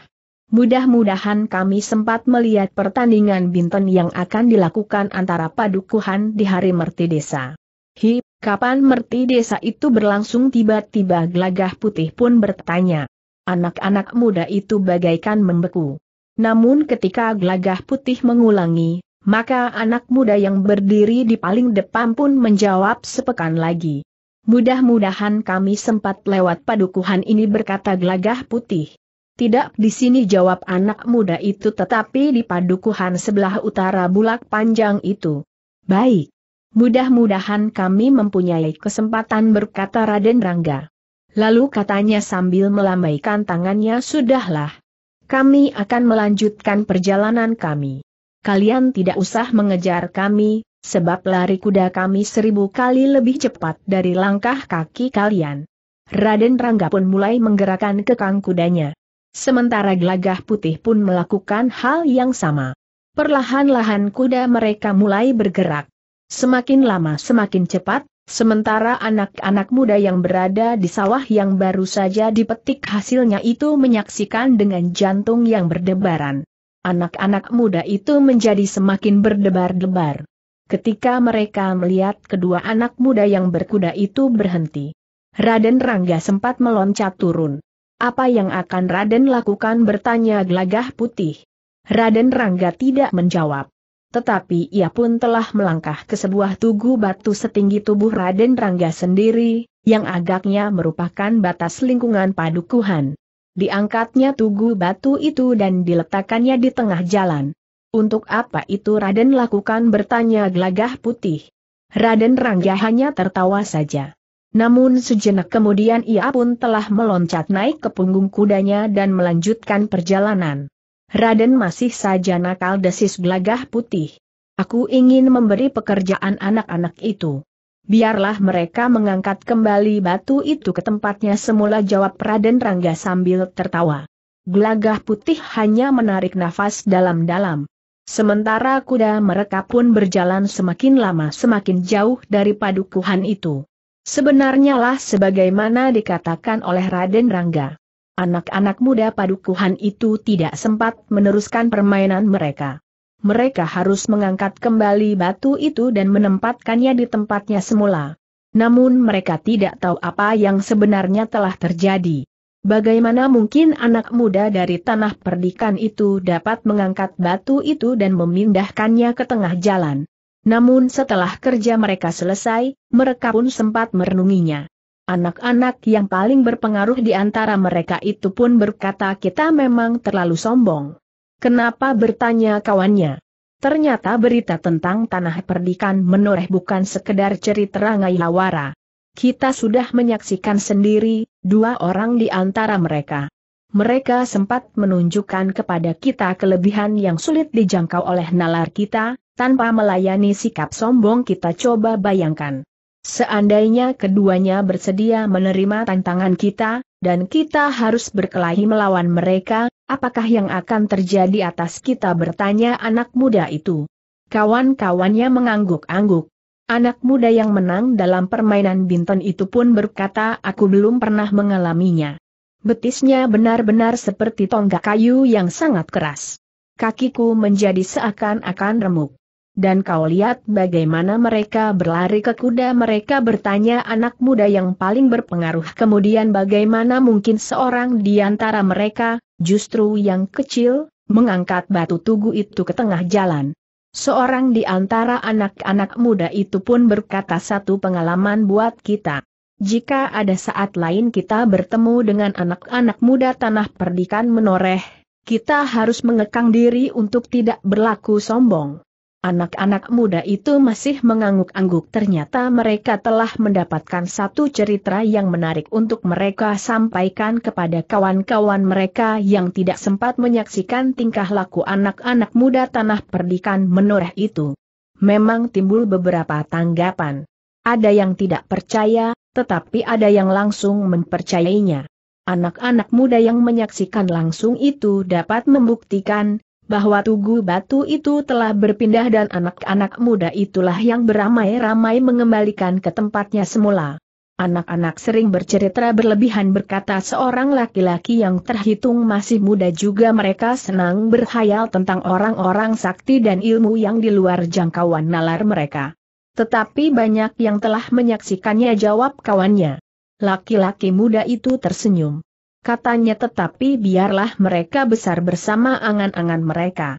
Mudah-mudahan kami sempat melihat pertandingan binten yang akan dilakukan antara padukuhan di hari Merti Desa. Hi, Kapan merti desa itu berlangsung tiba-tiba gelagah putih pun bertanya. Anak-anak muda itu bagaikan membeku. Namun ketika gelagah putih mengulangi, maka anak muda yang berdiri di paling depan pun menjawab sepekan lagi. Mudah-mudahan kami sempat lewat padukuhan ini berkata gelagah putih. Tidak di sini jawab anak muda itu tetapi di padukuhan sebelah utara bulak panjang itu. Baik. Mudah-mudahan kami mempunyai kesempatan berkata Raden Rangga. Lalu katanya sambil melambaikan tangannya sudahlah. Kami akan melanjutkan perjalanan kami. Kalian tidak usah mengejar kami, sebab lari kuda kami seribu kali lebih cepat dari langkah kaki kalian. Raden Rangga pun mulai menggerakkan kekang kudanya. Sementara gelagah putih pun melakukan hal yang sama. Perlahan-lahan kuda mereka mulai bergerak. Semakin lama semakin cepat, sementara anak-anak muda yang berada di sawah yang baru saja dipetik hasilnya itu menyaksikan dengan jantung yang berdebaran. Anak-anak muda itu menjadi semakin berdebar-debar. Ketika mereka melihat kedua anak muda yang berkuda itu berhenti. Raden Rangga sempat meloncat turun. Apa yang akan Raden lakukan bertanya gelagah putih. Raden Rangga tidak menjawab tetapi ia pun telah melangkah ke sebuah tugu batu setinggi tubuh Raden Rangga sendiri, yang agaknya merupakan batas lingkungan padukuhan. Diangkatnya tugu batu itu dan diletakkannya di tengah jalan. Untuk apa itu Raden lakukan bertanya gelagah putih. Raden Rangga hanya tertawa saja. Namun sejenak kemudian ia pun telah meloncat naik ke punggung kudanya dan melanjutkan perjalanan. Raden masih saja nakal desis gelagah putih. Aku ingin memberi pekerjaan anak-anak itu. Biarlah mereka mengangkat kembali batu itu ke tempatnya semula jawab Raden Rangga sambil tertawa. Gelagah putih hanya menarik nafas dalam-dalam. Sementara kuda mereka pun berjalan semakin lama semakin jauh dari padukuhan itu. Sebenarnya lah sebagaimana dikatakan oleh Raden Rangga. Anak-anak muda padukuhan itu tidak sempat meneruskan permainan mereka. Mereka harus mengangkat kembali batu itu dan menempatkannya di tempatnya semula. Namun mereka tidak tahu apa yang sebenarnya telah terjadi. Bagaimana mungkin anak muda dari tanah perdikan itu dapat mengangkat batu itu dan memindahkannya ke tengah jalan? Namun setelah kerja mereka selesai, mereka pun sempat merenunginya. Anak-anak yang paling berpengaruh di antara mereka itu pun berkata kita memang terlalu sombong. Kenapa bertanya kawannya? Ternyata berita tentang tanah perdikan menoreh bukan sekedar cerita Rangai Lawara. Kita sudah menyaksikan sendiri, dua orang di antara mereka. Mereka sempat menunjukkan kepada kita kelebihan yang sulit dijangkau oleh nalar kita, tanpa melayani sikap sombong kita coba bayangkan. Seandainya keduanya bersedia menerima tantangan kita, dan kita harus berkelahi melawan mereka, apakah yang akan terjadi atas kita bertanya anak muda itu. Kawan-kawannya mengangguk-angguk. Anak muda yang menang dalam permainan binton itu pun berkata aku belum pernah mengalaminya. Betisnya benar-benar seperti tonggak kayu yang sangat keras. Kakiku menjadi seakan-akan remuk. Dan kau lihat bagaimana mereka berlari ke kuda mereka bertanya anak muda yang paling berpengaruh. Kemudian bagaimana mungkin seorang di antara mereka, justru yang kecil, mengangkat batu tugu itu ke tengah jalan. Seorang di antara anak-anak muda itu pun berkata satu pengalaman buat kita. Jika ada saat lain kita bertemu dengan anak-anak muda tanah perdikan menoreh, kita harus mengekang diri untuk tidak berlaku sombong. Anak-anak muda itu masih mengangguk-angguk ternyata mereka telah mendapatkan satu cerita yang menarik untuk mereka sampaikan kepada kawan-kawan mereka yang tidak sempat menyaksikan tingkah laku anak-anak muda tanah perdikan menoreh itu. Memang timbul beberapa tanggapan. Ada yang tidak percaya, tetapi ada yang langsung mempercayainya. Anak-anak muda yang menyaksikan langsung itu dapat membuktikan bahwa Tugu Batu itu telah berpindah dan anak-anak muda itulah yang beramai-ramai mengembalikan ke tempatnya semula. Anak-anak sering bercerita berlebihan berkata seorang laki-laki yang terhitung masih muda juga mereka senang berhayal tentang orang-orang sakti dan ilmu yang di luar jangkauan nalar mereka. Tetapi banyak yang telah menyaksikannya jawab kawannya. Laki-laki muda itu tersenyum katanya tetapi biarlah mereka besar bersama angan-angan mereka.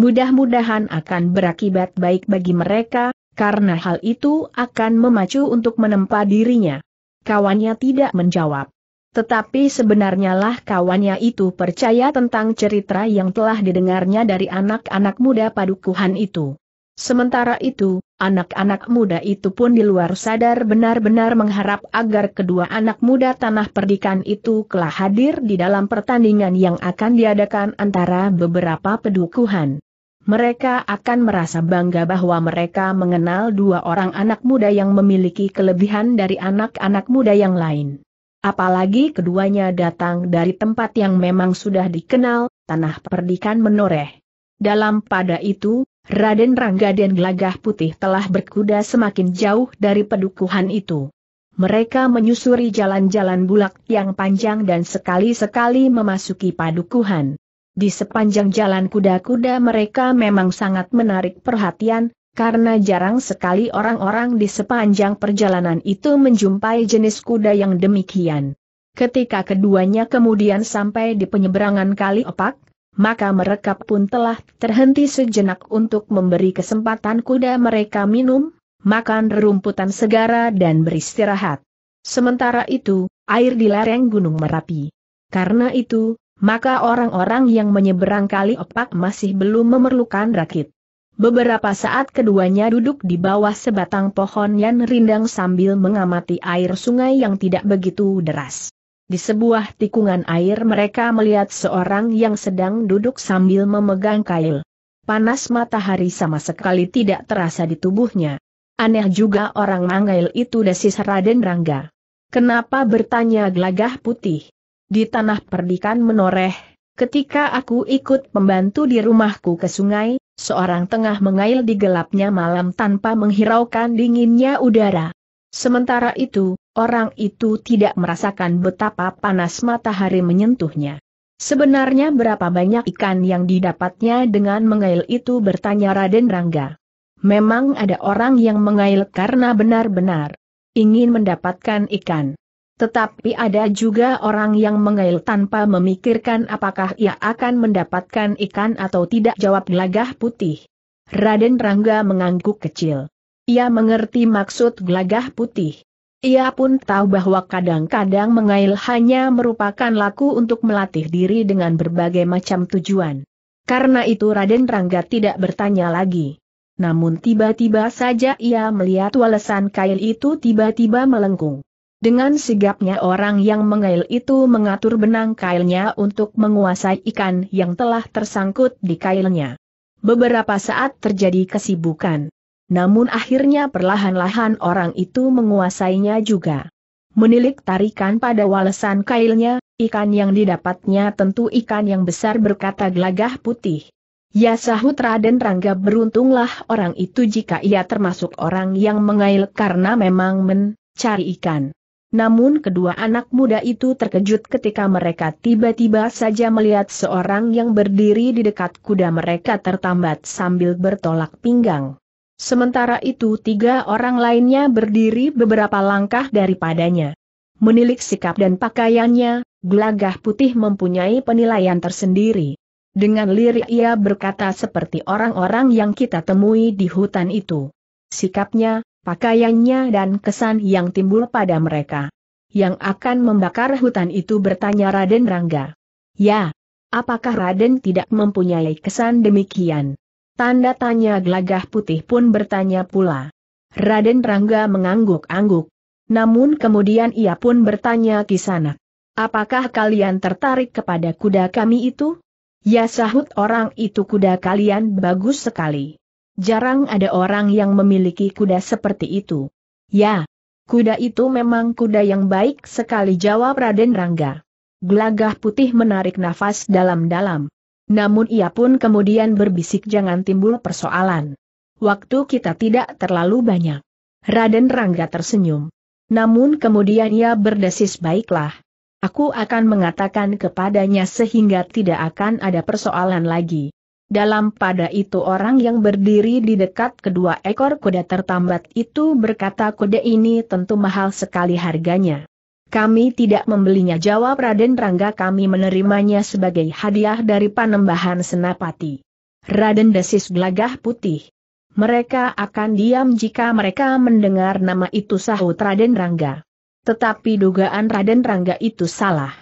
Mudah-mudahan akan berakibat baik bagi mereka, karena hal itu akan memacu untuk menempa dirinya. Kawannya tidak menjawab. Tetapi sebenarnya lah kawannya itu percaya tentang cerita yang telah didengarnya dari anak-anak muda padukuhan itu. Sementara itu, anak-anak muda itu pun di luar sadar benar-benar mengharap agar kedua anak muda tanah perdikan itu telah hadir di dalam pertandingan yang akan diadakan antara beberapa pedukuhan. Mereka akan merasa bangga bahwa mereka mengenal dua orang anak muda yang memiliki kelebihan dari anak-anak muda yang lain. Apalagi keduanya datang dari tempat yang memang sudah dikenal, tanah perdikan menoreh. Dalam pada itu, Raden Rangga dan Gelagah Putih telah berkuda semakin jauh dari pedukuhan itu. Mereka menyusuri jalan-jalan bulak yang panjang dan sekali-sekali memasuki padukuhan. Di sepanjang jalan kuda-kuda mereka memang sangat menarik perhatian, karena jarang sekali orang-orang di sepanjang perjalanan itu menjumpai jenis kuda yang demikian. Ketika keduanya kemudian sampai di penyeberangan kali opak, maka mereka pun telah terhenti sejenak untuk memberi kesempatan kuda mereka minum, makan rerumputan segara dan beristirahat. Sementara itu, air di lereng Gunung Merapi. Karena itu, maka orang-orang yang menyeberang kali opak masih belum memerlukan rakit. Beberapa saat keduanya duduk di bawah sebatang pohon yang rindang sambil mengamati air sungai yang tidak begitu deras. Di sebuah tikungan air mereka melihat seorang yang sedang duduk sambil memegang kail. Panas matahari sama sekali tidak terasa di tubuhnya. Aneh juga orang Mangail itu desis Raden Rangga. Kenapa bertanya gelagah putih? Di tanah perdikan menoreh, ketika aku ikut membantu di rumahku ke sungai, seorang tengah mengail di gelapnya malam tanpa menghiraukan dinginnya udara. Sementara itu, orang itu tidak merasakan betapa panas matahari menyentuhnya. Sebenarnya berapa banyak ikan yang didapatnya dengan mengail itu bertanya Raden Rangga. Memang ada orang yang mengail karena benar-benar ingin mendapatkan ikan. Tetapi ada juga orang yang mengail tanpa memikirkan apakah ia akan mendapatkan ikan atau tidak jawab gelagah putih. Raden Rangga mengangguk kecil. Ia mengerti maksud gelagah putih. Ia pun tahu bahwa kadang-kadang mengail hanya merupakan laku untuk melatih diri dengan berbagai macam tujuan. Karena itu Raden Rangga tidak bertanya lagi. Namun tiba-tiba saja ia melihat walesan kail itu tiba-tiba melengkung. Dengan sigapnya orang yang mengail itu mengatur benang kailnya untuk menguasai ikan yang telah tersangkut di kailnya. Beberapa saat terjadi kesibukan namun akhirnya perlahan-lahan orang itu menguasainya juga. Menilik tarikan pada walesan kailnya, ikan yang didapatnya tentu ikan yang besar berkata gelagah putih. Ya sahut Raden Rangga beruntunglah orang itu jika ia termasuk orang yang mengail karena memang mencari ikan. Namun kedua anak muda itu terkejut ketika mereka tiba-tiba saja melihat seorang yang berdiri di dekat kuda mereka tertambat sambil bertolak pinggang. Sementara itu tiga orang lainnya berdiri beberapa langkah daripadanya. Menilik sikap dan pakaiannya, gelagah putih mempunyai penilaian tersendiri. Dengan lirik ia berkata seperti orang-orang yang kita temui di hutan itu. Sikapnya, pakaiannya dan kesan yang timbul pada mereka. Yang akan membakar hutan itu bertanya Raden Rangga. Ya, apakah Raden tidak mempunyai kesan demikian? Tanda tanya gelagah putih pun bertanya pula. Raden Rangga mengangguk-angguk. Namun kemudian ia pun bertanya kisanak. Apakah kalian tertarik kepada kuda kami itu? Ya sahut orang itu kuda kalian bagus sekali. Jarang ada orang yang memiliki kuda seperti itu. Ya, kuda itu memang kuda yang baik sekali jawab Raden Rangga. Gelagah putih menarik nafas dalam-dalam. Namun ia pun kemudian berbisik jangan timbul persoalan. Waktu kita tidak terlalu banyak. Raden Rangga tersenyum. Namun kemudian ia berdesis baiklah. Aku akan mengatakan kepadanya sehingga tidak akan ada persoalan lagi. Dalam pada itu orang yang berdiri di dekat kedua ekor kuda tertambat itu berkata kuda ini tentu mahal sekali harganya. Kami tidak membelinya jawab Raden Rangga kami menerimanya sebagai hadiah dari Panembahan Senapati. Raden Desis Gelagah Putih. Mereka akan diam jika mereka mendengar nama itu sahut Raden Rangga. Tetapi dugaan Raden Rangga itu salah.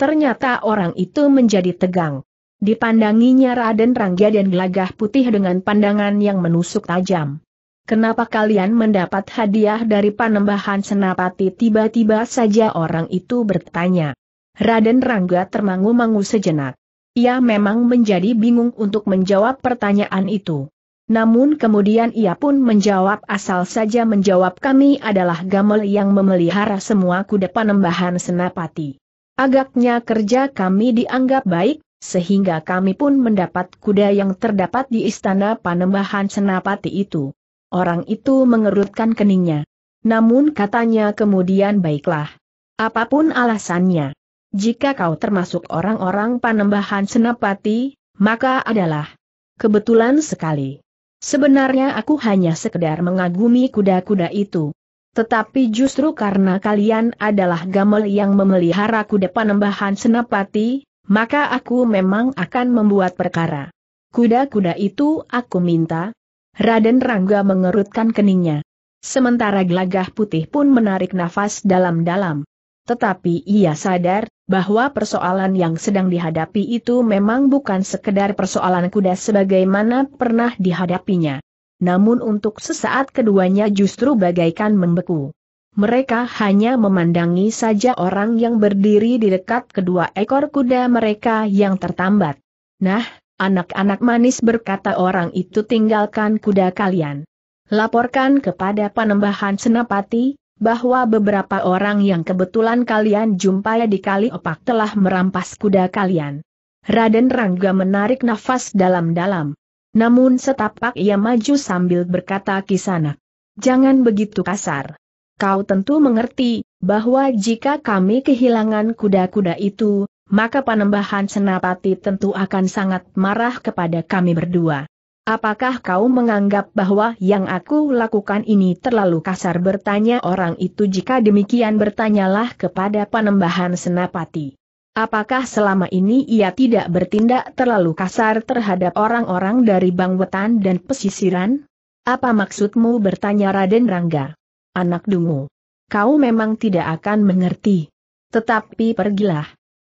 Ternyata orang itu menjadi tegang. Dipandanginya Raden Rangga dan Gelagah Putih dengan pandangan yang menusuk tajam. Kenapa kalian mendapat hadiah dari panembahan senapati tiba-tiba saja orang itu bertanya. Raden Rangga termangu-mangu sejenak. Ia memang menjadi bingung untuk menjawab pertanyaan itu. Namun kemudian ia pun menjawab asal saja menjawab kami adalah gamel yang memelihara semua kuda panembahan senapati. Agaknya kerja kami dianggap baik, sehingga kami pun mendapat kuda yang terdapat di istana panembahan senapati itu. Orang itu mengerutkan keningnya. Namun katanya kemudian baiklah. Apapun alasannya. Jika kau termasuk orang-orang panembahan senapati, maka adalah kebetulan sekali. Sebenarnya aku hanya sekedar mengagumi kuda-kuda itu. Tetapi justru karena kalian adalah gamel yang memelihara kuda panembahan senapati, maka aku memang akan membuat perkara. Kuda-kuda itu aku minta, Raden Rangga mengerutkan keningnya. Sementara gelagah putih pun menarik nafas dalam-dalam. Tetapi ia sadar, bahwa persoalan yang sedang dihadapi itu memang bukan sekedar persoalan kuda sebagaimana pernah dihadapinya. Namun untuk sesaat keduanya justru bagaikan membeku. Mereka hanya memandangi saja orang yang berdiri di dekat kedua ekor kuda mereka yang tertambat. Nah, Anak-anak manis berkata orang itu tinggalkan kuda kalian. Laporkan kepada penembahan senapati, bahwa beberapa orang yang kebetulan kalian jumpai di kali opak telah merampas kuda kalian. Raden Rangga menarik nafas dalam-dalam. Namun setapak ia maju sambil berkata kisanak. Jangan begitu kasar. Kau tentu mengerti, bahwa jika kami kehilangan kuda-kuda itu, maka Panembahan Senapati tentu akan sangat marah kepada kami berdua. Apakah kau menganggap bahwa yang aku lakukan ini terlalu kasar bertanya orang itu jika demikian bertanyalah kepada Panembahan Senapati. Apakah selama ini ia tidak bertindak terlalu kasar terhadap orang-orang dari Bangwetan dan pesisiran? Apa maksudmu bertanya Raden Rangga? Anak dungu. Kau memang tidak akan mengerti. Tetapi pergilah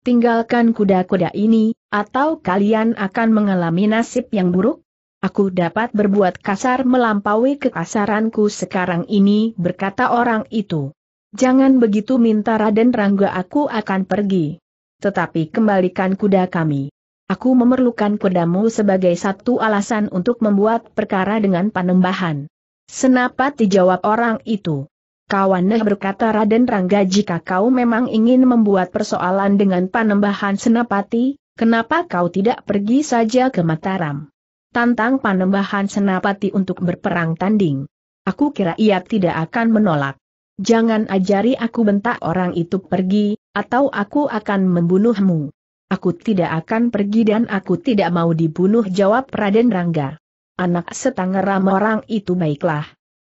tinggalkan kuda-kuda ini, atau kalian akan mengalami nasib yang buruk? Aku dapat berbuat kasar melampaui kekasaranku sekarang ini, berkata orang itu. Jangan begitu minta Raden Rangga aku akan pergi. Tetapi kembalikan kuda kami. Aku memerlukan kudamu sebagai satu alasan untuk membuat perkara dengan panembahan. Senapat dijawab orang itu. Kawannya berkata Raden Rangga jika kau memang ingin membuat persoalan dengan panembahan senapati, kenapa kau tidak pergi saja ke Mataram? Tantang panembahan senapati untuk berperang tanding. Aku kira ia tidak akan menolak. Jangan ajari aku bentak orang itu pergi, atau aku akan membunuhmu. Aku tidak akan pergi dan aku tidak mau dibunuh jawab Raden Rangga. Anak setangga orang itu baiklah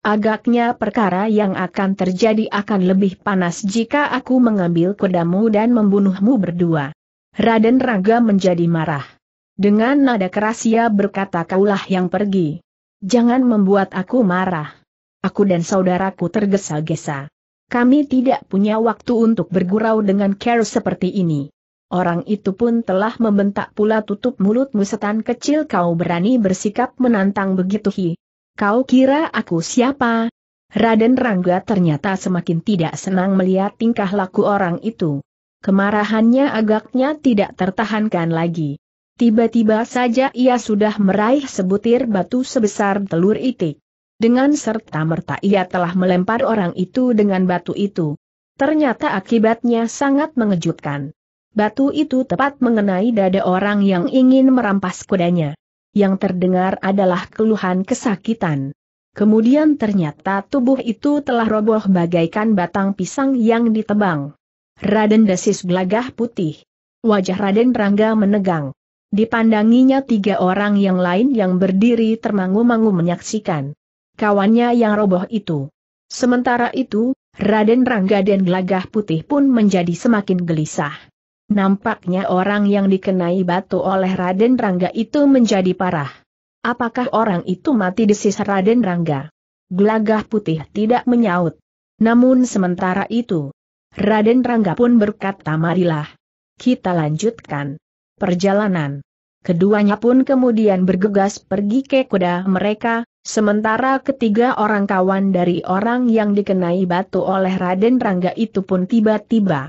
Agaknya perkara yang akan terjadi akan lebih panas jika aku mengambil kudamu dan membunuhmu berdua. Raden Raga menjadi marah. Dengan nada keras ia berkata kaulah yang pergi. Jangan membuat aku marah. Aku dan saudaraku tergesa-gesa. Kami tidak punya waktu untuk bergurau dengan care seperti ini. Orang itu pun telah membentak pula tutup mulutmu setan kecil kau berani bersikap menantang begitu hi. Kau kira aku siapa? Raden Rangga ternyata semakin tidak senang melihat tingkah laku orang itu. Kemarahannya agaknya tidak tertahankan lagi. Tiba-tiba saja ia sudah meraih sebutir batu sebesar telur itik. Dengan serta-merta ia telah melempar orang itu dengan batu itu. Ternyata akibatnya sangat mengejutkan. Batu itu tepat mengenai dada orang yang ingin merampas kudanya yang terdengar adalah keluhan kesakitan. Kemudian ternyata tubuh itu telah roboh bagaikan batang pisang yang ditebang. Raden Desis gelagah putih. Wajah Raden Rangga menegang. Dipandanginya tiga orang yang lain yang berdiri termangu-mangu menyaksikan. Kawannya yang roboh itu. Sementara itu, Raden Rangga dan gelagah putih pun menjadi semakin gelisah. Nampaknya orang yang dikenai batu oleh Raden Rangga itu menjadi parah. Apakah orang itu mati di sisa Raden Rangga? Gelagah putih tidak menyaut. Namun sementara itu, Raden Rangga pun berkata marilah. Kita lanjutkan. Perjalanan. Keduanya pun kemudian bergegas pergi ke kuda mereka, Sementara ketiga orang kawan dari orang yang dikenai batu oleh Raden Rangga itu pun tiba-tiba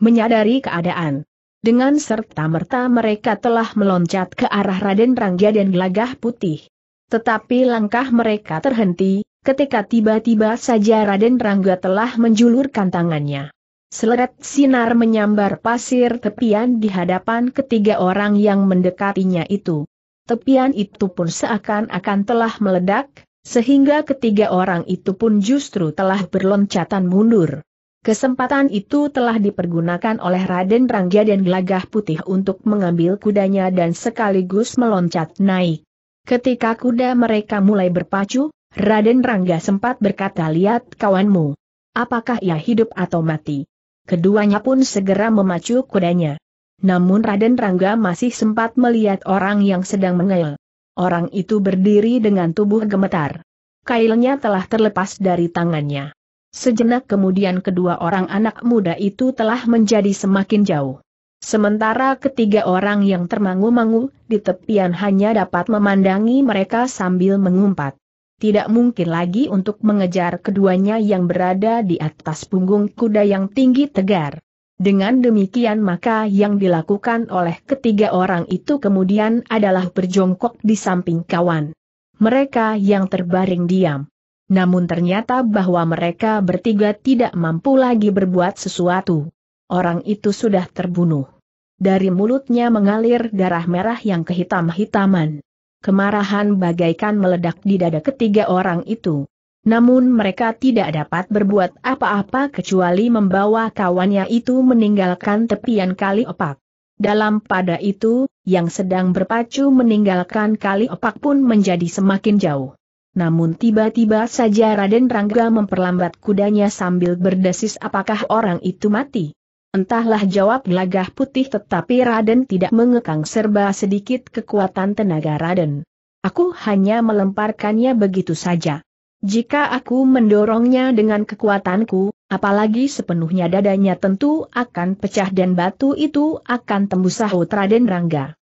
menyadari keadaan. Dengan serta-merta mereka telah meloncat ke arah Raden Rangga dan Gelagah Putih. Tetapi langkah mereka terhenti, ketika tiba-tiba saja Raden Rangga telah menjulurkan tangannya. Seleret sinar menyambar pasir tepian di hadapan ketiga orang yang mendekatinya itu. Tepian itu pun seakan-akan telah meledak, sehingga ketiga orang itu pun justru telah berloncatan mundur. Kesempatan itu telah dipergunakan oleh Raden Rangga dan Gelagah Putih untuk mengambil kudanya dan sekaligus meloncat naik. Ketika kuda mereka mulai berpacu, Raden Rangga sempat berkata lihat kawanmu. Apakah ia hidup atau mati? Keduanya pun segera memacu kudanya. Namun Raden Rangga masih sempat melihat orang yang sedang mengail. Orang itu berdiri dengan tubuh gemetar. Kailnya telah terlepas dari tangannya. Sejenak kemudian kedua orang anak muda itu telah menjadi semakin jauh. Sementara ketiga orang yang termangu-mangu di tepian hanya dapat memandangi mereka sambil mengumpat. Tidak mungkin lagi untuk mengejar keduanya yang berada di atas punggung kuda yang tinggi tegar. Dengan demikian maka yang dilakukan oleh ketiga orang itu kemudian adalah berjongkok di samping kawan. Mereka yang terbaring diam namun ternyata bahwa mereka bertiga tidak mampu lagi berbuat sesuatu. Orang itu sudah terbunuh. Dari mulutnya mengalir darah merah yang kehitam-hitaman. Kemarahan bagaikan meledak di dada ketiga orang itu. Namun mereka tidak dapat berbuat apa-apa kecuali membawa kawannya itu meninggalkan tepian kali opak. Dalam pada itu, yang sedang berpacu meninggalkan kali opak pun menjadi semakin jauh. Namun tiba-tiba saja Raden Rangga memperlambat kudanya sambil berdesis apakah orang itu mati. Entahlah jawab gelagah putih tetapi Raden tidak mengekang serba sedikit kekuatan tenaga Raden. Aku hanya melemparkannya begitu saja. Jika aku mendorongnya dengan kekuatanku, apalagi sepenuhnya dadanya tentu akan pecah dan batu itu akan tembus sahut Raden Rangga.